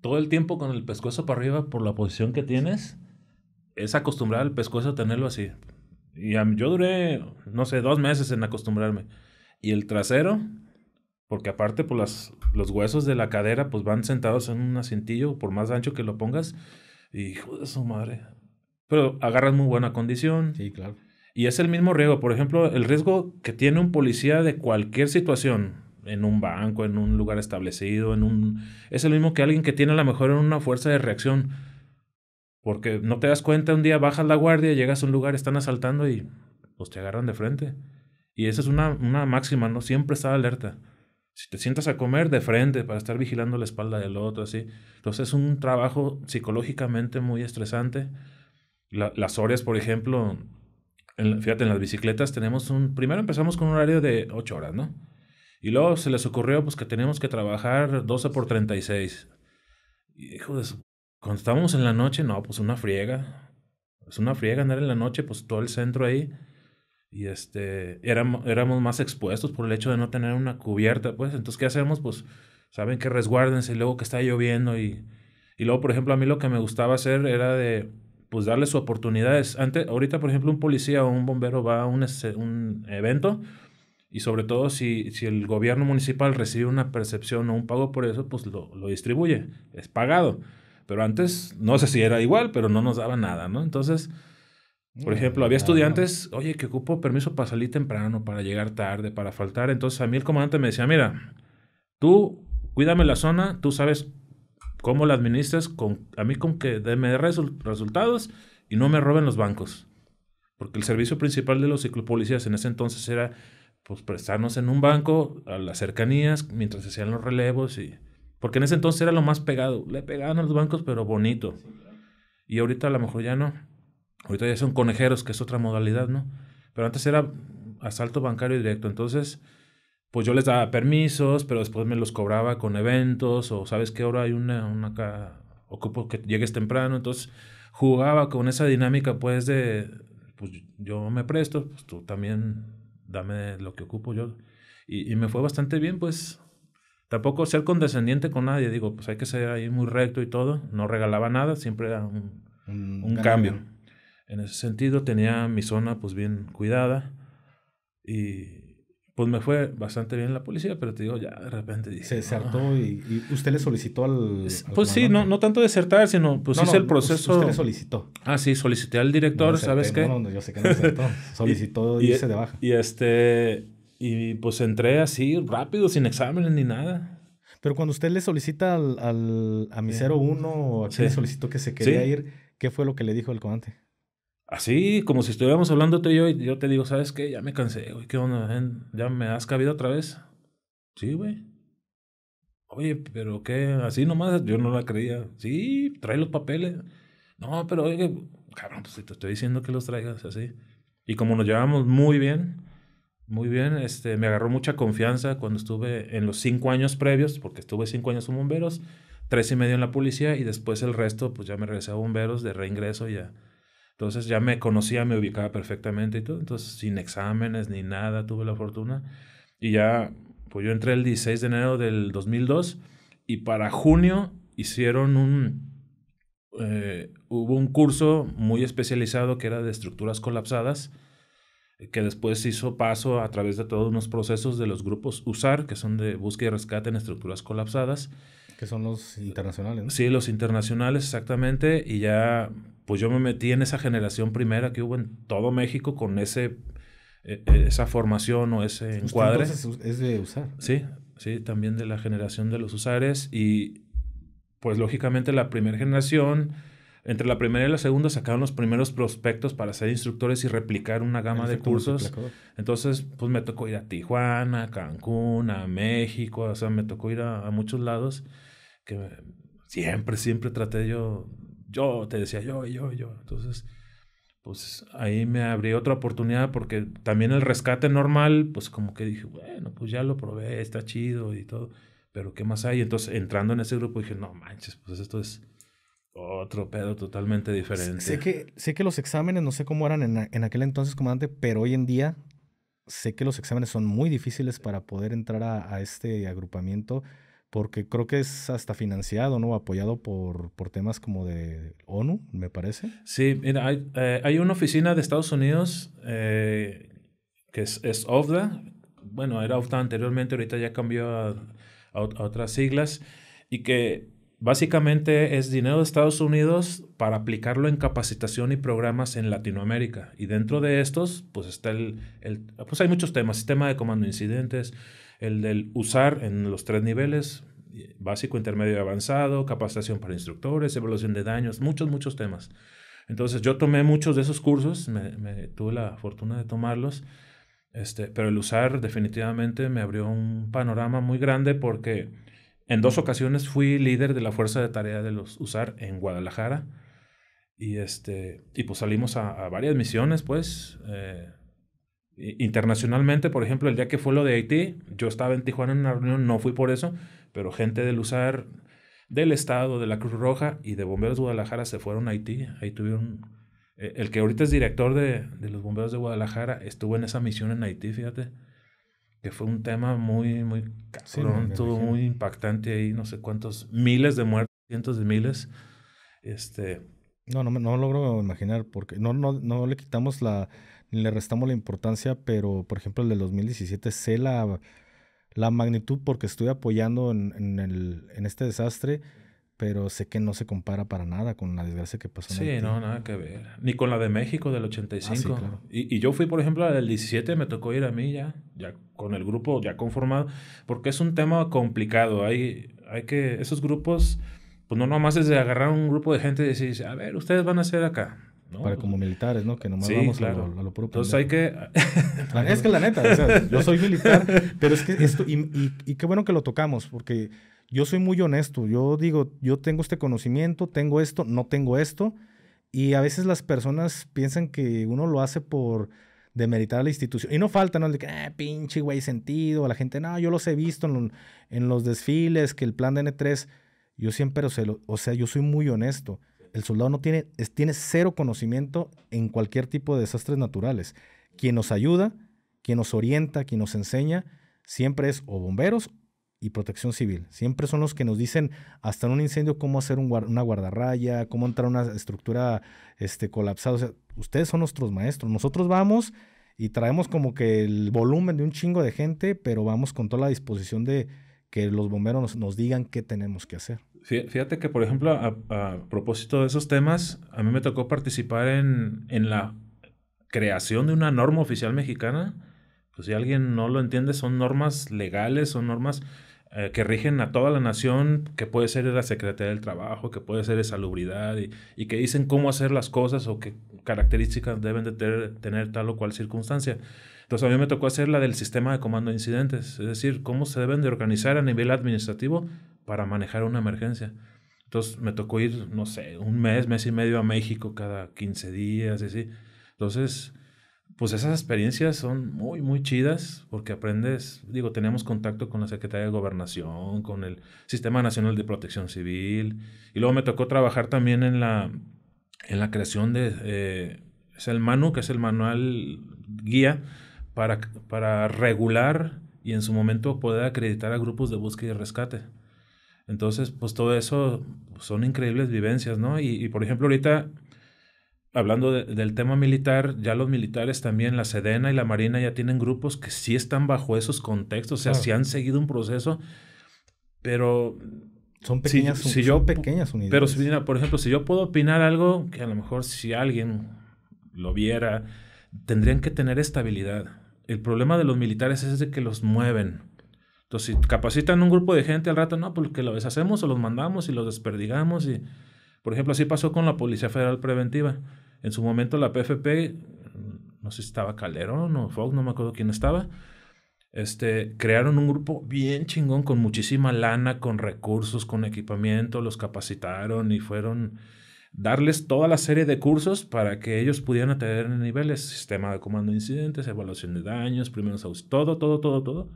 todo el tiempo con el pescuezo para arriba por la posición que tienes, es acostumbrar al pescuezo a tenerlo así. Y yo duré, no sé, dos meses en acostumbrarme. Y el trasero, porque aparte por pues, las, los huesos de la cadera pues van sentados en un asentillo, por más ancho que lo pongas, y hijo de su madre. Pero agarras muy buena condición. Sí, claro. Y es el mismo riesgo. Por ejemplo, el riesgo que tiene un policía de cualquier situación, en un banco, en un lugar establecido, en un... Es el mismo que alguien que tiene a lo mejor una fuerza de reacción. Porque no te das cuenta, un día bajas la guardia, llegas a un lugar, están asaltando y pues te agarran de frente. Y esa es una, una máxima, ¿no? Siempre está alerta. Si te sientas a comer de frente para estar vigilando la espalda del otro, así. Entonces es un trabajo psicológicamente muy estresante. las horas, por ejemplo, fíjate, en las bicicletas tenemos un... Primero empezamos con un horario de 8 horas, ¿no? Y luego se les ocurrió pues que teníamos que trabajar 12 por 36. Y hijo de su... Cuando estábamos en la noche, no, pues una friega. Es una friega andar en la noche, pues todo el centro ahí y este, éramos, éramos más expuestos por el hecho de no tener una cubierta, pues. Entonces, ¿qué hacemos? Pues, saben que resguárdense luego que está lloviendo y, y luego, por ejemplo, a mí lo que me gustaba hacer era de, pues, darle oportunidades. Antes, ahorita, por ejemplo, un policía o un bombero va a un, un evento y sobre todo si, si, el gobierno municipal recibe una percepción o un pago por eso, pues lo, lo distribuye, es pagado. Pero antes, no sé si era igual, pero no nos daba nada, ¿no? Entonces... Por ejemplo, había estudiantes, oye, que ocupo permiso para salir temprano, para llegar tarde, para faltar. Entonces a mí el comandante me decía, mira, tú cuídame la zona, tú sabes cómo la administras, a mí con que déme resultados y no me roben los bancos. Porque el servicio principal de los ciclopolicías en ese entonces era pues prestarnos en un banco a las cercanías mientras hacían los relevos y porque en ese entonces era lo más pegado, le pegaban a los bancos pero bonito. Y ahorita a lo mejor ya no. Ahorita ya son conejeros, que es otra modalidad, ¿no? Pero antes era asalto bancario directo. Entonces, pues yo les daba permisos, pero después me los cobraba con eventos o sabes qué ahora hay una, una ocupo que llegues temprano. Entonces, jugaba con esa dinámica pues de, pues yo me presto, pues tú también dame lo que ocupo yo. Y, me fue bastante bien, pues tampoco ser condescendiente con nadie, digo, pues hay que ser ahí muy recto y todo, no regalaba nada, siempre era un, un, un cambio. En ese sentido tenía mi zona pues bien cuidada y pues me fue bastante bien la policía, pero te digo, ya de repente... se desertó y, usted le solicitó al... pues sí, no, no tanto desertar, sino pues hice el pues, proceso... Usted le solicitó. Ah, sí, solicité al director, ¿sabes qué? No, yo sé que no desertó, *laughs* solicitó y, irse de baja. Y este... Y pues entré así, rápido, sin exámenes ni nada. Pero cuando usted le solicita al, al a mi sí. 01, a quien le solicitó que se quería ir, ¿qué fue lo que le dijo el comandante? Así, como si estuviéramos hablando tú y yo, y yo te digo, ¿sabes qué? Ya me cansé, güey, ¿qué onda? ¿Ya me has cabido otra vez? Sí, güey. Oye, pero qué, así nomás, yo no la creía. Sí, trae los papeles. No, pero oye, cabrón, pues te estoy diciendo que los traigas así. Y como nos llevamos muy bien, muy bien, este, me agarró mucha confianza cuando estuve en los cinco años previos, porque estuve cinco años en bomberos, tres y medio en la policía y después el resto, pues ya me regresé a bomberos de reingreso y ya. Entonces ya me conocía, me ubicaba perfectamente y todo. Entonces, sin exámenes ni nada, tuve la fortuna. Y ya, pues yo entré el 16 de enero del 2002 y para junio hicieron un... Eh, hubo un curso muy especializado que era de estructuras colapsadas, eh, que después hizo paso a través de todos unos procesos de los grupos USAR, que son de búsqueda y rescate en estructuras colapsadas. Que son los internacionales. ¿no? Sí, los internacionales, exactamente. Y ya pues yo me metí en esa generación primera que hubo en todo México con ese, e, e, esa formación o ese encuadre. es de usar. Sí, sí, también de la generación de los usares y pues lógicamente la primera generación, entre la primera y la segunda sacaron los primeros prospectos para ser instructores y replicar una gama de cursos. Entonces, pues me tocó ir a Tijuana, a Cancún, a México, o sea, me tocó ir a, a muchos lados que siempre, siempre traté yo yo, te decía yo, yo, yo. Entonces, pues ahí me abrí otra oportunidad porque también el rescate normal, pues como que dije, bueno, pues ya lo probé, está chido y todo, pero ¿qué más hay? Entonces, entrando en ese grupo dije, no manches, pues esto es otro pedo totalmente diferente. Sé que, sé que los exámenes, no sé cómo eran en, en aquel entonces, comandante, pero hoy en día sé que los exámenes son muy difíciles para poder entrar a, a este agrupamiento porque creo que es hasta financiado, ¿no? Apoyado por, por temas como de ONU, me parece. Sí, hay, eh, hay una oficina de Estados Unidos eh, que es, es, bueno, era OFDA anteriormente, ahorita ya cambió a, otras siglas, y que básicamente es dinero de Estados Unidos para aplicarlo en capacitación y programas en Latinoamérica. Y dentro de estos, pues está el, el pues hay muchos temas, sistema de comando de incidentes, el del usar en los tres niveles, básico, intermedio y avanzado, capacitación para instructores, evaluación de daños, muchos, muchos temas. Entonces yo tomé muchos de esos cursos, me, tuve la fortuna de tomarlos, este, pero el usar definitivamente me abrió un panorama muy grande porque en dos ocasiones fui líder de la fuerza de tarea de los usar en Guadalajara y, este, y pues salimos a, varias misiones, pues. Eh, internacionalmente, por ejemplo, el día que fue lo de Haití, yo estaba en Tijuana en una reunión, no fui por eso, pero gente del USAR, del Estado, de la Cruz Roja y de Bomberos de Guadalajara se fueron a Haití. Ahí tuvieron. Eh, el que ahorita es director de, los Bomberos de Guadalajara estuvo en esa misión en Haití, fíjate. Que fue un tema muy, muy todo muy impactante ahí, no sé cuántos, miles de muertos, cientos de miles. Este. No, no, no logro imaginar porque no, no, no le quitamos la, le restamos la importancia, pero por ejemplo el del 2017 sé la, la magnitud porque estoy apoyando en, este desastre, pero sé que no se compara para nada con la desgracia que pasó. Sí, en no, nada que ver. Ni con la de México del 85. Ah, y, yo fui, por ejemplo, el 17, me tocó ir a mí ya, con el grupo ya conformado, porque es un tema complicado. Hay, hay que, esos grupos, pues no nomás es de agarrar un grupo de gente y decir, a ver, ustedes van a ser acá para como militares, ¿no? Que nomás sí, vamos a, lo, a, Entonces hay que... es que la neta, o sea, yo soy militar, *laughs* pero es que esto, y, qué bueno que lo tocamos, porque yo soy muy honesto, yo digo, yo tengo este conocimiento, tengo esto, no tengo esto, y a veces las personas piensan que uno lo hace por demeritar a la institución. Y no falta, ¿no? El de que, eh, pinche güey, sentido. A la gente, no, yo los he visto en, los desfiles, que el plan de N3. Yo siempre, o sea, yo soy muy honesto el soldado no tiene, tiene cero conocimiento en cualquier tipo de desastres naturales. Quien nos ayuda, quien nos orienta, quien nos enseña, siempre es o bomberos y protección civil. Siempre son los que nos dicen hasta en un incendio cómo hacer una guardarraya, cómo entrar a una estructura este, colapsada. ustedes son nuestros maestros. Nosotros vamos y traemos como que el volumen de un chingo de gente, pero vamos con toda la disposición de que los bomberos nos digan qué tenemos que hacer. Fíjate que, por ejemplo, a, propósito de esos temas, a mí me tocó participar en, la creación de una norma oficial mexicana. Pues si alguien no lo entiende, son normas legales, son normas eh, que rigen a toda la nación, que puede ser la Secretaría del Trabajo, que puede ser de Salubridad, y, que dicen cómo hacer las cosas o qué características deben de tener tal o cual circunstancia. Entonces a mí me tocó hacer la del sistema de comando de incidentes, es decir, cómo se deben de organizar a nivel administrativo para manejar una emergencia. Entonces me tocó ir, no sé, un mes, mes y medio a México cada 15 días y así. Entonces, pues esas experiencias son muy, muy chidas porque aprendes, digo, tenemos contacto con la Secretaría de Gobernación, con el Sistema Nacional de Protección Civil. Y luego me tocó trabajar también en la, en la creación de, eh, es el MANU, que es el manual guía para, para regular y en su momento poder acreditar a grupos de búsqueda y rescate. Entonces, pues todo eso pues, son increíbles vivencias, ¿no? Y, por ejemplo, ahorita, hablando del tema militar, ya los militares también, la Sedena y la Marina ya tienen grupos que sí están bajo esos contextos, o sea, sí han seguido un proceso, pero... Son pequeñas, pequeñas unidades. Pero, por ejemplo, si yo puedo opinar algo que a lo mejor si alguien lo viera, tendrían que tener estabilidad. El problema de los militares es de que los mueven entonces, si capacitan un grupo de gente al rato, no, porque pues lo deshacemos o los mandamos y los desperdigamos. Y, por ejemplo, así pasó con la Policía Federal Preventiva. En su momento la PFP, no sé si estaba Calderón o Fox, no me acuerdo quién estaba, este, crearon un grupo bien chingón con muchísima lana, con recursos, con equipamiento, los capacitaron y fueron darles toda la serie de cursos para que ellos pudieran tener niveles, sistema de comando de incidentes, evaluación de daños, primeros auxilios, todo, todo, todo, todo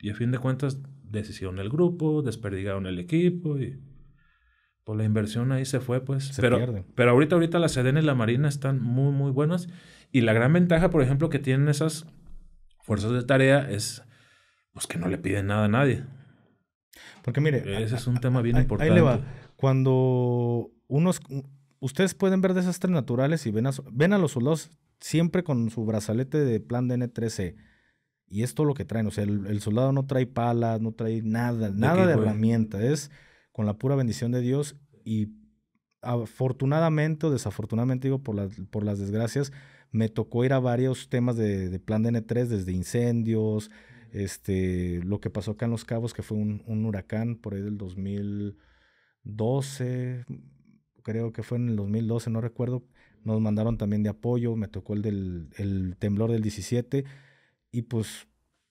y a fin de cuentas deshicieron el grupo, desperdigaron el equipo y por pues, la inversión ahí se fue, pues. Se pero, pierden. pero ahorita, ahorita la Sedena y la Marina están muy, muy buenas. Y la gran ventaja, por ejemplo, que tienen esas fuerzas de tarea es pues que no le piden nada a nadie. Porque mire, ese es un tema bien importante. Ahí le va. Cuando unos ustedes pueden ver desastres naturales y ven a, ven a los soldados siempre con su brazalete de plan DN-13 y es lo que traen. O sea, el, soldado no trae palas, no trae nada, nada de, herramienta. Es con la pura bendición de Dios y afortunadamente o desafortunadamente, digo, por, las por las desgracias, me tocó ir a varios temas de, de, plan DN3, desde incendios, este, lo que pasó acá en Los Cabos, que fue un, un, huracán por ahí del 2012, creo que fue en el 2012, no recuerdo, nos mandaron también de apoyo, me tocó el del el temblor del 17 y pues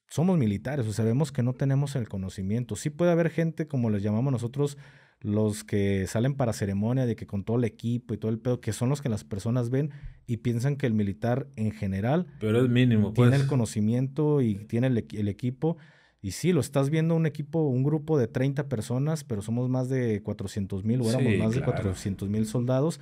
somos militares, o sabemos que no tenemos el conocimiento. Sí puede haber gente, como les llamamos nosotros, los que salen para ceremonia, de que con todo el equipo y todo el pedo, que son los que las personas ven y piensan que el militar en general... Pero es mínimo, Tiene pues. el conocimiento y tiene el, equipo. Y sí, lo estás viendo un equipo, un grupo de 30 personas, pero somos más de 400 mil, o éramos más de 400 mil soldados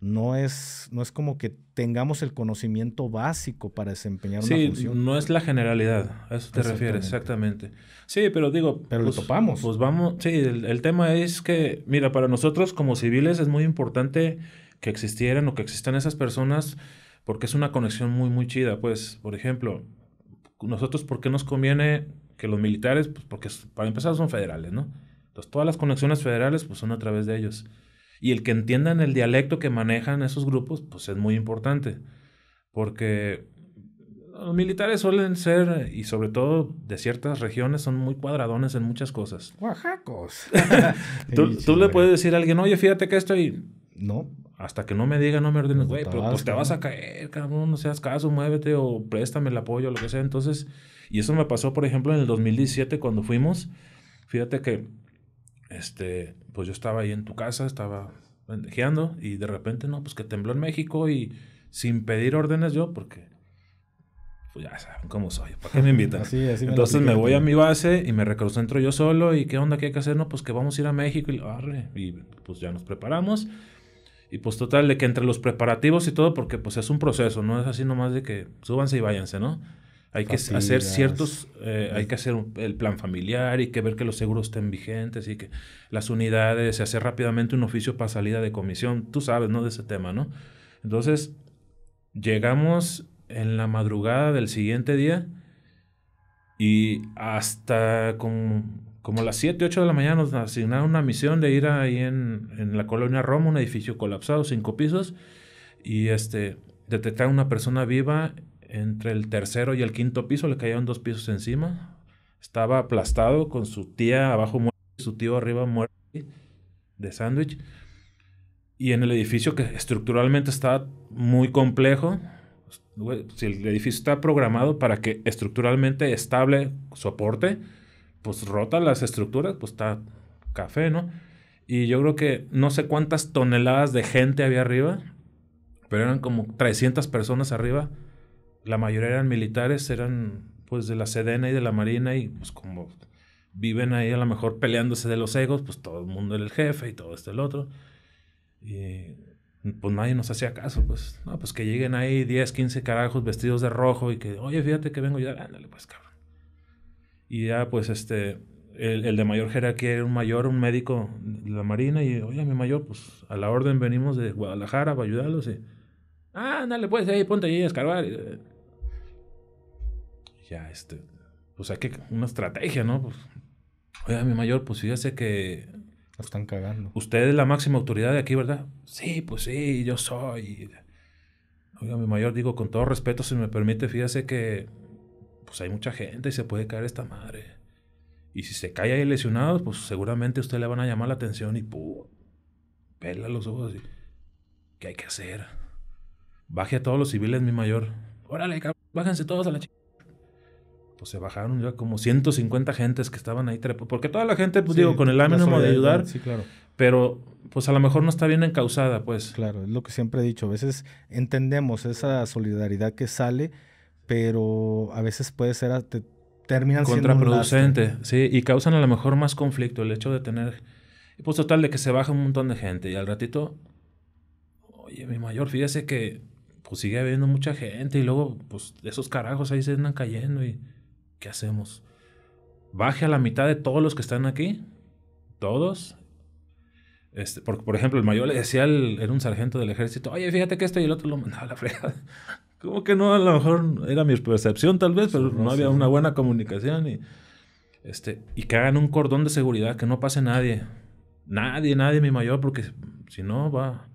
no es, no es como que tengamos el conocimiento básico para desempeñar una función. Sí, no es la generalidad, a eso te refieres, exactamente. Sí, pero digo... Pero pues, lo topamos. Pues vamos, sí, el, tema es que, mira, para nosotros como civiles es muy importante que existieran o que existan esas personas porque es una conexión muy, muy chida. Pues, por ejemplo, nosotros, ¿por qué nos conviene que los militares? Pues porque para empezar son federales, ¿no? Entonces, todas las conexiones federales pues son a través de ellos. Y el que entiendan el dialecto que manejan esos grupos, pues es muy importante. Porque los militares suelen ser, y sobre todo de ciertas regiones, son muy cuadradones en muchas cosas. Oaxacos. *laughs* tú, *laughs* le puedes decir a alguien, oye, fíjate que estoy... No. Hasta que no me diga, no me ordenes, güey, pero pues te vas a caer, cabrón, no seas caso, muévete o préstame el apoyo, lo que sea. Entonces, y eso me pasó, por ejemplo, en el 2017 cuando fuimos. Fíjate que, este, pues yo estaba ahí en tu casa, estaba pendejeando y de repente, no, pues que tembló en México y sin pedir órdenes yo, porque pues ya saben cómo soy, ¿por qué me invitan? *laughs* así Entonces me voy a mi base y me reconcentro yo solo y qué onda, qué hay que hacer, no, pues que vamos a ir a México y, arre, y pues ya nos preparamos. Y pues total, de que entre los preparativos y todo, porque pues es un proceso, no es así nomás de que súbanse y váyanse, ¿no? Eh, hay que hacer ciertos, hay que hacer el plan familiar y que ver que los seguros estén vigentes y que las unidades, se hace rápidamente un oficio para salida de comisión, tú sabes, ¿no? De ese tema, ¿no? Entonces, llegamos en la madrugada del siguiente día y hasta como, las 7, 8 de la mañana nos asignaron una misión de ir ahí en, la colonia Roma, un edificio colapsado, cinco pisos, y este, detectar una persona viva entre el tercero y el quinto piso, le caían dos pisos encima. Estaba aplastado con su tía abajo muerta y su tío arriba muerto de sándwich. Y en el edificio que estructuralmente está muy complejo, si el edificio está programado para que estructuralmente estable soporte, pues rota las estructuras, pues está café, ¿no? Y yo creo que no sé cuántas toneladas de gente había arriba, pero eran como 300 personas arriba la mayoría eran militares, eran pues de la Sedena y de la Marina y pues como viven ahí a lo mejor peleándose de los egos, pues todo el mundo era el jefe y todo este, el otro. Y pues nadie nos hacía caso, pues, no, pues que lleguen ahí 10, 15 carajos vestidos de rojo y que, oye, fíjate que vengo y ya ándale pues cabrón. Y ya pues este, el, el, de mayor jerarquía era un mayor, un médico de la Marina y, oye, mi mayor, pues a la orden venimos de Guadalajara para ayudarlos y Ah, dale, pues, ahí, ponte ahí a escarbar. Eh. Ya, este. O pues, sea, que. Una estrategia, ¿no? Pues, oiga, mi mayor, pues fíjese que. están cagando. Usted es la máxima autoridad de aquí, ¿verdad? Sí, pues sí, yo soy. Oiga, mi mayor, digo, con todo respeto, si me permite, fíjese que. Pues hay mucha gente y se puede caer esta madre. Y si se cae ahí lesionados, pues seguramente usted le van a llamar la atención y ¡pum! Pela los ojos y. ¿Qué hay que hacer? Baje a todos los civiles, mi mayor. Órale, cabrón, bájense todos a la chica. Pues se bajaron ya como 150 gentes que estaban ahí Porque toda la gente, pues digo, con el ánimo de ayudar. Sí, claro. Pero pues a lo mejor no está bien encausada, pues. Claro, es lo que siempre he dicho. A veces entendemos esa solidaridad que sale, pero a veces puede ser... Ah, terminan contraproducente, siendo sí, y causan a lo mejor más conflicto el hecho de tener pues total de que se baja un montón de gente y al ratito oye, mi mayor, fíjese que pues sigue habiendo mucha gente y luego, pues esos carajos ahí se andan cayendo y ¿qué hacemos? Baje a la mitad de todos los que están aquí, todos. Este, por, por ejemplo, el mayor le decía, era un sargento del ejército, oye, fíjate que esto y el otro lo mandaba a la fregada. *laughs* Como que no, a lo mejor era mi percepción tal vez, pero no, había una buena comunicación y, este, y que hagan un cordón de seguridad, que no pase nadie. Nadie, nadie, mi mayor, porque si no va.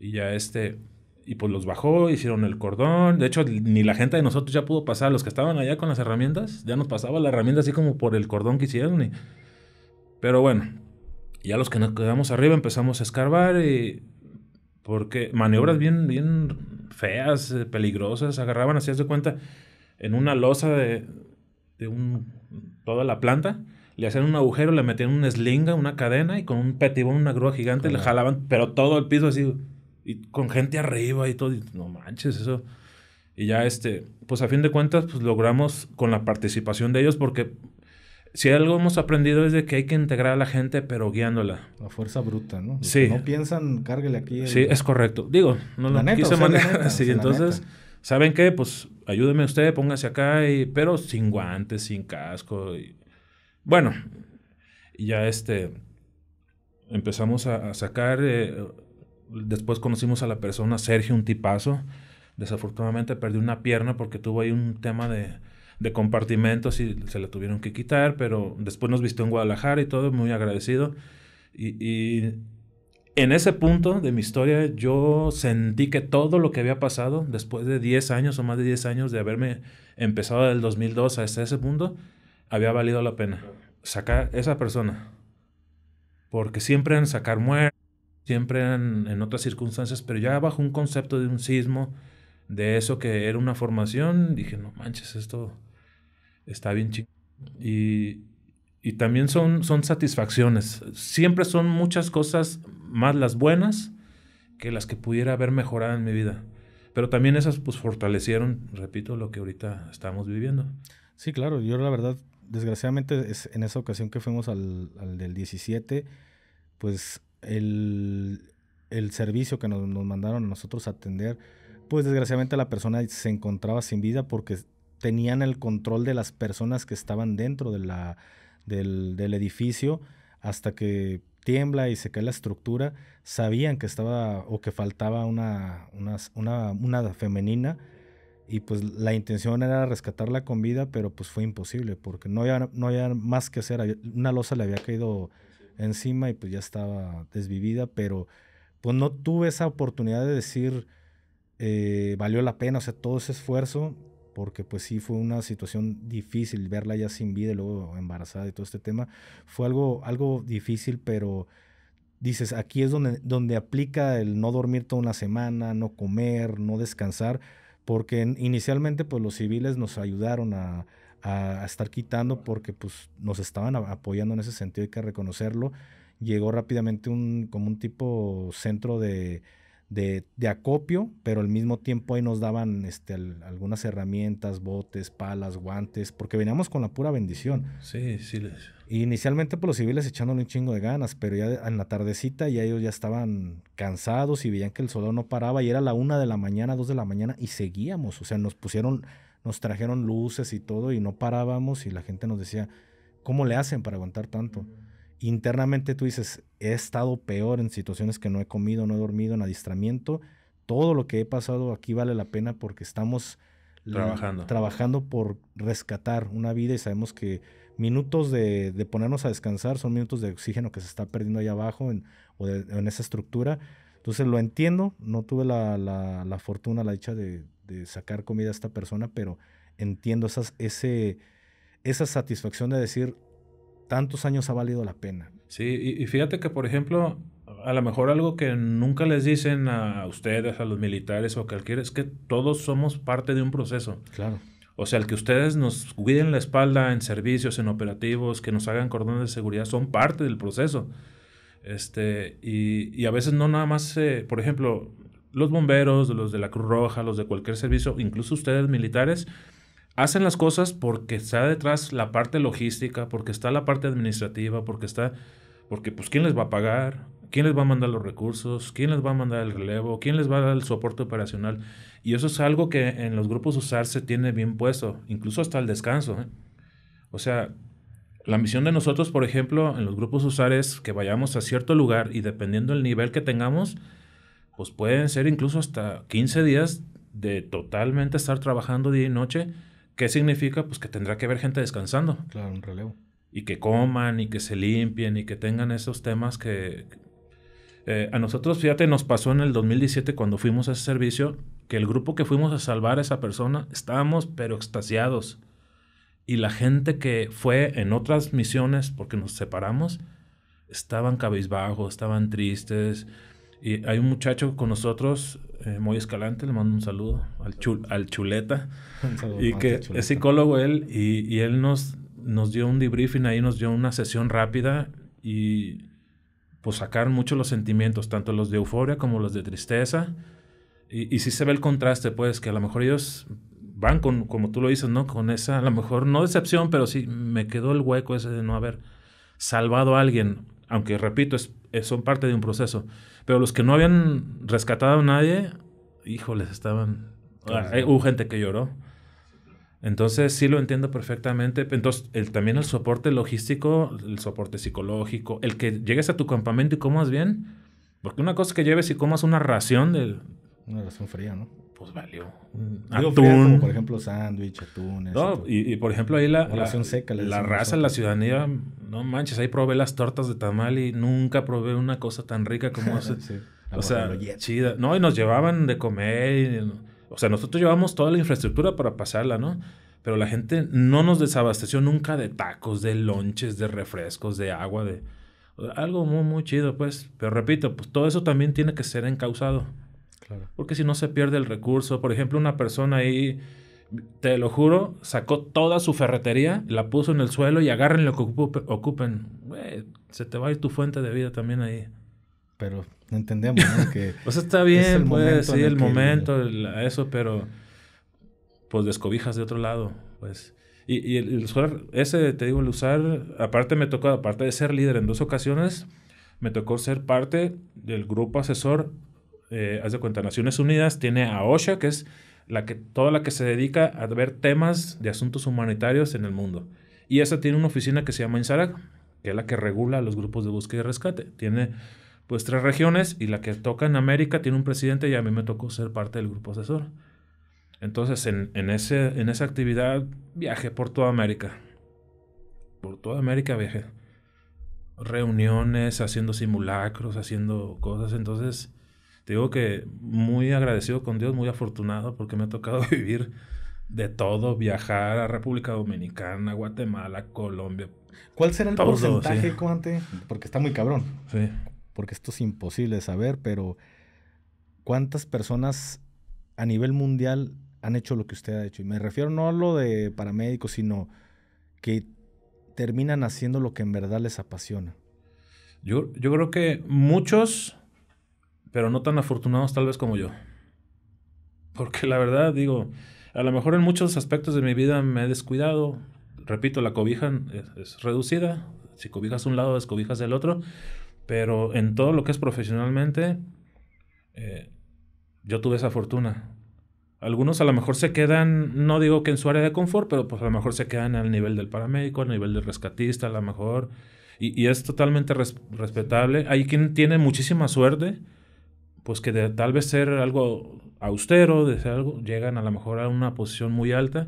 Y ya este, y pues los bajó, hicieron el cordón. De hecho, ni la gente de nosotros ya pudo pasar. Los que estaban allá con las herramientas, ya nos pasaba la herramienta así como por el cordón que hicieron. Pero bueno, ya los que nos quedamos arriba empezamos a escarbar y... Porque maniobras bien, bien feas, eh, peligrosas, agarraban así, de cuenta, en una losa de, de toda la planta, le hacían un agujero, le metían una slinga, una cadena y con un petibón, una grúa gigante, le jalaban, pero todo el piso así y con gente arriba y todo, y no manches, eso. Y ya, este, pues a fin de cuentas, pues logramos con la participación de ellos, porque si algo hemos aprendido es de que hay que integrar a la gente, pero guiándola. La fuerza bruta, ¿no? Sí. no piensan, cárguele aquí. Sí, es correcto. Digo, no lo quise así. entonces, ¿saben qué? Pues ayúdeme usted, póngase acá, y, pero sin guantes, sin casco. Y, bueno, ya este, empezamos a, sacar... Eh, después conocimos a la persona, Sergio, un tipazo. Desafortunadamente perdió una pierna porque tuvo ahí un tema de, de compartimentos y se la tuvieron que quitar, pero después nos vistió en Guadalajara y todo, muy agradecido. Y, y, en ese punto de mi historia yo sentí que todo lo que había pasado después de 10 años o más de 10 años de haberme empezado del 2002 hasta ese punto, había valido la pena sacar esa persona. Porque siempre en sacar muerte siempre en otras circunstancias, pero ya bajo un concepto de un sismo, de eso que era una formación, dije, no manches, esto está bien chido. Y, también son, son satisfacciones. Siempre son muchas cosas más las buenas que las que pudiera haber mejorado en mi vida. Pero también esas pues fortalecieron, repito, lo que ahorita estamos viviendo. Sí, claro, yo la verdad, desgraciadamente es en esa ocasión que fuimos al, al del 17, pues el, servicio que nos, mandaron a nosotros a atender, pues desgraciadamente la persona se encontraba sin vida porque tenían el control de las personas que estaban dentro de la, del, edificio hasta que tiembla y se cae la estructura, sabían que estaba o que faltaba una, una, una, femenina y pues la intención era rescatarla con vida, pero pues fue imposible porque no había, no había más que hacer, una losa le había caído encima y pues ya estaba desvivida, pero pues no tuve esa oportunidad de decir eh, valió la pena, o sea, todo ese esfuerzo, porque pues sí fue una situación difícil verla ya sin vida y luego embarazada y todo este tema, fue algo, algo difícil, pero dices, aquí es donde, donde aplica el no dormir toda una semana, no comer, no descansar, porque inicialmente pues los civiles nos ayudaron a a, estar quitando porque pues, nos estaban apoyando en ese sentido, hay que reconocerlo. Llegó rápidamente un, como un tipo centro de, de, acopio, pero al mismo tiempo ahí nos daban este, algunas herramientas, botes, palas, guantes, porque veníamos con la pura bendición. Sí, sí. Les... Inicialmente por pues, los civiles echándole un chingo de ganas, pero ya en la tardecita ya ellos ya estaban cansados y veían que el sol no paraba y era la una de la mañana, dos de la mañana y seguíamos, o sea, nos pusieron nos trajeron luces y todo y no parábamos y la gente nos decía, ¿cómo le hacen para aguantar tanto? Internamente tú dices, he estado peor en situaciones que no he comido, no he dormido, en adiestramiento. Todo lo que he pasado aquí vale la pena porque estamos trabajando, por rescatar una vida y sabemos que minutos de, ponernos a descansar son minutos de oxígeno que se está perdiendo ahí abajo en, o en esa estructura entonces lo entiendo, no tuve la, fortuna, la dicha de, sacar comida a esta persona, pero entiendo esas, ese, esa satisfacción de decir, tantos años ha valido la pena. Sí, y, y fíjate que, por ejemplo, a lo mejor algo que nunca les dicen a ustedes, a los militares o a cualquiera, es que todos somos parte de un proceso. Claro. O sea, el que ustedes nos cuiden la espalda en servicios, en operativos, que nos hagan cordones de seguridad, son parte del proceso. Este, y, a veces no nada más, por ejemplo, los bomberos, los de la Cruz Roja, los de cualquier servicio, incluso ustedes militares, hacen las cosas porque está detrás la parte logística, porque está la parte administrativa, porque está, porque pues quién les va a pagar, quién les va a mandar los recursos, quién les va a mandar el relevo, quién les va a dar el soporte operacional. Y eso es algo que en los grupos USAR se tiene bien puesto, incluso hasta el descanso. ¿eh? O sea, la misión de nosotros, por ejemplo, en los grupos USAR es que vayamos a cierto lugar y dependiendo del nivel que tengamos, pues pueden ser incluso hasta 15 días de totalmente estar trabajando día y noche. ¿Qué significa? Pues que tendrá que haber gente descansando. Claro, un relevo. Y que coman y que se limpien y que tengan esos temas que... Eh, a nosotros, fíjate, nos pasó en el 2017 cuando fuimos a ese servicio que el grupo que fuimos a salvar a esa persona estábamos pero extasiados y la gente que fue en otras misiones, porque nos separamos, estaban cabizbajos, estaban tristes. Y hay un muchacho con nosotros, eh, muy escalante, le mando un saludo, al, al Chuleta, y que es psicólogo él, y, él nos, nos dio un debriefing ahí, nos dio una sesión rápida y pues sacaron mucho los sentimientos, tanto los de euforia como los de tristeza. Y, y sí se ve el contraste, pues, que a lo mejor ellos van con, como tú lo dices, ¿no? Con esa, a lo mejor, no decepción, pero sí me quedó el hueco ese de no haber salvado a alguien, aunque repito, es, son parte de un proceso. Pero los que no habían rescatado a nadie, híjoles, estaban... Ah, hubo gente que lloró. Entonces sí lo entiendo perfectamente. Entonces el, también el soporte logístico, el soporte psicológico, el que llegues a tu campamento y comas bien, porque una cosa es que lleves y comas una ración de... Una ración fría, ¿no? pues valió. Algo mm, atún. por ejemplo, sándwich, atún. No, y, por ejemplo, ahí la, la, raza, la ciudadanía, no manches, ahí probé las tortas de tamal y nunca probé una cosa tan rica como *laughs* esa. O sea, chida. No, y nos llevaban de comer. o sea, nosotros llevamos toda la infraestructura para pasarla, ¿no? Pero la gente no nos desabasteció nunca de tacos, de lonches, de refrescos, de agua, de... Algo muy, muy chido, pues. Pero repito, pues todo eso también tiene que ser encausado. Porque si no se pierde el recurso. Por ejemplo, una persona ahí, te lo juro, sacó toda su ferretería, la puso en el suelo y agarren lo que ocupen. se te va a ir tu fuente de vida también ahí. Pero entendemos, ¿no? Que *laughs* o está bien, puede pues, el, momento, eso, pero pues descobijas de otro lado, pues. Y, y el, usar, ese, te digo, el usar, aparte me tocó, aparte de ser líder en dos ocasiones, me tocó ser parte del grupo asesor eh, haz de cuenta, Naciones Unidas tiene a OSHA, que es la que, toda la que se dedica a ver temas de asuntos humanitarios en el mundo. Y esa tiene una oficina que se llama INSARAC, que es la que regula los grupos de búsqueda y rescate. Tiene pues tres regiones y la que toca en América tiene un presidente y a mí me tocó ser parte del grupo asesor. Entonces en, ese, en esa actividad viajé por toda América. Por toda América viajé. Reuniones, haciendo simulacros, haciendo cosas. Entonces te digo que muy agradecido con Dios, muy afortunado porque me ha tocado *laughs* vivir de todo, viajar a República Dominicana, Guatemala, Colombia. ¿Cuál será el porcentaje, Porque está muy cabrón. Sí. Porque esto es imposible de saber, pero ¿cuántas personas a nivel mundial han hecho lo que usted ha hecho? Y me refiero no a lo de paramédicos, sino que terminan haciendo lo que en verdad les apasiona. Yo, yo creo que muchos pero no tan afortunados tal vez como yo. Porque la verdad, digo, a lo mejor en muchos aspectos de mi vida me he descuidado. Repito, la cobija es, reducida. Si cobijas un lado, descobijas del otro. Pero en todo lo que es profesionalmente, eh, yo tuve esa fortuna. Algunos a lo mejor se quedan, no digo que en su área de confort, pero pues a lo mejor se quedan al nivel del paramédico, al nivel del rescatista, a lo mejor. Y, es totalmente respetable. Hay quien tiene muchísima suerte pues que tal vez ser algo austero, de ser algo, llegan a lo mejor a una posición muy alta.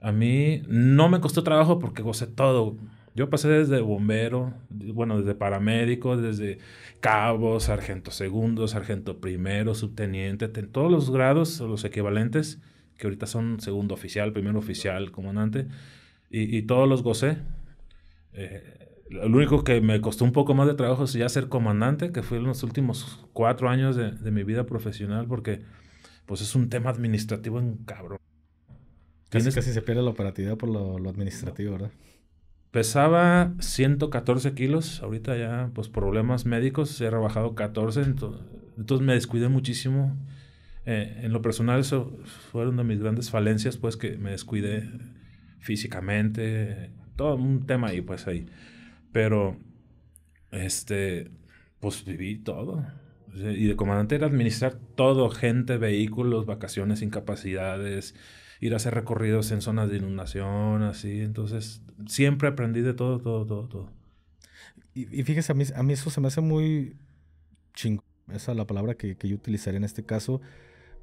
A mí no me costó trabajo porque gocé todo. Yo pasé desde bombero, bueno, desde paramédico, desde cabo, sargento segundo, sargento primero, subteniente, todos los grados, o los equivalentes, que ahorita son segundo oficial, primero oficial, comandante, y, todos los gocé. Eh, lo único que me costó un poco más de trabajo es ya ser comandante, que fue en los últimos cuatro años de, mi vida profesional, porque pues es un tema administrativo en cabrón. Casi, casi se pierde la operatividad por lo, administrativo, ¿verdad? Pesaba 114 kilos, ahorita ya, pues problemas médicos, he rebajado 14, entonces, me descuidé muchísimo. Eh, en lo personal, eso fue una de mis grandes falencias, pues que me descuidé físicamente, todo un tema ahí, pues ahí. Pero, este, pues viví todo. Y de comandante era administrar todo, gente, vehículos, vacaciones, incapacidades, ir a hacer recorridos en zonas de inundación, así. Entonces, siempre aprendí de todo, todo, todo, todo. Y, fíjese, a mí, eso se me hace muy chingón. Esa es la palabra que, yo utilizaría en este caso.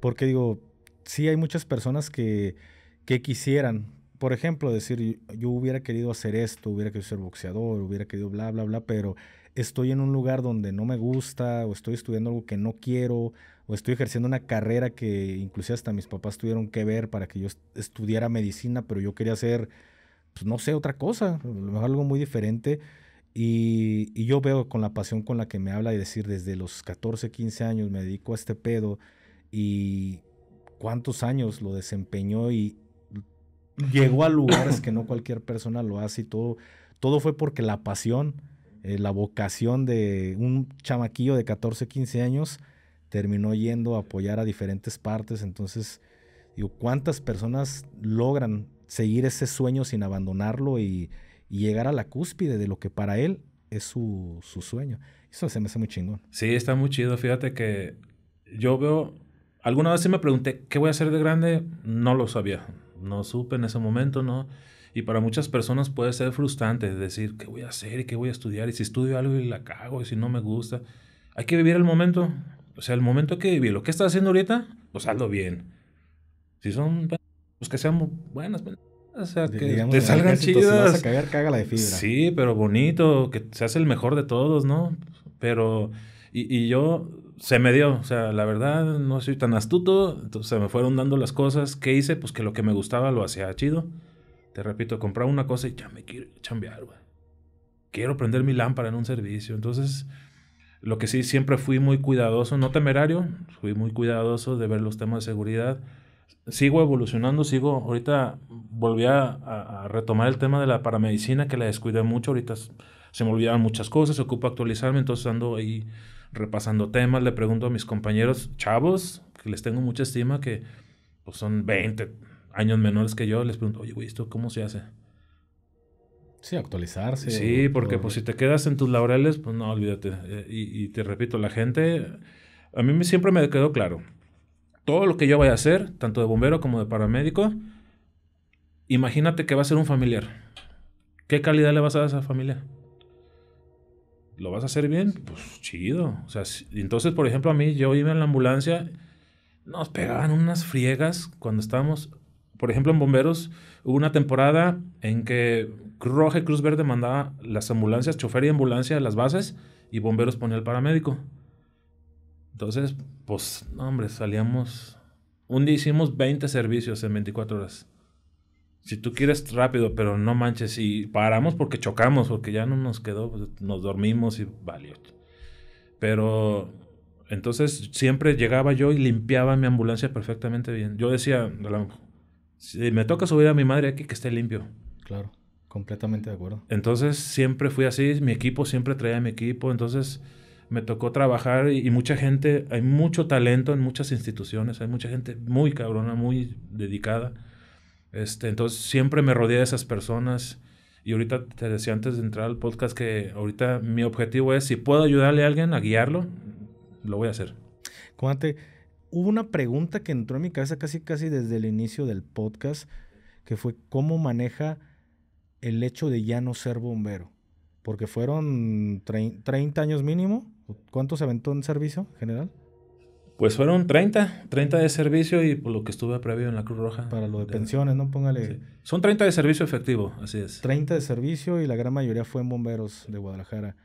Porque digo, sí hay muchas personas que quisieran por ejemplo, decir, yo hubiera querido hacer esto, hubiera querido ser boxeador, hubiera querido bla, bla, bla, pero estoy en un lugar donde no me gusta, o estoy estudiando algo que no quiero, o estoy ejerciendo una carrera que inclusive hasta mis papás tuvieron que ver para que yo estudiara medicina, pero yo quería hacer, pues no sé, otra cosa, algo muy diferente. Y, y yo veo con la pasión con la que me habla y decir, desde los 14, 15 años me dedico a este pedo y cuántos años lo desempeñó y, llegó a lugares que no cualquier persona lo hace y todo, todo fue porque la pasión, eh, la vocación de un chamaquillo de 14, 15 años terminó yendo a apoyar a diferentes partes. Entonces, digo, ¿cuántas personas logran seguir ese sueño sin abandonarlo y, llegar a la cúspide de lo que para él es su, su sueño? Eso se me hace muy chingón. Sí, está muy chido. Fíjate que yo veo, alguna vez me pregunté, ¿qué voy a hacer de grande? No lo sabía no supe en ese momento, ¿no? Y para muchas personas puede ser frustrante decir, ¿qué voy a hacer y qué voy a estudiar? Y si estudio algo y la cago y si no me gusta. Hay que vivir el momento. O sea, el momento hay que lo que estás haciendo ahorita? Pues hazlo bien. Si son, pues que sean buenas, o sea, que te salgan chidas. Si vas a cagar, caga de fibra. Sí, pero bonito, que seas el mejor de todos, ¿no? Pero, y, y yo se me dio, o sea, la verdad no soy tan astuto, entonces se me fueron dando las cosas. ¿Qué hice? Pues que lo que me gustaba lo hacía chido. Te repito, compraba una cosa y ya me quiero chambear, güey. Quiero prender mi lámpara en un servicio. Entonces, lo que sí, siempre fui muy cuidadoso, no temerario, fui muy cuidadoso de ver los temas de seguridad. Sigo evolucionando, sigo, ahorita volví a, retomar el tema de la paramedicina, que la descuidé mucho, ahorita se me olvidaban muchas cosas, se ocupa actualizarme, entonces ando ahí repasando temas, le pregunto a mis compañeros chavos, que les tengo mucha estima, que pues, son 20 años menores que yo, les pregunto, oye, güey, ¿esto cómo se hace? Sí, actualizarse. Sí, porque pues si te quedas en tus laureles, pues no, olvídate. Eh, y, te repito, la gente, a mí siempre me quedó claro, todo lo que yo vaya a hacer, tanto de bombero como de paramédico, imagínate que va a ser un familiar. ¿Qué calidad le vas a dar a esa familia? ¿Lo vas a hacer bien? Pues chido. O sea, entonces, por ejemplo, a mí, yo iba en la ambulancia, nos pegaban unas friegas cuando estábamos, por ejemplo, en bomberos, hubo una temporada en que Cruz Cruz Verde mandaba las ambulancias, chofer y ambulancia a las bases, y bomberos ponía el paramédico. Entonces, pues, no, hombre, salíamos. Un día hicimos 20 servicios en 24 horas si tú quieres rápido, pero no manches, y paramos porque chocamos, porque ya no nos quedó, pues, nos dormimos y valió. Pero entonces siempre llegaba yo y limpiaba mi ambulancia perfectamente bien. Yo decía, si me toca subir a mi madre aquí, que esté limpio. Claro, completamente de acuerdo. Entonces siempre fui así, mi equipo siempre traía mi equipo, entonces me tocó trabajar y, mucha gente, hay mucho talento en muchas instituciones, hay mucha gente muy cabrona, muy dedicada este, entonces siempre me rodeé de esas personas. Y ahorita te decía antes de entrar al podcast que ahorita mi objetivo es, si puedo ayudarle a alguien a guiarlo, lo voy a hacer. Cuéntate, hubo una pregunta que entró en mi cabeza casi casi desde el inicio del podcast, que fue cómo maneja el hecho de ya no ser bombero. Porque fueron 30 años mínimo. ¿Cuánto se aventó en servicio general? Pues fueron 30, 30 de servicio y por pues, lo que estuve previo en la Cruz Roja. Para lo de, pensiones, ¿no? Póngale. Son 30 de servicio efectivo, así es. 30 de servicio y la gran mayoría fue en bomberos de Guadalajara.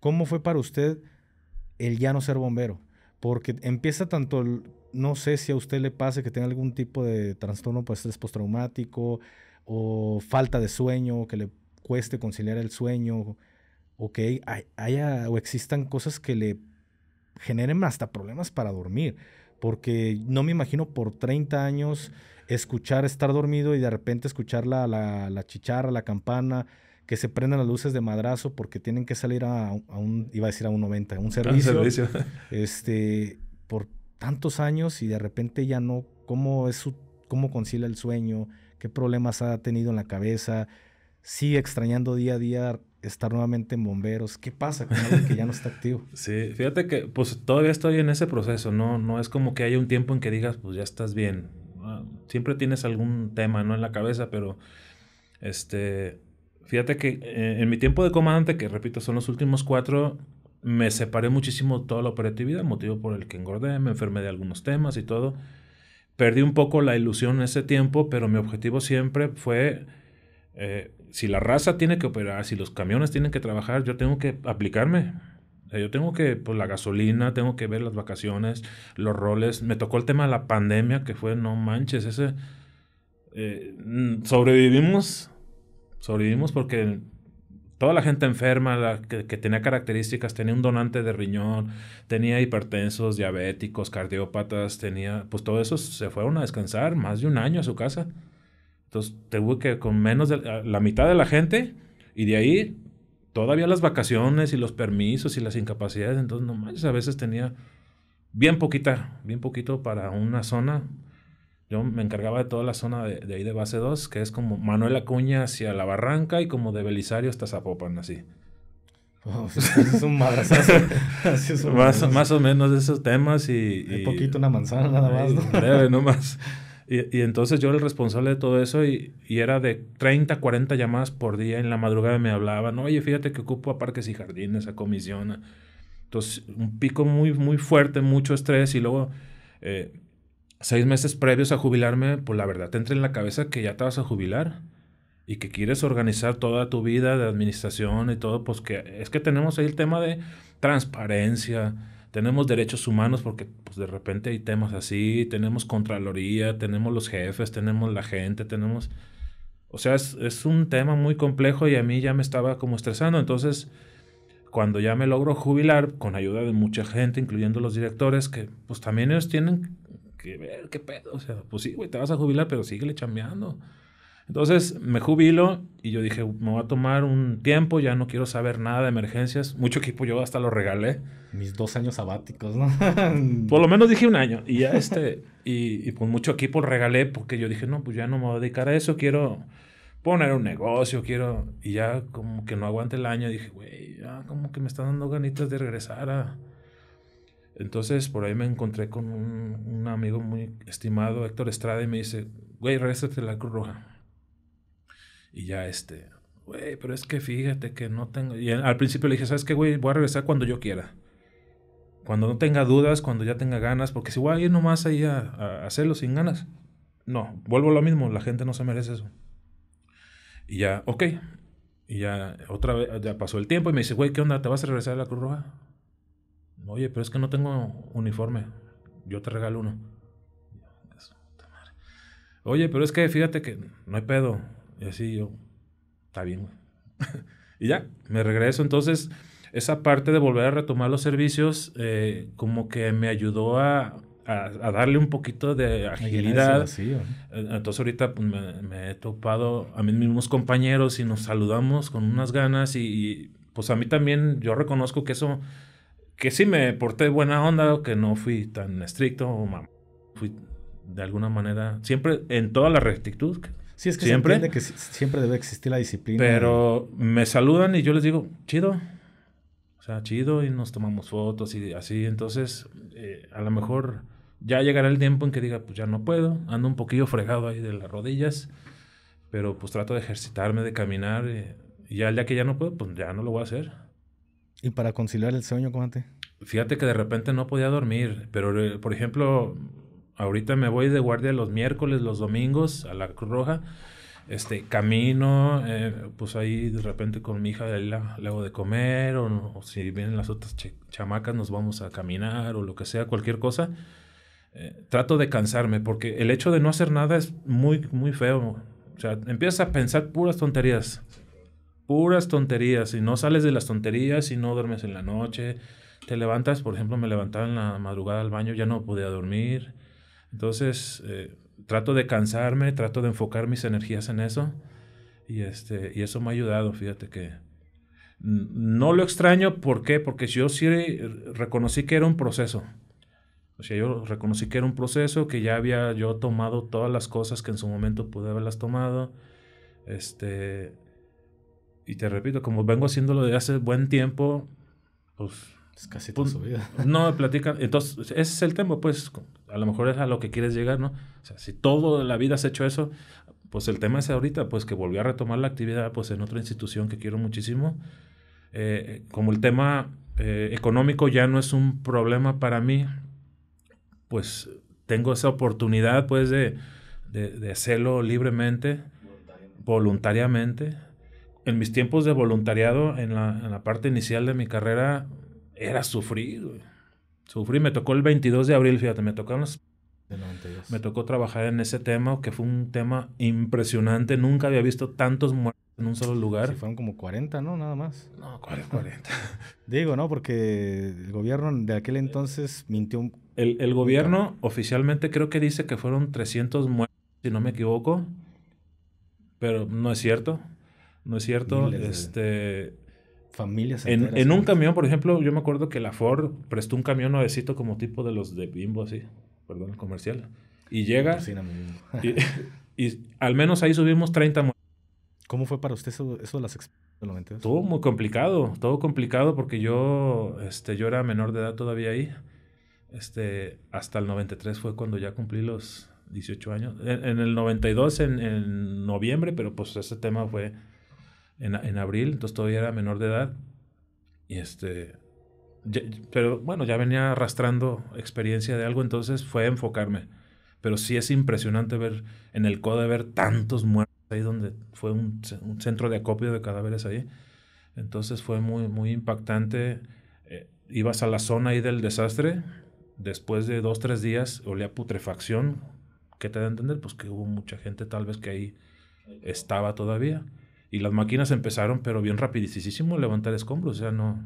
¿Cómo fue para usted el ya no ser bombero? Porque empieza tanto, no sé si a usted le pase que tenga algún tipo de trastorno pues postraumático o falta de sueño, que le cueste conciliar el sueño, o que haya o existan cosas que le generen hasta problemas para dormir, porque no me imagino por 30 años escuchar estar dormido y de repente escuchar la, la, chicharra, la campana, que se prendan las luces de madrazo porque tienen que salir a, un, iba a decir a un 90, a un ah, servicio. este, por tantos años y de repente ya no, ¿cómo es cómo concilia el sueño? ¿Qué problemas ha tenido en la cabeza? Sigue extrañando día a día estar nuevamente en bomberos? ¿Qué pasa con alguien que ya no está activo? *laughs* Sí, fíjate que pues todavía estoy en ese proceso, no, no es como que haya un tiempo en que digas, pues ya estás bien. Ah, siempre tienes algún tema, ¿no? En la cabeza, pero este, fíjate que eh, en mi tiempo de comandante, que repito, son los últimos cuatro, me separé muchísimo toda la operatividad, motivo por el que engordé, me enfermé de algunos temas y todo. Perdí un poco la ilusión en ese tiempo, pero mi objetivo siempre fue... Eh, si la raza tiene que operar, si los camiones tienen que trabajar, yo tengo que aplicarme. Yo tengo que, pues la gasolina, tengo que ver las vacaciones, los roles. Me tocó el tema de la pandemia, que fue, no manches, ese... Eh, mm, sobrevivimos, sobrevivimos porque toda la gente enferma, la que, que, tenía características, tenía un donante de riñón, tenía hipertensos, diabéticos, cardiópatas, tenía, pues todo eso se fueron a descansar más de un año a su casa. Entonces tuve que con menos de la mitad de la gente y de ahí todavía las vacaciones y los permisos y las incapacidades. Entonces, nomás, a veces tenía bien poquita, bien poquito para una zona. Yo me encargaba de toda la zona de, ahí de base 2, que es como Manuel Acuña hacia la barranca y como de Belisario hasta Zapopan, así. Oh, pues, *laughs* es un *laughs* madrazazo. más, o menos esos temas y... poquito, una manzana nada más. Breve, no más. *laughs* Y, entonces yo era el responsable de todo eso y, era de 30, 40 llamadas por día. En la madrugada me hablaban, oye, fíjate que ocupo a parques y jardines, a comisión. Entonces, un pico muy, muy fuerte, mucho estrés y luego... Eh, seis meses previos a jubilarme, pues la verdad te entra en la cabeza que ya te vas a jubilar y que quieres organizar toda tu vida de administración y todo, pues que es que tenemos ahí el tema de transparencia, tenemos derechos humanos porque pues, de repente hay temas así, tenemos Contraloría, tenemos los jefes, tenemos la gente, tenemos... O sea, es, es, un tema muy complejo y a mí ya me estaba como estresando. Entonces, cuando ya me logro jubilar, con ayuda de mucha gente, incluyendo los directores, que pues también ellos tienen que ver qué pedo. O sea, pues sí, güey, te vas a jubilar, pero síguele chambeando. Entonces me jubilo y yo dije, me voy a tomar un tiempo, ya no quiero saber nada de emergencias. Mucho equipo yo hasta lo regalé. Mis dos años sabáticos, ¿no? *laughs* Por lo menos dije un año. Y ya este, y, pues mucho equipo regalé porque yo dije, no, pues ya no me voy a dedicar a eso, quiero poner un negocio, quiero... Y ya como que no aguante el año, dije, güey, ya como que me están dando ganitas de regresar a... Entonces por ahí me encontré con un, amigo muy estimado, Héctor Estrada, y me dice, güey, regresate la Cruz Roja y ya este, güey, pero es que fíjate que no tengo... Y al principio le dije, ¿sabes qué, güey? Voy a regresar cuando yo quiera. Cuando no tenga dudas, cuando ya tenga ganas, porque si voy a ir nomás ahí a, hacerlo sin ganas. No, vuelvo a lo mismo, la gente no se merece eso. Y ya, ok. Y ya otra vez, ya pasó el tiempo y me dice, güey, ¿qué onda? ¿Te vas a regresar a la Cruz Roja? Oye, pero es que no tengo uniforme. Yo te regalo uno. Oye, pero es que fíjate que no hay pedo. Y así yo, está bien. *laughs* y ya, me regreso. Entonces, esa parte de volver a retomar los servicios, eh, como que me ayudó a, darle un poquito de agilidad. Eh, entonces ahorita pues, me, he topado a mis mismos compañeros y nos saludamos con unas ganas y, pues a mí también yo reconozco que eso, que sí me porté buena onda, que no fui tan estricto, fui de alguna manera, siempre en toda la rectitud, Sí, es que siempre. que siempre debe existir la disciplina. Pero me saludan y yo les digo, chido. O sea, chido, y nos tomamos fotos y así. Entonces, eh, a lo mejor ya llegará el tiempo en que diga, pues ya no puedo, ando un poquillo fregado ahí de las rodillas, pero pues trato de ejercitarme, de caminar, eh, y, ya día que ya no puedo, pues ya no lo voy a hacer. ¿Y para conciliar el sueño, cómo Fíjate que de repente no podía dormir, pero eh, por ejemplo, Ahorita me voy de guardia los miércoles, los domingos a la Cruz Roja. Este, camino, eh, pues ahí de repente con mi hija le hago de comer, o, si vienen las otras chamacas nos vamos a caminar, o lo que sea, cualquier cosa. Eh, trato de cansarme, porque el hecho de no hacer nada es muy, muy feo. O sea, empiezas a pensar puras tonterías. Puras tonterías. Y no sales de las tonterías y no duermes en la noche. Te levantas, por ejemplo, me levantaba en la madrugada al baño, ya no podía dormir. Entonces, eh, trato de cansarme, trato de enfocar mis energías en eso. Y, este, y eso me ha ayudado, fíjate que... No lo extraño, ¿por qué? Porque yo sí reconocí que era un proceso. O sea, yo reconocí que era un proceso, que ya había yo tomado todas las cosas que en su momento pude haberlas tomado. Este, y te repito, como vengo haciéndolo desde hace buen tiempo, pues es casi toda su vida. *laughs* No, platican. Entonces, pues, ese es el tema, pues, a lo mejor es a lo que quieres llegar, ¿no? O sea, si toda la vida has hecho eso, pues el tema es ahorita, pues, que volví a retomar la actividad, pues, en otra institución que quiero muchísimo. Eh, como el tema eh, económico ya no es un problema para mí, pues, tengo esa oportunidad, pues, de, de, hacerlo libremente, voluntariamente. En mis tiempos de voluntariado, en la, en la parte inicial de mi carrera, era sufrir, Sufrí, me tocó el 22 de abril, fíjate, me tocaron las... Me tocó trabajar en ese tema, que fue un tema impresionante. Nunca había visto tantos muertos en un solo lugar. fueron como 40, ¿no? Nada más. No, 40? *laughs* Digo, ¿no? Porque el gobierno de aquel entonces mintió un... El, gobierno oficialmente creo que dice que fueron 300 muertos, si no me equivoco. Pero no es cierto. No es cierto. este... Familias en, un camión, por ejemplo, yo me acuerdo que la Ford prestó un camión nuevecito como tipo de los de Bimbo, así, perdón, el comercial. Y llega. y, al menos ahí subimos 30 ¿Cómo fue para usted eso, eso de las experiencias del 92? Todo muy complicado, todo complicado porque yo, este, yo era menor de edad todavía ahí. Este, hasta el 93 fue cuando ya cumplí los 18 años. En, el 92, en, en noviembre, pero pues ese tema fue en, abril, entonces todavía era menor de edad. Y este, pero bueno, ya venía arrastrando experiencia de algo, entonces fue a enfocarme. Pero sí es impresionante ver en el CODE ver tantos muertos ahí donde fue un, centro de acopio de cadáveres ahí. Entonces fue muy, muy impactante. Eh, ibas a la zona ahí del desastre, después de dos, tres días olía putrefacción. ¿Qué te da a entender? Pues que hubo mucha gente tal vez que ahí estaba todavía. Y las máquinas empezaron, pero bien rapidísimo, levantar escombros. O sea, no.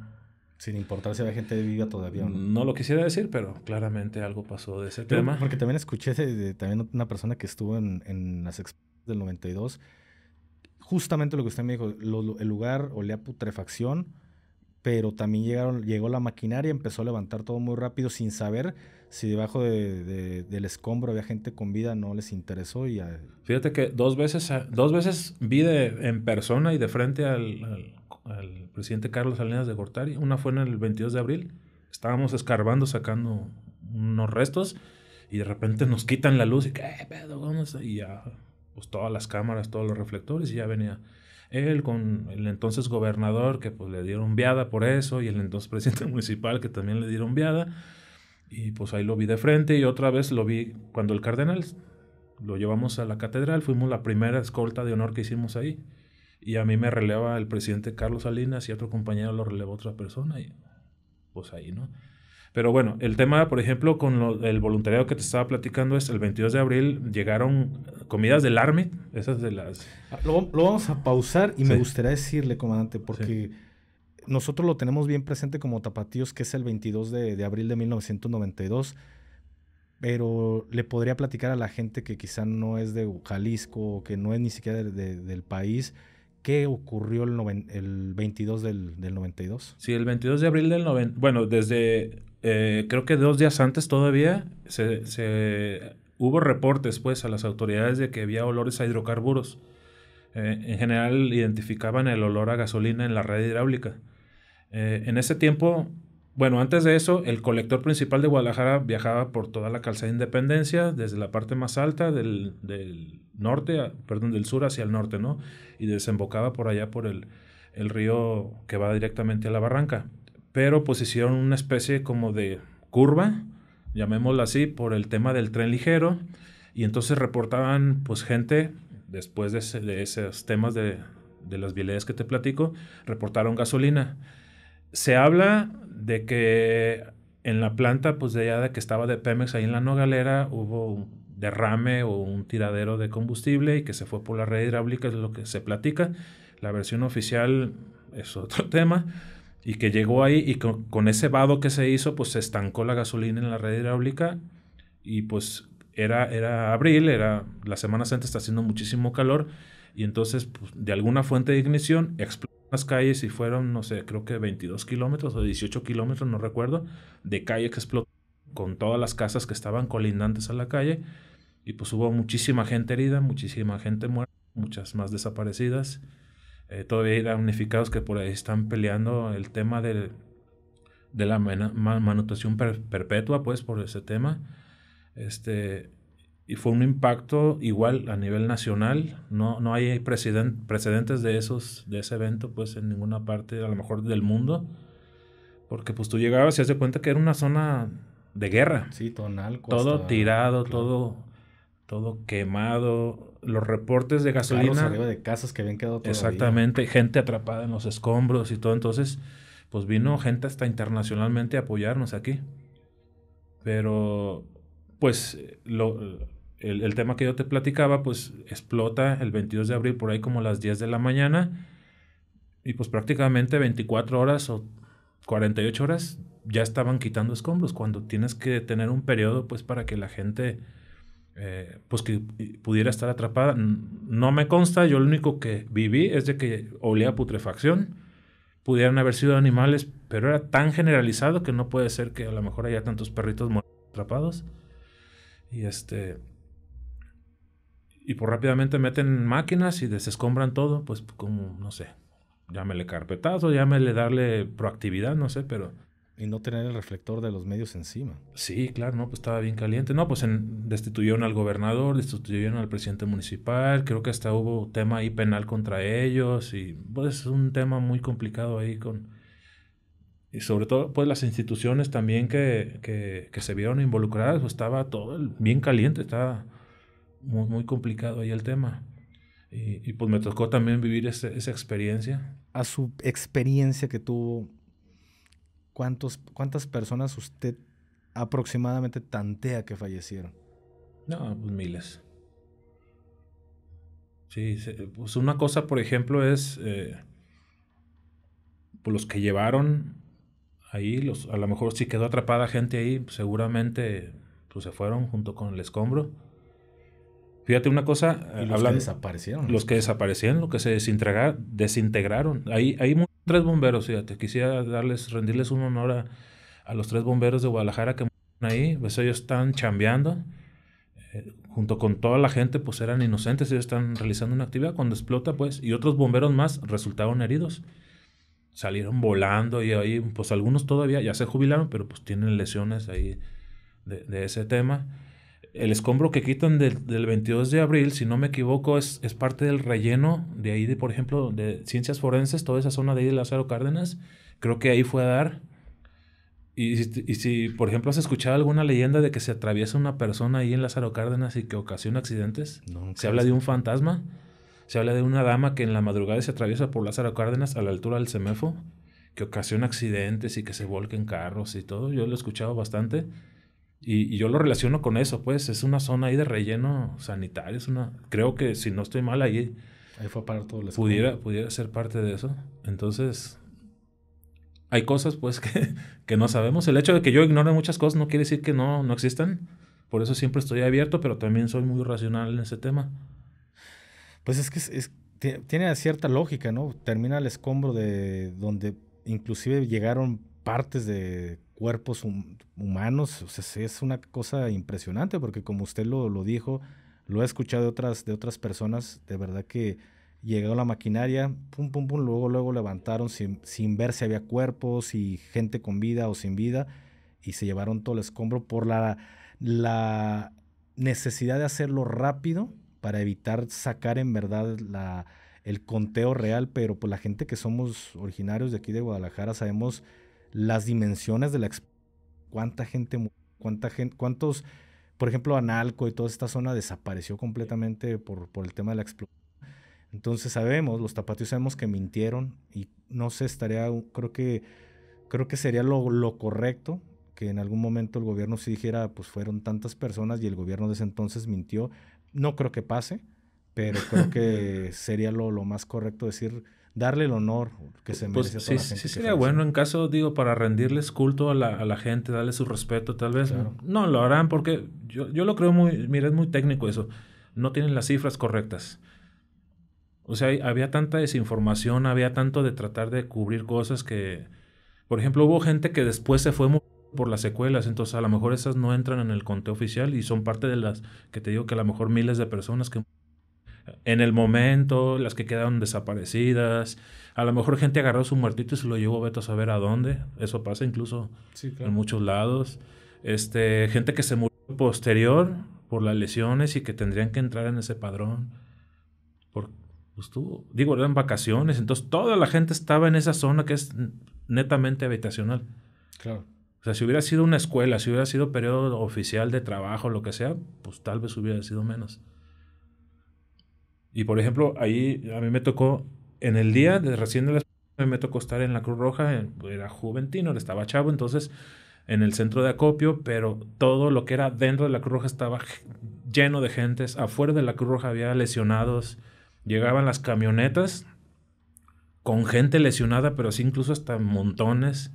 Sin importar si había gente viva todavía. ¿no? no lo quisiera decir, pero claramente algo pasó de ese tema. Porque también escuché de, también una persona que estuvo en, en las exposiciones del 92. Justamente lo que usted me dijo, el lugar olía putrefacción pero también llegaron, llegó la maquinaria, empezó a levantar todo muy rápido sin saber si debajo de, del escombro había gente con vida, no les interesó. Y Fíjate que dos veces, ah, dos veces vi en persona y de frente al, presidente Carlos Salinas de Gortari. Una fue en el 22 de abril, estábamos escarbando, sacando unos restos y de repente nos quitan la luz y, eh, Y ya, pues todas las cámaras, todos los reflectores y ya venía él con el entonces gobernador que pues, le dieron viada por eso y el entonces presidente *laughs* municipal que también le dieron viada. Y pues ahí lo vi de frente y otra vez lo vi cuando el cardenal lo llevamos a la catedral, fuimos la primera escolta de honor que hicimos ahí. Y a mí me releva el presidente Carlos Salinas y otro compañero lo relevó otra persona y pues ahí, ¿no? Pero bueno, el tema, por ejemplo, con el voluntariado que te estaba platicando es el 22 de abril llegaron eh, comidas del ARME, esas de las... Ah, lo, vamos a pausar y me gustaría decirle, comandante, porque... nosotros lo tenemos bien presente como tapatíos, que es el 22 de, de, abril de 1992, pero le podría platicar a la gente que quizá no es de Jalisco o que no es ni siquiera del país, ¿qué ocurrió el, el 22 del, del, 92? Sí, el 22 de abril del 92, bueno, desde eh, creo que dos días antes todavía se, hubo reportes pues a las autoridades de que había olores a hidrocarburos. Eh, en general identificaban el olor a gasolina en la red hidráulica. Eh, en ese tiempo, bueno, antes de eso, el colector principal de Guadalajara viajaba por toda la calzada de Independencia, desde la parte más alta del, norte, perdón, del sur hacia el norte, ¿no? Y desembocaba por allá por el río que va directamente a la barranca pero pues hicieron una especie como de curva, llamémoslo así, por el tema del tren ligero, y entonces reportaban pues gente, después de, esos temas de, las vialidades que te platico, reportaron gasolina. Se habla de que en la planta, pues de allá de que estaba de Pemex ahí en la Nogalera, hubo un derrame o un tiradero de combustible y que se fue por la red hidráulica, es lo que se platica. La versión oficial es otro *laughs* tema y que llegó ahí y con, ese vado que se hizo, pues se estancó la gasolina en la red hidráulica y pues era, era abril, era la Semana Santa está haciendo muchísimo calor y entonces pues, de alguna fuente de ignición explotó las calles y fueron, no sé, creo que 22 kilómetros o 18 kilómetros, no recuerdo, de calle que explotó con todas las casas que estaban colindantes a la calle y pues hubo muchísima gente herida, muchísima gente muerta, muchas más desaparecidas. Eh, todavía hay damnificados que por ahí están peleando el tema de la manutención perpetua, pues, por ese tema. Este, y fue un impacto igual a nivel nacional. No, no hay precedentes de, esos, de ese evento, pues, en ninguna parte, a lo mejor, del mundo. Porque, pues, tú llegabas y das cuenta que era una zona de guerra. Sí, tonal. todo tirado, todo, todo quemado los reportes de gasolina. Carros arriba de casas que habían quedado Exactamente, gente atrapada en los escombros y todo. Entonces, pues vino gente hasta internacionalmente a apoyarnos aquí. Pero, pues, lo, el, el, tema que yo te platicaba, pues, explota el 22 de abril por ahí como las 10 de la mañana. Y pues prácticamente 24 horas o 48 horas ya estaban quitando escombros, cuando tienes que tener un periodo, pues, para que la gente eh, pues que pudiera estar atrapada. No me consta, yo lo único que viví es de que olía putrefacción. Pudieran haber sido animales, pero era tan generalizado que no puede ser que a lo mejor haya tantos perritos atrapados. Y este. Y por rápidamente meten máquinas y desescombran todo, pues como, no sé, llámele carpetazo, llámele darle proactividad, no sé, pero y no tener el reflector de los medios encima. Sí, claro, no, pues estaba bien caliente. No, pues en, destituyeron al gobernador, destituyeron al presidente municipal, creo que hasta hubo tema ahí penal contra ellos y pues es un tema muy complicado ahí con... Y sobre todo, pues las instituciones también que, que, que se vieron involucradas, pues, estaba todo bien caliente, estaba muy, muy complicado ahí el tema. Y, y pues me tocó también vivir esa experiencia. A su experiencia que tuvo ¿cuántos, ¿cuántas personas usted aproximadamente tantea que fallecieron? No, pues miles. Sí, pues una cosa, por ejemplo, es eh, pues los que llevaron ahí, los, a lo mejor si quedó atrapada gente ahí, seguramente pues se fueron junto con el escombro. Fíjate una cosa, y los que desaparecieron. Los que desaparecieron, los que se desintegraron. Ahí, ahí tres bomberos, fíjate, quisiera darles, rendirles un honor a, los tres bomberos de Guadalajara que ahí, pues ellos están chambeando, eh, junto con toda la gente, pues eran inocentes, ellos están realizando una actividad, cuando explota, pues, y otros bomberos más resultaron heridos, salieron volando y ahí, pues algunos todavía ya se jubilaron, pero pues tienen lesiones ahí de, de ese tema el escombro que quitan del, del, 22 de abril, si no me equivoco, es, parte del relleno de ahí, de, por ejemplo, de ciencias forenses, toda esa zona de ahí de Lázaro Cárdenas. Creo que ahí fue a dar. Y, si, por ejemplo, has escuchado alguna leyenda de que se atraviesa una persona ahí en Lázaro Cárdenas y que ocasiona accidentes, se habla de un fantasma, se habla de una dama que en la madrugada se atraviesa por Lázaro Cárdenas a la altura del semefo, que ocasiona accidentes y que se volquen carros y todo. Yo lo he escuchado bastante. Y, yo lo relaciono con eso, pues es una zona ahí de relleno sanitario, es una, creo que si no estoy mal ahí, ahí fue para todo pudiera, pudiera ser parte de eso. Entonces, hay cosas pues *laughs* que, que, no sabemos. El hecho de que yo ignore muchas cosas no quiere decir que no, no existan. Por eso siempre estoy abierto, pero también soy muy racional en ese tema. Pues es que tiene cierta lógica, ¿no? Termina el escombro de donde inclusive llegaron partes de cuerpos humanos. es una cosa impresionante porque como usted lo, dijo, lo he escuchado de otras, de otras personas, de verdad que llegó la maquinaria, pum, pum, pum, luego, luego levantaron sin, ver si había cuerpos y gente con vida o sin vida y se llevaron todo el escombro por la, la necesidad de hacerlo rápido para evitar sacar en verdad la, el conteo real, pero pues la gente que somos originarios de aquí de Guadalajara sabemos las dimensiones de la cuánta gente cuánta gente cuántos por ejemplo Analco y toda esta zona desapareció completamente por, por el tema de la explosión entonces sabemos los tapatíos sabemos que mintieron y no sé estaría creo que creo que sería lo, lo correcto que en algún momento el gobierno si dijera pues fueron tantas personas y el gobierno de ese entonces mintió no creo que pase pero creo que *laughs* sería lo, lo más correcto decir darle el honor que se pues, merece sí, Sí, sería bueno en caso, digo, para rendirles culto a la, gente, darle su respeto, tal vez. No, lo harán porque yo, yo, lo creo muy, mira, es muy técnico eso. No tienen las cifras correctas. O sea, había tanta desinformación, había tanto de tratar de cubrir cosas que, por ejemplo, hubo gente que después se fue por las secuelas, entonces a lo mejor esas no entran en el conteo oficial y son parte de las que te digo que a lo mejor miles de personas que en el momento, las que quedaron desaparecidas. A lo mejor gente agarró su muertito y se lo llevó Beto a saber a dónde. Eso pasa incluso en muchos lados. Este, gente que se murió posterior por las lesiones y que tendrían que entrar en ese padrón. Por, pues, digo, eran vacaciones. Entonces toda la gente estaba en esa zona que es netamente habitacional. Claro. O sea, si hubiera sido una escuela, si hubiera sido periodo oficial de trabajo, lo que sea, pues tal vez hubiera sido menos. Y por ejemplo, ahí a mí me tocó, en el día de recién de la me tocó estar en la Cruz Roja, era juventino, estaba chavo, entonces en el centro de acopio, pero todo lo que era dentro de la Cruz Roja estaba lleno de gentes, afuera de la Cruz Roja había lesionados, llegaban las camionetas con gente lesionada, pero así incluso hasta montones.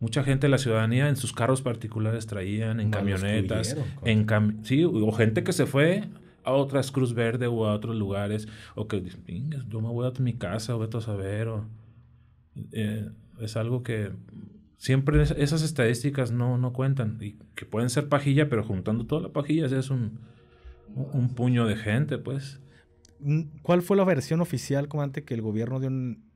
Mucha gente de la ciudadanía en sus carros particulares traían, en camionetas, en sí, o gente que se fue a otras Cruz Verde o a otros lugares, o que yo me voy a mi casa, o voy a saber, eh, es algo que siempre esas estadísticas no, cuentan, y que pueden ser pajilla, pero juntando toda la pajilla es un, un puño de gente, pues. Mm, ¿Cuál fue la versión oficial, comandante, que el gobierno de,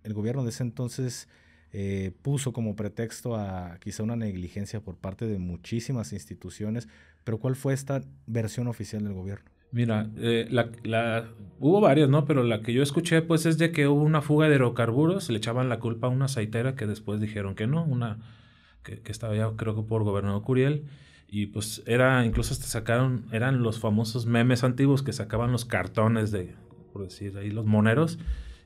el gobierno de ese entonces eh, puso como pretexto a quizá una negligencia por parte de muchísimas instituciones? Pero ¿cuál fue esta versión oficial del gobierno? Mira, eh, la, hubo varias, ¿no? Pero la que yo escuché, pues, es de que hubo una fuga de hidrocarburos, le echaban la culpa a una aceitera que después dijeron que no, una que, estaba ya, creo que por gobernador Curiel, y pues era, incluso hasta sacaron, eran los famosos memes antiguos que sacaban los cartones de, por decir ahí, los moneros,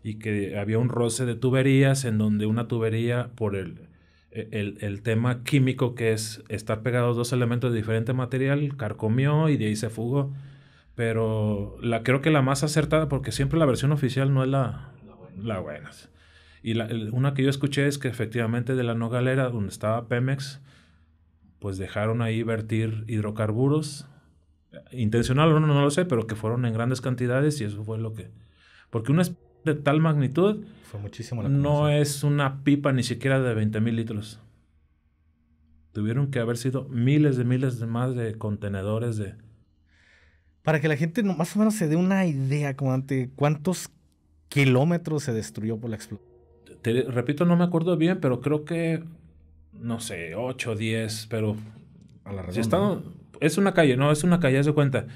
y que había un roce de tuberías en donde una tubería por el, e, el, el, tema químico que es estar pegados dos elementos de diferente material, carcomió y de ahí se fugó. Pero la, creo que la más acertada, porque siempre la versión oficial no es la, la buena. Y la, una que yo escuché es que efectivamente de la no galera, donde estaba Pemex, pues dejaron ahí vertir hidrocarburos. Intencional o no, no lo sé, pero que fueron en grandes cantidades y eso fue lo que... Porque una de tal magnitud no es una pipa ni siquiera de 20 mil litros. Tuvieron que haber sido miles de miles más de contenedores de, para que la gente más o menos se dé una idea como cuántos kilómetros se destruyó por la explosión. repito, no me acuerdo bien, pero creo que, no sé, 8, 10, pero... A la razón, Es una calle, no, es una calle, de cuenta.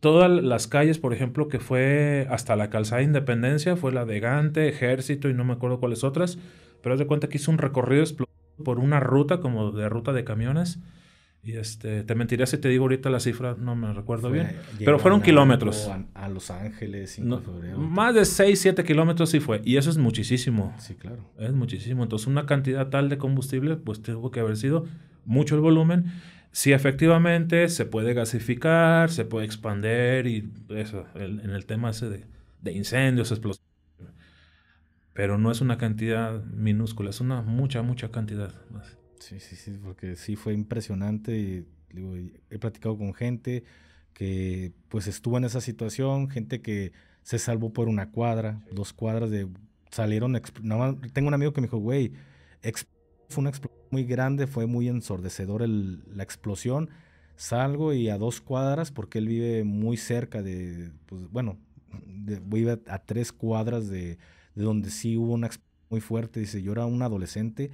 Todas las calles, por ejemplo, que fue hasta la calzada de Independencia, fue la de Gante, Ejército y no me acuerdo cuáles otras, pero haz de cuenta que hizo un recorrido por una ruta, como de ruta de camiones, y este, te mentiría si te digo ahorita la cifra, no me recuerdo bien. Pero fueron kilómetros. A, Los Ángeles, 5 de febrero. Más de 6, 7 kilómetros sí fue. Y eso es muchísimo. Sí, claro. Es muchísimo. Entonces, una cantidad tal de combustible, pues tuvo que haber sido mucho el volumen. Si sí, efectivamente se puede gasificar, se puede expander y eso, en el tema ese de, incendios, explosiones. Pero no es una cantidad minúscula, es una mucha, mucha cantidad Sí, sí, sí, porque sí fue impresionante. he platicado con gente que pues estuvo en esa situación, gente que se salvó por una cuadra, dos cuadras de salieron. tengo un amigo que me dijo, güey, fue una explosión muy grande, fue muy ensordecedor la explosión. Salgo y a dos cuadras, porque él vive muy cerca de, pues bueno, vive a, tres cuadras de, de donde sí hubo una explosión muy fuerte. Dice, yo era un adolescente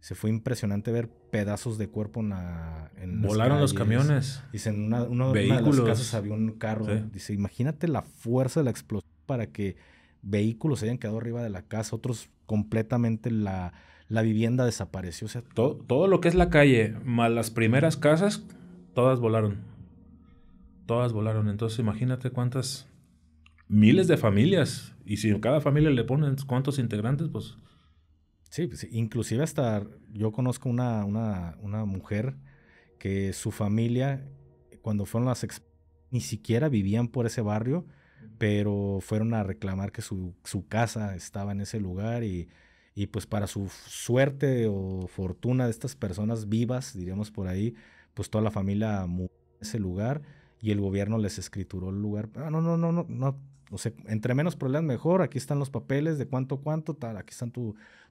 se fue impresionante ver pedazos de cuerpo en la. Volaron los camiones. Dice, en uno de los casos había un carro. Dice, imagínate la fuerza de la explosión para que vehículos hayan quedado arriba de la casa, otros completamente la, vivienda desapareció. O sea, todo, todo, lo que es la calle, más las primeras casas, todas volaron. Todas volaron. Entonces imagínate cuántas miles de familias. Y si cada familia le ponen cuántos integrantes, pues Sí, pues, inclusive hasta yo conozco una, una, una, mujer que su familia, cuando fueron las ni siquiera vivían por ese barrio, pero fueron a reclamar que su, su casa estaba en ese lugar y, y, pues para su suerte o fortuna de estas personas vivas, diríamos por ahí, pues toda la familia murió en ese lugar y el gobierno les escrituró el lugar. Ah, no, no, no, no, no, o sea, entre menos problemas mejor, aquí están los papeles de cuánto, cuánto, tal, aquí están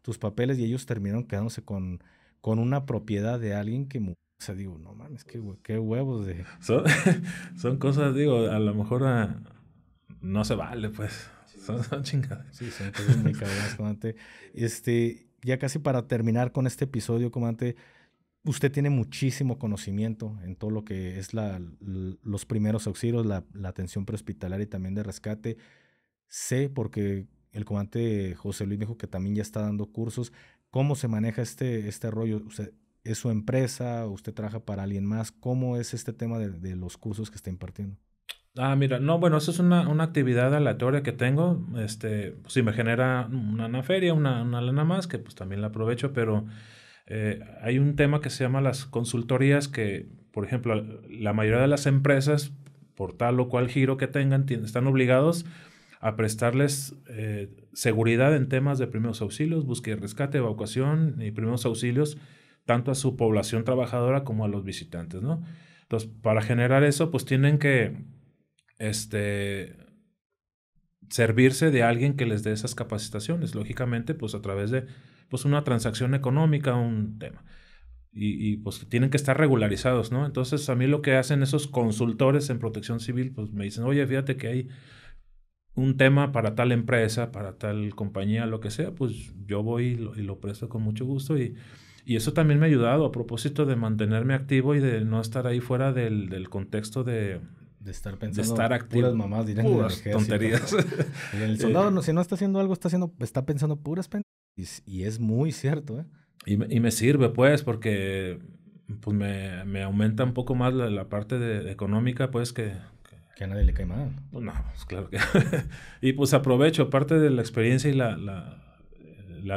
tus papeles y ellos terminaron quedándose con, con una propiedad de alguien que... O sea, digo, no mames, qué, huevos de... *laughs* Son, cosas, digo, a lo mejor ah, no se vale, pues. son, chingadas. Sí, son cosas muy comante Este, ya casi para terminar con este episodio, comandante, usted tiene muchísimo conocimiento en todo lo que es los primeros auxilios, la, atención prehospitalaria y también de rescate. Sé, porque el comandante José Luis dijo que también ya está dando cursos, cómo se maneja este, este rollo. ¿Es su empresa? ¿Usted trabaja para alguien más? ¿Cómo es este tema de, los cursos que está impartiendo? Ah, mira, no, bueno, eso es una, actividad aleatoria que tengo. Este, pues, me genera una, una feria, una, una, lana más, que pues también la aprovecho, pero eh, hay un tema que se llama las consultorías que, por ejemplo, la mayoría de las empresas, por tal o cual giro que tengan, están obligados a prestarles eh, seguridad en temas de primeros auxilios, búsqueda y rescate, evacuación y primeros auxilios, tanto a su población trabajadora como a los visitantes, ¿no? Entonces, para generar eso, pues tienen que este, servirse de alguien que les dé esas capacitaciones, lógicamente, pues a través de pues una transacción económica, un tema. Y, pues tienen que estar regularizados, ¿no? Entonces a mí lo que hacen esos consultores en protección civil, pues me dicen, oye, fíjate que hay un tema para tal empresa, para tal compañía, lo que sea, pues yo voy y lo, presto con mucho gusto y, y, eso también me ha ayudado a propósito de mantenerme activo y de no estar ahí fuera del, del contexto de, de estar pensando estar puras mamás dirán puras tonterías. *laughs* el *laughs* soldado, si no está haciendo algo, está haciendo, está pensando puras y, es muy cierto, ¿eh? Y, me sirve, pues, porque pues, me, aumenta un poco más la, parte económica, pues, que, que a nadie le cae mal. Pues no, pues claro que. *laughs* y pues aprovecho, parte de la experiencia y la,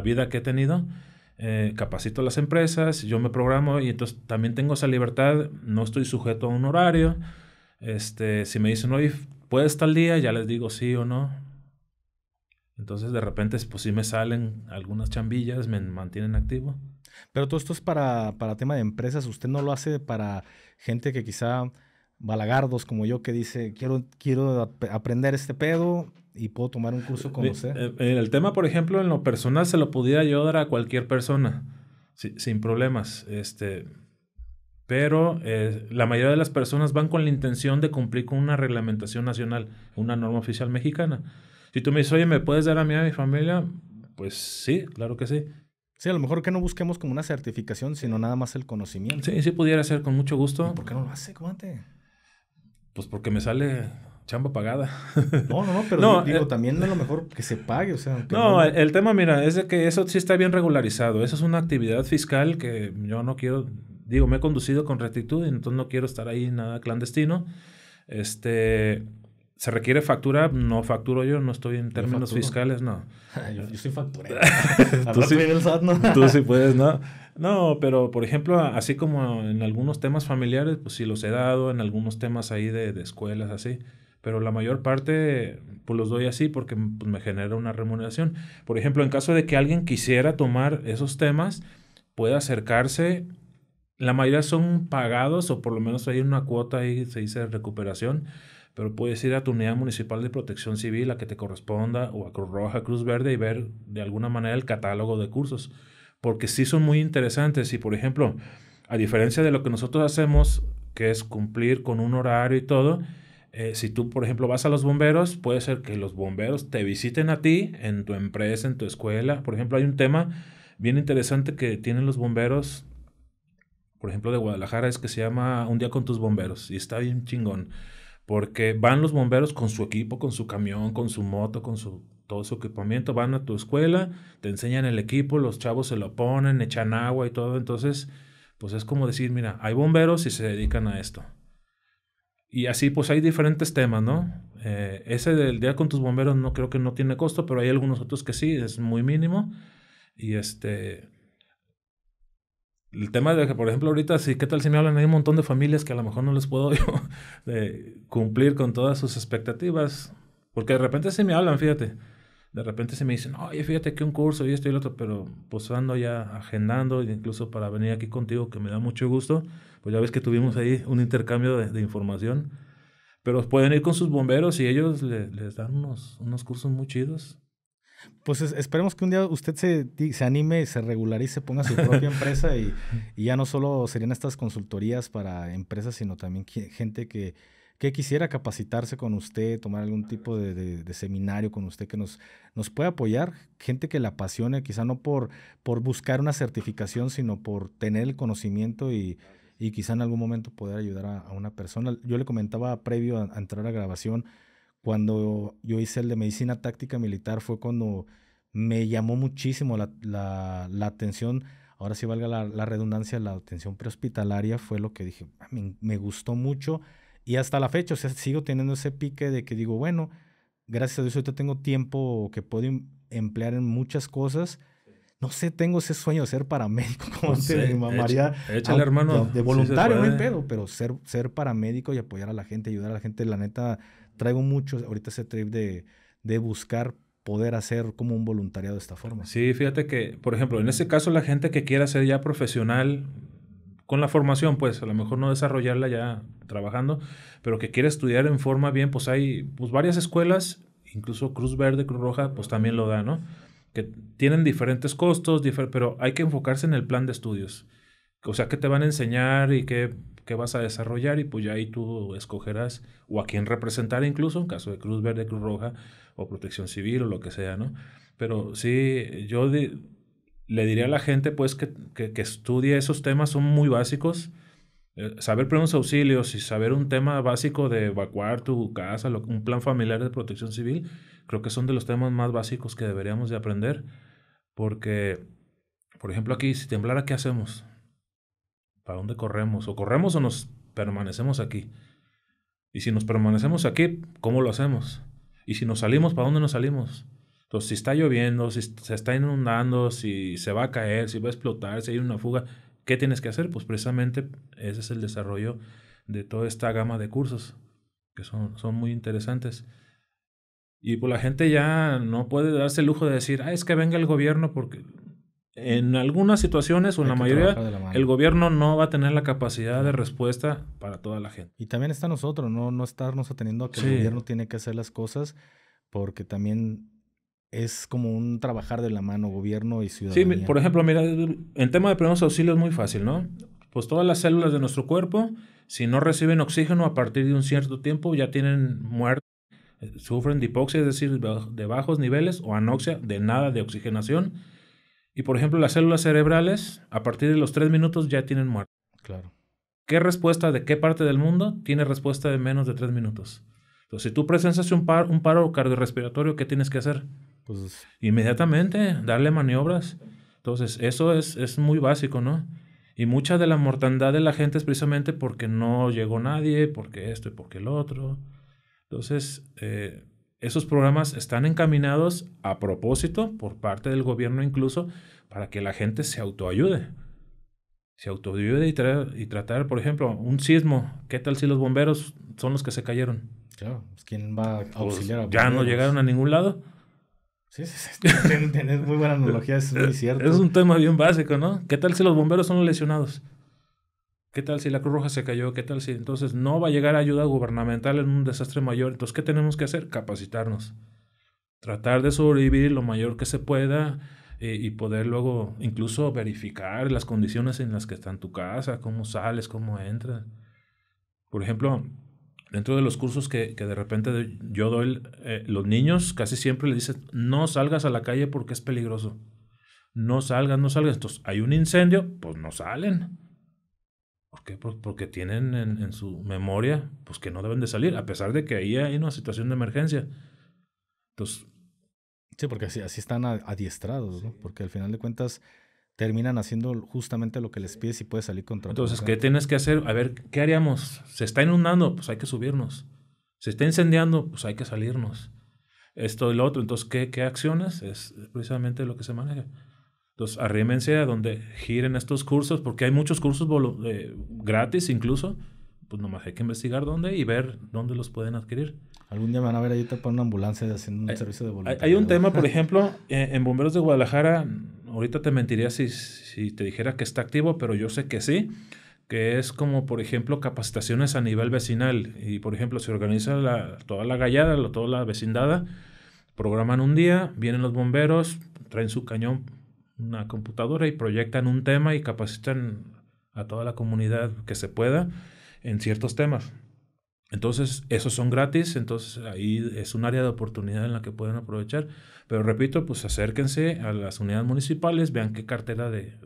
vida que he tenido, eh, capacito a las empresas, yo me programo y entonces también tengo esa libertad, no estoy sujeto a un horario. Este, si me dicen, oye, ¿puedes tal día? Ya les digo sí o no. Entonces de repente, pues sí me salen algunas chambillas, me mantienen activo. Pero todo esto es para, para tema de empresas, usted no lo hace para gente que quizá balagardos como yo que dice, quiero, quiero aprender este pedo y puedo tomar un curso como usted. Eh, eh, el tema, por ejemplo, en lo personal se lo pudiera yo dar a cualquier persona, sin problemas. Este, pero eh, la mayoría de las personas van con la intención de cumplir con una reglamentación nacional, una norma oficial mexicana. Si tú me dices, oye, ¿me puedes dar a mí a mi familia? Pues sí, claro que sí. Sí, a lo mejor que no busquemos como una certificación, sino nada más el conocimiento. Sí, sí pudiera ser con mucho gusto. ¿Por qué no lo hace, comante? Pues porque me sale chamba pagada. No, no, no, pero *laughs* digo, eh, también a lo mejor que se pague, o sea. No, el tema, mira, es de que eso sí está bien regularizado. Eso es una actividad fiscal que yo no quiero, digo, me he conducido con rectitud, entonces no quiero estar ahí nada clandestino. Este, ¿Se requiere factura? No facturo yo, no estoy en términos fiscales, no. *laughs* yo, soy facturero. *laughs* tú, sí, tú *laughs* sí puedes, ¿no? No, pero por ejemplo, así como en algunos temas familiares, pues sí los he dado, en algunos temas ahí de, de escuelas, así. Pero la mayor parte, pues los doy así porque pues, me genera una remuneración. Por ejemplo, en caso de que alguien quisiera tomar esos temas, puede acercarse la mayoría son pagados o por lo menos hay una cuota ahí, se dice recuperación, pero puedes ir a tu unidad municipal de protección civil, a que te corresponda, o a Cruz Roja, Cruz Verde, y ver de alguna manera el catálogo de cursos, porque sí son muy interesantes y, por ejemplo, a diferencia de lo que nosotros hacemos, que es cumplir con un horario y todo, eh, si tú, por ejemplo, vas a los bomberos, puede ser que los bomberos te visiten a ti, en tu empresa, en tu escuela. Por ejemplo, hay un tema bien interesante que tienen los bomberos, por ejemplo, de Guadalajara, es que se llama Un día con tus bomberos, y está bien chingón. Porque van los bomberos con su equipo, con su camión, con su moto, con su todo su equipamiento, van a tu escuela, te enseñan el equipo, los chavos se lo ponen, echan agua y todo. Entonces, pues es como decir, mira, hay bomberos y se dedican a esto. Y así pues hay diferentes temas, ¿no? Eh, ese del día con tus bomberos no creo que no tiene costo, pero hay algunos otros que sí, es muy mínimo. Y este, el tema de que, por ejemplo, ahorita, sí, ¿qué tal si me hablan? Hay un montón de familias que a lo mejor no les puedo *laughs* yo cumplir con todas sus expectativas. Porque de repente se me hablan, fíjate. De repente se me dicen, oye, fíjate que un curso y esto y lo otro, pero pues ando ya agendando, incluso para venir aquí contigo, que me da mucho gusto. Pues ya ves que tuvimos ahí un intercambio de, información. Pero pueden ir con sus bomberos y ellos les dan unos, unos cursos muy chidos. Pues esperemos que un día usted se, se anime, se regularice, ponga su propia *laughs* empresa y, ya no solo serían estas consultorías para empresas, sino también gente que, que quisiera capacitarse con usted, tomar algún tipo de, seminario con usted que nos, nos pueda apoyar, gente que la apasione, quizá no por, por buscar una certificación, sino por tener el conocimiento y, quizá en algún momento poder ayudar a, una persona. Yo le comentaba previo a entrar a grabación, cuando yo hice el de medicina táctica militar fue cuando me llamó muchísimo la, la, atención, ahora sí valga la, redundancia, la atención prehospitalaria fue lo que dije, ah, me, gustó mucho y hasta la fecha, o sea, sigo teniendo ese pique de que digo, bueno, gracias a Dios ahorita tengo tiempo que puedo em, emplear en muchas cosas. No sé, tengo ese sueño de ser paramédico, *laughs* como dice mi mamá María. hermano. De, voluntario, no hay pedo, pero ser, ser paramédico y apoyar a la gente, ayudar a la gente, la neta, traigo mucho ahorita ese trip de, buscar poder hacer como un voluntariado de esta forma. Sí, fíjate que, por ejemplo, en ese caso la gente que quiera ser ya profesional con la formación, pues a lo mejor no desarrollarla ya trabajando, pero que quiere estudiar en forma bien, pues hay pues, varias escuelas, incluso Cruz Verde, Cruz Roja, pues también lo da, ¿no? Que tienen diferentes costos, pero hay que enfocarse en el plan de estudios. O sea, qué te van a enseñar y qué vas a desarrollar y pues ya ahí tú escogerás o a quién representar incluso en caso de Cruz Verde, Cruz Roja o Protección Civil o lo que sea, ¿no? Pero sí, yo le diría a la gente pues que, que, estudie esos temas, son muy básicos. Eh, saber primeros auxilios y saber un tema básico de evacuar tu casa, un plan familiar de protección civil, creo que son de los temas más básicos que deberíamos de aprender. Porque, por ejemplo, aquí si temblara, ¿qué hacemos? ¿Para dónde corremos? ¿O corremos o nos permanecemos aquí? Y si nos permanecemos aquí, ¿cómo lo hacemos? Y si nos salimos, ¿para dónde nos salimos? Entonces, si está lloviendo, si se está inundando, si se va a caer, si va a explotar, si hay una fuga, ¿qué tienes que hacer? Pues precisamente ese es el desarrollo de toda esta gama de cursos, que son, son muy interesantes. Y pues la gente ya no puede darse el lujo de decir, ah, es que venga el gobierno porque en algunas situaciones o en la mayoría, el gobierno no va a tener la capacidad de respuesta para toda la gente. Y también está nosotros, no, no estarnos atendiendo a que el gobierno tiene que hacer las cosas, porque también es como un trabajar de la mano gobierno y ciudadanía. Sí, por ejemplo, mira, en tema de primeros auxilios es muy fácil, ¿no? Pues todas las células de nuestro cuerpo, si no reciben oxígeno a partir de un cierto tiempo, ya tienen muerte eh, sufren de hipoxia, es decir, de bajos niveles, o anoxia, de nada de oxigenación, y por ejemplo, las células cerebrales, a partir de los tres minutos ya tienen muerte. Claro. ¿Qué respuesta de qué parte del mundo tiene respuesta de menos de tres minutos? Entonces, si tú presencias un, un paro cardiorrespiratorio, ¿qué tienes que hacer? Pues inmediatamente darle maniobras. Entonces, eso es, es muy básico, ¿no? Y mucha de la mortandad de la gente es precisamente porque no llegó nadie, porque esto y porque el otro. Entonces, eh, esos programas están encaminados a propósito por parte del gobierno incluso para que la gente se autoayude. Se autoayude y, tratar, por ejemplo, un sismo. ¿Qué tal si los bomberos son los que se cayeron? Claro, pues, ¿quién va a pues, auxiliar a bomberos? Ya no llegaron a ningún lado. Sí, sí, sí. *laughs* muy buena analogía, es muy *laughs* cierto. Es un tema bien básico, ¿no? ¿Qué tal si los bomberos son los lesionados? ¿Qué tal si la Cruz Roja se cayó? ¿Qué tal si entonces no va a llegar ayuda gubernamental en un desastre mayor? Entonces, ¿qué tenemos que hacer? Capacitarnos. Tratar de sobrevivir lo mayor que se pueda eh, y poder luego incluso verificar las condiciones en las que está en tu casa, cómo sales, cómo entras. Por ejemplo, dentro de los cursos que, de repente yo doy, eh, los niños casi siempre les dicen, no salgas a la calle porque es peligroso. No salgas, no salgas. Entonces, hay un incendio, pues no salen ¿Por qué? Porque tienen en, su memoria pues que no deben de salir, a pesar de que ahí hay una situación de emergencia. Entonces. Sí, porque así, así están adiestrados, Porque al final de cuentas terminan haciendo justamente lo que les pides y puedes salir contra Entonces, ¿qué tienes que hacer? A ver, ¿qué haríamos? Se está inundando, pues hay que subirnos. Se está incendiando, pues hay que salirnos. Esto y lo otro. Entonces, ¿qué, qué acciones? Es precisamente lo que se maneja. Entonces, arrímense a donde giren estos cursos, porque hay muchos cursos eh, gratis incluso. Pues nomás hay que investigar dónde y ver dónde los pueden adquirir. Algún día van a ver ahí te una ambulancia haciendo un servicio de voluntariado. Hay un tema, por *laughs* ejemplo, eh, en Bomberos de Guadalajara, ahorita te mentiría si, te dijera que está activo, pero yo sé que sí que es como, por ejemplo, capacitaciones a nivel vecinal. Y, por ejemplo, se organiza la, toda la gallada, toda la vecindada, programan un día, vienen los bomberos, traen su cañón una computadora y proyectan un tema y capacitan a toda la comunidad que se pueda en ciertos temas. Entonces, esos son gratis, entonces ahí es un área de oportunidad en la que pueden aprovechar. Pero repito, pues acérquense a las unidades municipales, vean qué cartera de,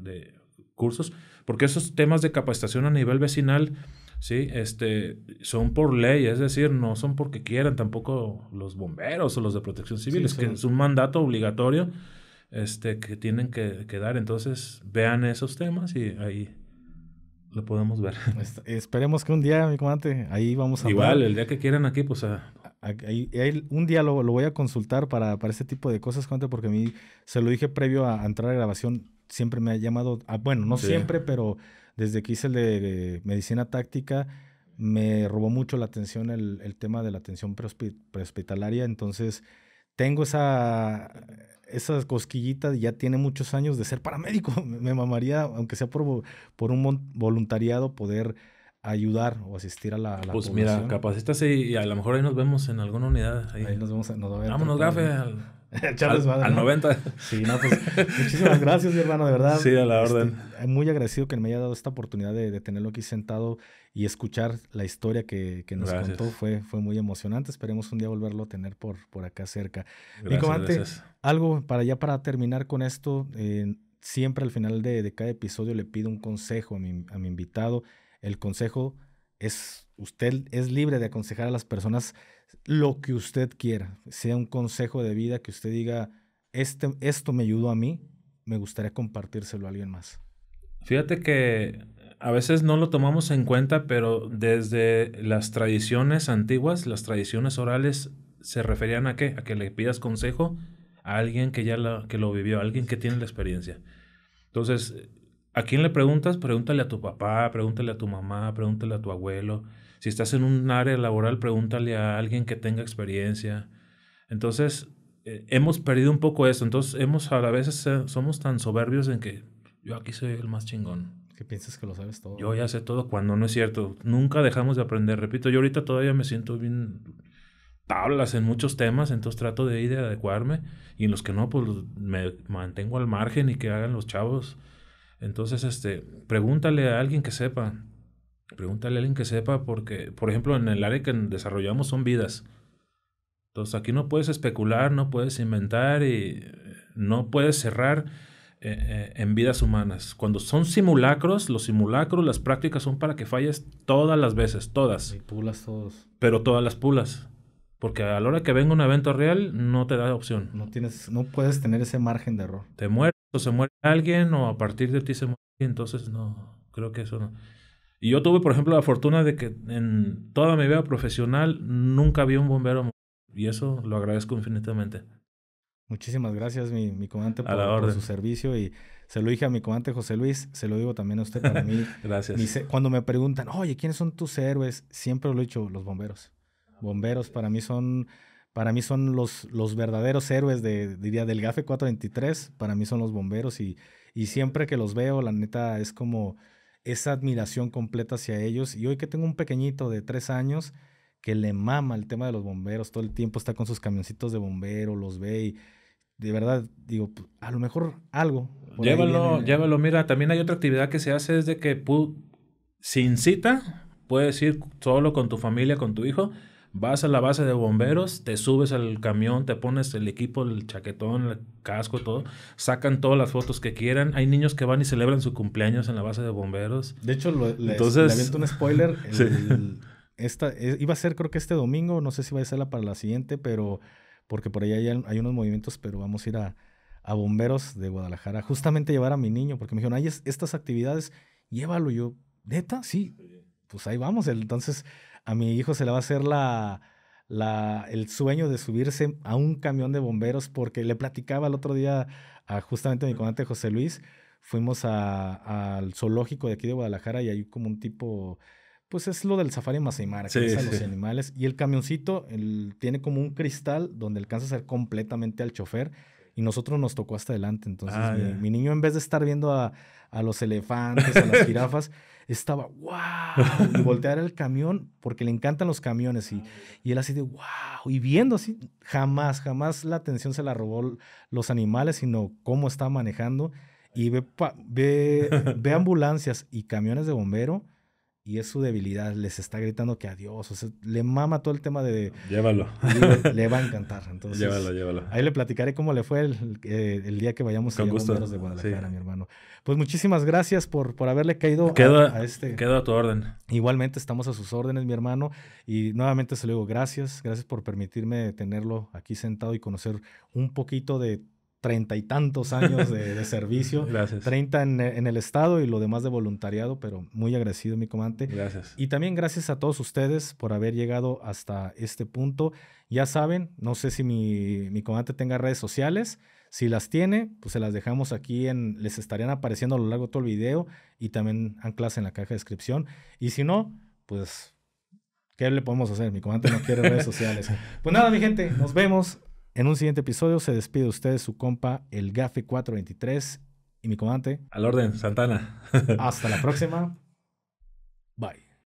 cursos, porque esos temas de capacitación a nivel vecinal, sí, este, son por ley, es decir, no son porque quieran tampoco los bomberos o los de protección civil, es que es un mandato obligatorio este, que tienen que, dar. Entonces, vean esos temas y ahí lo podemos ver. *laughs* Esperemos que un día, mi comandante, ahí vamos a Igual, el día que quieran aquí, pues... Ah, a... Ahí, un día lo, voy a consultar para, para este tipo de cosas, comandante, porque a mí, se lo dije previo a, entrar a grabación, siempre me ha llamado, ah, bueno, no siempre, pero desde que hice el de, medicina táctica, me robó mucho la atención el, el tema de la atención prehospitalaria, entonces tengo esa, esa cosquillita ya tiene muchos años de ser paramédico. *laughs* Me mamaría, aunque sea por, por un voluntariado, poder ayudar o asistir a la, Pues mira, capacítase y a lo mejor ahí nos vemos en alguna unidad. Ahí, nos vemos. Nos va a ver Vámonos, gafe. Al... *laughs* al, 90. Pues, muchísimas gracias, mi hermano, de verdad. Sí, a la este, orden. muy agradecido que me haya dado esta oportunidad de, tenerlo aquí sentado y escuchar la historia que, nos contó. Fue, fue muy emocionante. Esperemos un día volverlo a tener por, por acá cerca. antes, algo para ya para terminar con esto. siempre al final de, cada episodio le pido un consejo a mi, a mi invitado. El consejo es usted es libre de aconsejar a las personas lo que usted quiera, sea un consejo de vida que usted diga, este, esto me ayudó a mí, me gustaría compartírselo a alguien más. Fíjate que a veces no lo tomamos en cuenta, pero desde las tradiciones antiguas, las tradiciones orales se referían a qué? A que le pidas consejo a alguien que ya lo vivió, a alguien que tiene la experiencia. Entonces, ¿a quién le preguntas? Pregúntale a tu papá, pregúntale a tu mamá, pregúntale a tu abuelo, si estás en un área laboral, pregúntale a alguien que tenga experiencia. Entonces, eh, hemos perdido un poco eso. Entonces, hemos a veces somos tan soberbios en que yo aquí soy el más chingón. Que piensas que lo sabes todo. Yo ya sé todo cuando no es cierto. Nunca dejamos de aprender. Repito, yo ahorita todavía me siento bien tablas en muchos temas, entonces trato de ir de adecuarme y en los que no, pues me mantengo al margen y que hagan los chavos. Entonces, este, pregúntale a alguien que sepa. Pregúntale a alguien que sepa porque, por ejemplo, en el área que desarrollamos son vidas. Entonces aquí no puedes especular, no puedes inventar y eh, no puedes cerrar eh, eh, en vidas humanas. Cuando son simulacros, los simulacros, las prácticas son para que falles todas las veces, todas. Y pulas todos. Pero todas las pulas. Porque a la hora que venga un evento real, no te da opción. No tienes, no puedes tener ese margen de error. Te mueres, o se muere alguien, o a partir de ti se muere. Entonces no, creo que eso no. Y yo tuve, por ejemplo, la fortuna de que en toda mi vida profesional nunca vi un bombero. Y eso lo agradezco infinitamente. Muchísimas gracias, mi, mi comandante, por, su servicio. Y se lo dije a mi comandante José Luis, se lo digo también a usted para mí. *laughs* gracias. cuando me preguntan, oye, ¿quiénes son tus héroes? Siempre lo he dicho, los bomberos. Bomberos para mí son, para mí son los, los verdaderos héroes de, diría, del GAFE 423. Para mí son los bomberos. Y, y siempre que los veo, la neta, es como esa admiración completa hacia ellos. Y hoy que tengo un pequeñito de tres años que le mama el tema de los bomberos, todo el tiempo está con sus camioncitos de bomberos los ve y de verdad digo, pues, a lo mejor algo. Llévalo, llévalo. Mira, también hay otra actividad que se hace desde de que sin cita puedes ir solo con tu familia, con tu hijo Vas a la base de bomberos, te subes al camión, te pones el equipo, el chaquetón, el casco, todo. Sacan todas las fotos que quieran. Hay niños que van y celebran su cumpleaños en la base de bomberos. De hecho, le aviento un spoiler. *laughs* esta, eh, iba a ser creo que este domingo, no sé si va a ser la para la siguiente, pero porque por ahí hay, unos movimientos, pero vamos a ir a, bomberos de Guadalajara, justamente llevar a mi niño, porque me dijeron, hay estas actividades, llévalo yo, neta, sí, pues ahí vamos, entonces a mi hijo se le va a hacer la, la, el sueño de subirse a un camión de bomberos, porque le platicaba el otro día a justamente a mi comandante José Luis, fuimos al zoológico de aquí de Guadalajara y hay como un tipo, pues es lo del safari Masaimara, que los animales, y el camioncito tiene como un cristal donde alcanza a ser completamente al chofer. Y nosotros nos tocó hasta adelante. Entonces, mi, niño, en vez de estar viendo a, a los *laughs* elefantes, a las jirafas, estaba, wow, *laughs* y voltear el camión, porque le encantan los camiones, y, y él así de, wow, y viendo así, jamás, jamás la atención se la robó los animales, sino cómo está manejando, y ve, ve, ve *laughs* ambulancias y camiones de bombero y es su debilidad, les está gritando que adiós, o sea, le mama todo el tema de... Llévalo. Le, va a *laughs* encantar, entonces... Llévalo, llévalo. Ahí le platicaré cómo le fue el, eh, día que vayamos Con a gusto. de Guadalajara, mi hermano. Pues muchísimas gracias por, por haberle caído a, este... Quedo a tu orden. Igualmente estamos a sus órdenes, mi hermano, y nuevamente se lo digo gracias, gracias por permitirme tenerlo aquí sentado y conocer un poquito de treinta y tantos años de, servicio. *laughs* Gracias. Treinta en, el Estado y lo demás de voluntariado, pero muy agradecido, mi comandante. Gracias. Y también gracias a todos ustedes por haber llegado hasta este punto. Ya saben, no sé si mi, mi comandante tenga redes sociales. Si las tiene, pues se las dejamos aquí en. Les estarían apareciendo a lo largo de todo el video y también anclas en la caja de descripción. Y si no, pues. ¿Qué le podemos hacer? Mi comandante no quiere redes *laughs* sociales. Pues nada, mi gente, nos vemos en un siguiente episodio se despide ustedes su compa, el gafi 423 y mi comandante. Al orden, Santana. Hasta la próxima. *laughs* Bye.